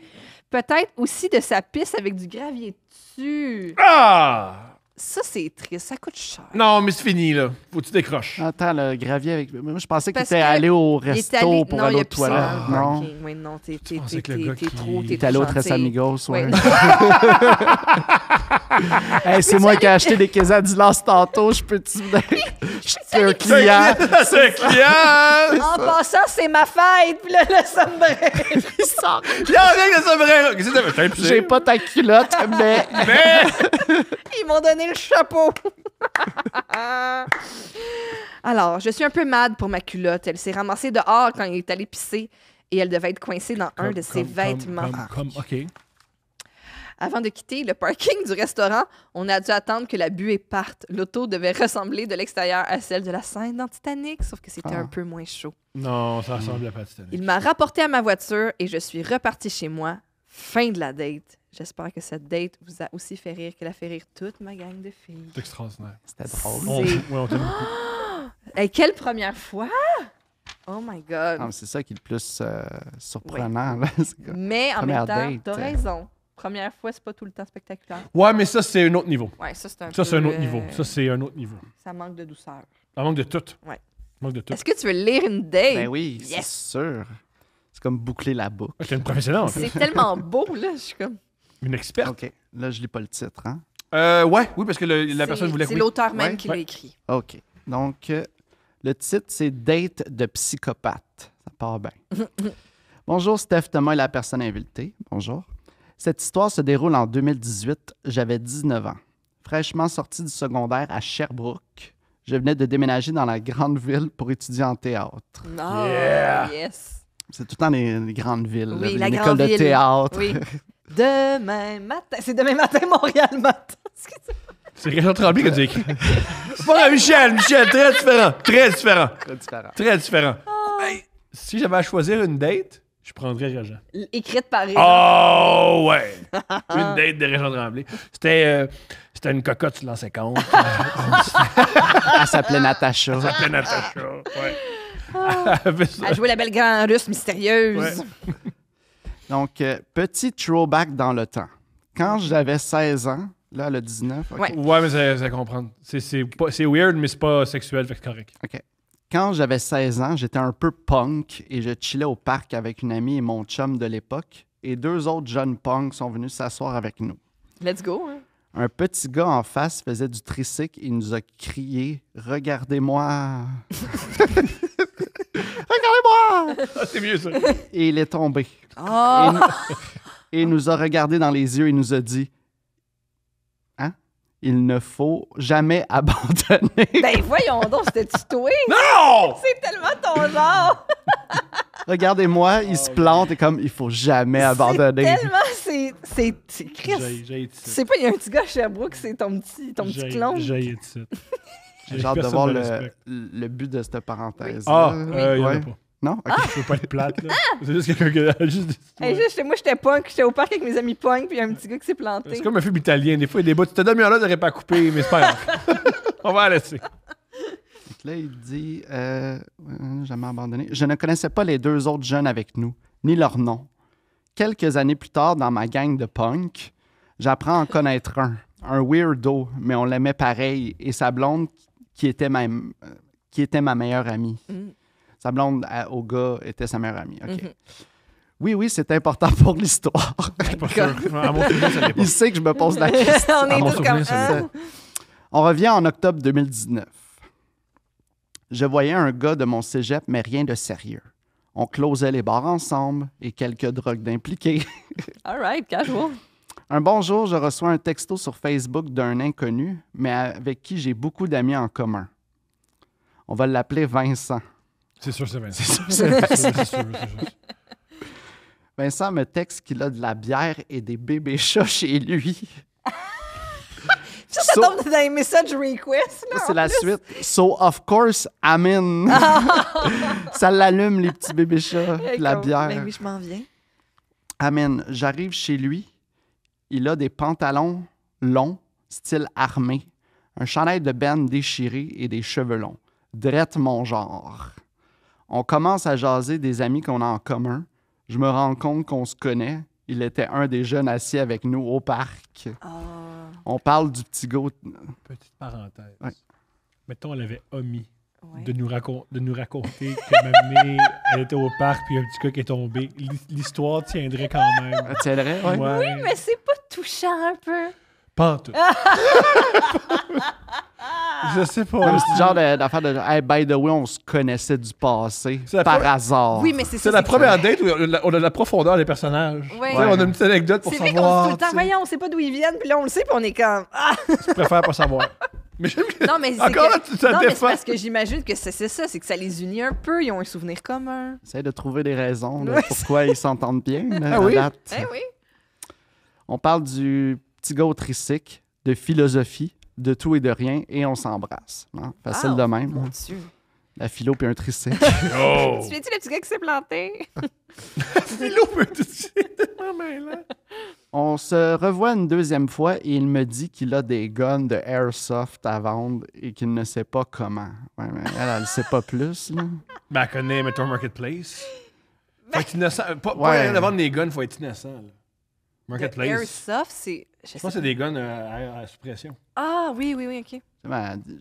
Peut-être aussi de sa piste avec du gravier dessus. Ah! Ça, c'est triste. Ça coûte cher. Non, mais c'est fini, là. Faut que tu décroches. Attends, le gravier avec. Moi, je pensais que tu allé au resto pour aller aux toilettes. Ah, non, okay. non, t'es, trop. T'es allé au Tres Amigos, ouais. hey, c'est moi qui ai acheté des quesadillas tantôt, je peux-tu C'est Je un client. C'est un client! En passant, c'est ma fête, puis le sombrero. Il sort. Il a le sombrero. quest que J'ai pas ta culotte, mais. Mais! Ils m'ont donné le chapeau. Alors, je suis un peu mad pour ma culotte. Elle s'est ramassée dehors quand il est allé pisser et elle devait être coincée dans un de ses vêtements. comme, OK. Avant de quitter le parking du restaurant, on a dû attendre que la buée parte. L'auto devait ressembler de l'extérieur à celle de la scène dans Titanic, sauf que c'était ah. un peu moins chaud. Non, ça ressemble à Titanic. Il m'a rapporté à ma voiture et je suis reparti chez moi. Fin de la date. J'espère que cette date vous a aussi fait rire qu'elle a fait rire toute ma gang de filles. C'est extraordinaire. C'était drôle. On, quelle première fois! Oh my God. C'est ça qui est le plus euh, surprenant. mais en même temps, t'as euh, raison première fois, c'est pas tout le temps spectaculaire. Ouais, mais ça, c'est un autre niveau. Ouais, ça, c'est un, ça, c'est un autre niveau. Euh, ça, c'est un autre niveau. Ça manque de douceur. Ça manque de tout. Ouais. manque de tout. Est-ce que tu veux lire une date? Ben oui, yes. c'est sûr. C'est comme boucler la boucle. Tu es une professionnelle, C'est tellement beau, là. Je suis comme... Une experte. OK. Là, je lis pas le titre, hein? Euh, ouais, oui, parce que la personne voulait... C'est l'auteur même qui l'a écrit. OK. Donc, euh, le titre, c'est « Date de psychopathe ». Ça part bien. Bonjour, Steph Thomas et la personne invitée. Bonjour. Cette histoire se déroule en 2018. J'avais 19 ans. Fraîchement sorti du secondaire à Sherbrooke, je venais de déménager dans la grande ville pour étudier en théâtre. Ah, yes. C'est tout le temps les, grandes villes. Oui, la grande ville. de théâtre. Oui. Demain matin. C'est demain matin, Montréal matin. C'est Richard Tremblay que tu écris. Voilà, Michel, Michel, très différent. Très différent. Très différent. Très différent. Ah. si j'avais à choisir une date, je prendrais Réjean. Écrite par Réjean. Oh, ouais! une date de Réjean Tremblay. C'était, euh, c'était une cocotte, tu l'en 50. Elle s'appelait Natacha. Elle s'appelait Natacha, ouais. Ah. Elle jouait la belle grande russe mystérieuse. Donc, euh, petit throwback dans le temps. Quand j'avais 16 ans, là, le 19. Okay. Ouais. ouais, mais ça comprendre. C'est weird, mais c'est pas sexuel, fait que c'est correct. OK. Quand j'avais 16 ans, j'étais un peu punk et je chillais au parc avec une amie et mon chum de l'époque. Et deux autres jeunes punks sont venus s'asseoir avec nous. Let's go. Hein. Un petit gars en face faisait du tricycle et il nous a crié Regardez-moi Regardez-moi ah, C'est mieux ça. Et il est tombé. Ah! Et, et nous a regardé dans les yeux et nous a dit il ne faut jamais abandonner. Ben voyons donc, c'était toi. Non! C'est tellement ton genre. Regardez-moi, il se plante et comme il faut jamais abandonner. C'est Tellement c'est c'est Chris. C'est pas il y a un petit gars chez Sherbrooke, c'est ton petit ton petit clone. J'ai J'ai hâte de voir le, le, but de cette parenthèse. là Ah, euh, il oui. en a pas. Non? Ok, ah! je veux pas être plate, ah! C'est juste quelqu'un qui a juste. moi, j'étais punk, j'étais au parc avec mes amis punk, puis il y a un petit gars qui s'est planté. C'est comme un film italien. Des fois, il débat. Tu te donnes mieux, là, t'aurais pas coupé, mais c'est pas grave. On va aller laisser. là, il dit euh, Jamais abandonné. Je ne connaissais pas les deux autres jeunes avec nous, ni leur nom. Quelques années plus tard, dans ma gang de punk, j'apprends à en connaître un, un weirdo, mais on l'aimait pareil, et sa blonde, qui était ma, euh, qui était ma meilleure amie. Mm sa blonde au gars était sa meilleure amie. Mhm. Oui, oui, c'est important pour l'histoire. Il sait que je me pose la question. On, On revient en octobre 2019. Je voyais un gars de mon cégep, mais rien de sérieux. On closait les bars ensemble et quelques drogues d'impliqués. All right, casual. Un bonjour, je reçois un texto sur Facebook d'un inconnu, mais avec qui j'ai beaucoup d'amis en commun. On va l'appeler Vincent. C'est sûr, c'est vrai. C'est sûr, c'est Vincent me texte qu'il a de la bière et des bébés chats chez lui. Ça, tombe dans les messages requests. C'est la suite. So, of course, amen. ça l'allume, les petits bébés chats, eh, la bière. Mais ben oui, je m'en viens. Amen. J'arrive chez lui. Il a des pantalons longs, style armé, un chandail de benne déchiré et des cheveux longs. Drette mon genre on commence à jaser des amis qu'on a en commun. Je me rends compte qu'on se connaît. Il était un des jeunes assis avec nous au parc. Ah. On parle du petit go. Petite parenthèse. Mettons, on l'avait omis. De, nous de nous raconter que elle était au parc puis un petit gars qui est tombé. L'histoire tiendrait quand même. tiendrait, Oui, mais c'est pas touchant un peu. Pas tout. je sais pas. C'est le genre d'affaire de, by the way, on se connaissait du passé par hasard. Oui, mais c'est ça. C'est la première date où on a la profondeur des personnages. Oui. On a une petite anecdote pour savoir. C'est vrai qu'on se tout le temps, on sait pas d'où ils viennent, puis là, on le sait, puis on est comme. Ah! Tu Je préfère pas savoir. Mais non, mais c'est parce que j'imagine que c'est ça, c'est que ça les unit un peu, ils ont un souvenir commun. Essaye de trouver des raisons là, pourquoi ils s'entendent bien. ah oui. Date. Eh oui. On parle du petit gars tricycle de philosophie, de tout et de rien, et on s'embrasse. Hein. Facile de même. Mon hein. La philo puis un tricycle. oh. Tu sais tu le petit gars qui s'est planté? philo puis un tricycle. Ben on se revoit une deuxième fois et il me dit qu'il a des guns de airsoft à vendre et qu'il ne sait pas comment. elle, ne sait pas plus. Là. Ben, elle connaît, mettons, Marketplace. Faut ben être innocent. Pas, rien de vendre des guns, faut être innocent. Marketplace. airsoft, c'est je, pense que c'est des guns euh, à, suppression. Ah oui, oui, oui, OK.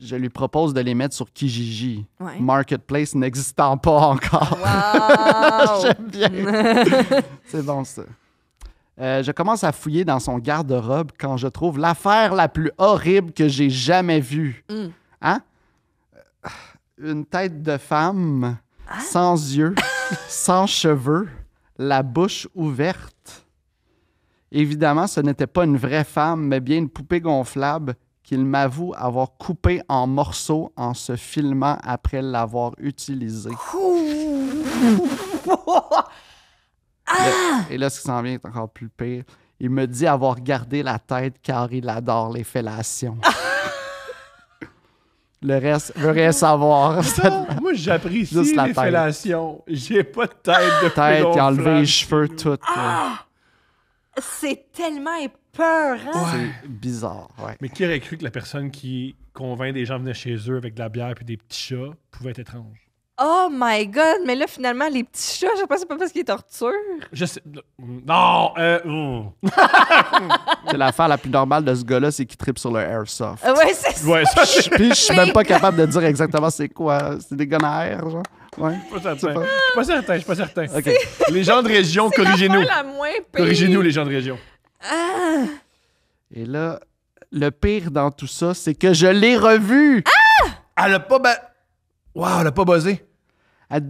Je lui propose de les mettre sur Kijiji. Marketplace n'existant pas encore. Wow. J'aime bien. c'est bon, ça. Euh, je commence à fouiller dans son garde-robe quand je trouve l'affaire la plus horrible que j'ai jamais vue. Hmm. Hein? Euh, une tête de femme, ah. sans yeux, sans cheveux, la bouche ouverte. Évidemment, ce n'était pas une vraie femme, mais bien une poupée gonflable qu'il m'avoue avoir coupée en morceaux en se filmant après l'avoir utilisée. Ah! et là, ce qui s'en vient est encore plus pire. Il me dit avoir gardé la tête car il adore les fellations. Le reste, je veux rien savoir. moi, j'apprécie les fellations. J'ai pas de tête de Tête, Il a enlevé les cheveux, tout. C'est tellement épeurant. C'est bizarre, Mais qui aurait cru que la personne qui convainc des gens venir chez eux avec de la bière et des petits chats pouvait être étrange? Oh my god, mais là finalement les petits chats, je pense pas parce qu'ils torture. Je sais non, euh, c'est l'affaire la plus normale de ce gars-là, c'est qu'il trippe sur le airsoft. Ouais, c'est ça. Je, puis je suis même pas capable de dire exactement c'est quoi, c'est des gars genre. Je suis pas certain. Je suis pas certain, je pas certain. Les gens de région, corrigez-nous. fois la moins pire. Corrigez-nous, les gens de région. Ah! Et là, le pire dans tout ça, c'est que je l'ai revu. Ah! Elle a pas. ba- elle a pas buzzé. Tu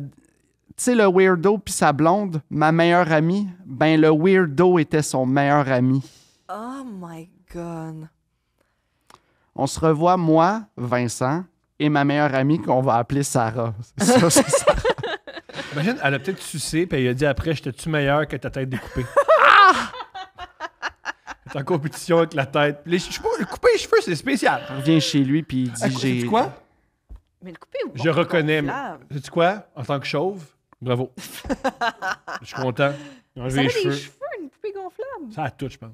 sais, le weirdo puis sa blonde, ma meilleure amie, ben le weirdo était son meilleur ami. Oh my god. On se revoit, moi, Vincent, et ma meilleure amie qu'on va appeler Sarah. Ça, c'est Sarah. Imagine, elle a peut-être sucé, puis il a dit après, je j'étais-tu meilleur que ta tête découpée? T'es ah! en compétition avec la tête. Les cheveux, couper les cheveux, c'est spécial. Il vient chez lui, puis il dit, j'ai... quoi? Mais le couper ou Je reconnais. mais- quoi? En tant que chauve, bravo. Je suis content. Ça a des cheveux, une poupée gonflable. Ça a tout, je pense.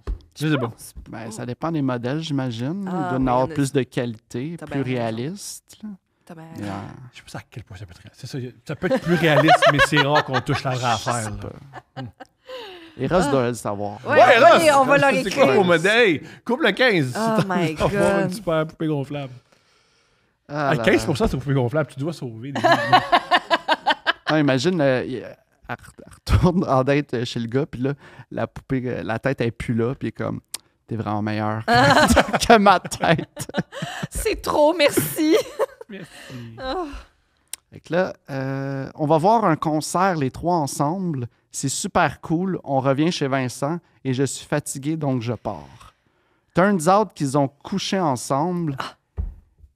Ben, ça dépend des modèles, j'imagine. il ah doit en avoir plus de qualité, plus réaliste. Je Je sais pas à quel point ça peut être réaliste. ça, peut être plus réaliste, mais c'est rare qu'on touche la vraie affaire. Eros Et Ross ah. doit le savoir. Ouais, Ouais, on va leur C'est écrire. Coupe le 15. Oh my God. une super poupée gonflable. Ah, 15% c'est poupée gonflable. Tu dois sauver des imagine, euh, elle, retourne en date euh, chez le gars, puis là, la poupée, euh, la tête, elle est plus là, puis comme t'es vraiment meilleur que, ah. ma tête. C'est trop, merci. merci. Ah. Fait là, euh, on va voir un concert les trois ensemble. C'est super cool. On revient chez Vincent et je suis fatigué donc je pars. Turns out qu'ils ont couché ensemble ah.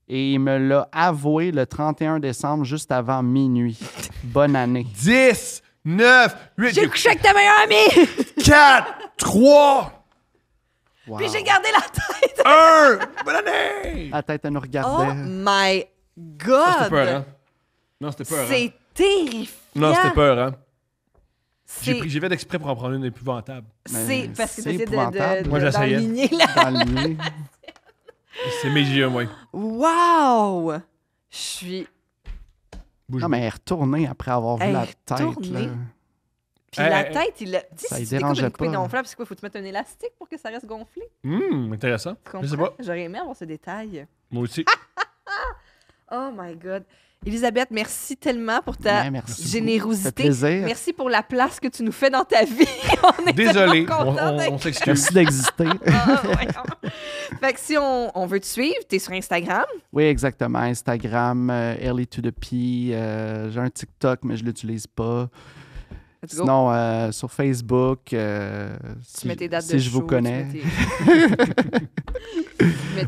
et il me l'a avoué le 31 décembre juste avant minuit. Bonne année. 10 9, 8. J'ai couché avec ta meilleure amie! 4, 3. Puis j'ai gardé la tête. 1. Bonne année! La tête, elle nous regardait. Oh my God! c'était peur, hein? Non, c'était peur. Hein. C'est terrifiant. Non, c'était peur, hein? J'ai, pris, j'ai fait exprès pour en prendre une épouvantable. C'est parce que c'était de, de, C'est mes yeux, moi. Wow! Je suis non, mais elle est retournée après avoir vu la tête. là. Puis la tête, il a. Ça sais, pas. parce faut te mettre un élastique pour que ça reste gonflé? Hum, intéressant. Je sais pas. J'aurais aimé avoir ce détail. Moi aussi. Oh my God. Elisabeth, merci tellement pour ta ben, générosité. Merci pour la place que tu nous fais dans ta vie. on Désolé, on, s'excuse. Merci d'exister. Ah, fait que si on, veut te suivre, tu es sur Instagram. Oui, exactement. Instagram, euh, Early to the euh, J'ai un TikTok, mais je l'utilise pas. Sinon, euh, sur Facebook, euh, si, je vous connais.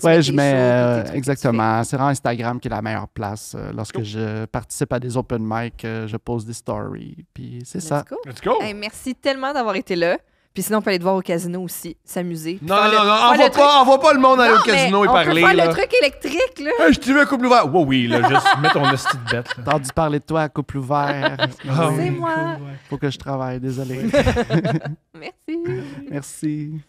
ouais, je mets exactement. C'est vraiment Instagram qui est la meilleure place. Euh, lorsque je participe à des open mic, je pose des stories. Puis c'est ça. Let's go. merci tellement d'avoir été là. Puis sinon, on peut aller te voir au casino aussi, s'amuser. Non, non, non, on envoie, pas, pas le monde aller au casino et parler. On peut le truc électrique, là. je t'ai vu à couple ouvert. Oui, oui, là, juste mets ton hostie de bête. T'as entendu parler de toi à couple ouvert. Ah excusez moi. Faut que je travaille, désolé. Merci. Merci.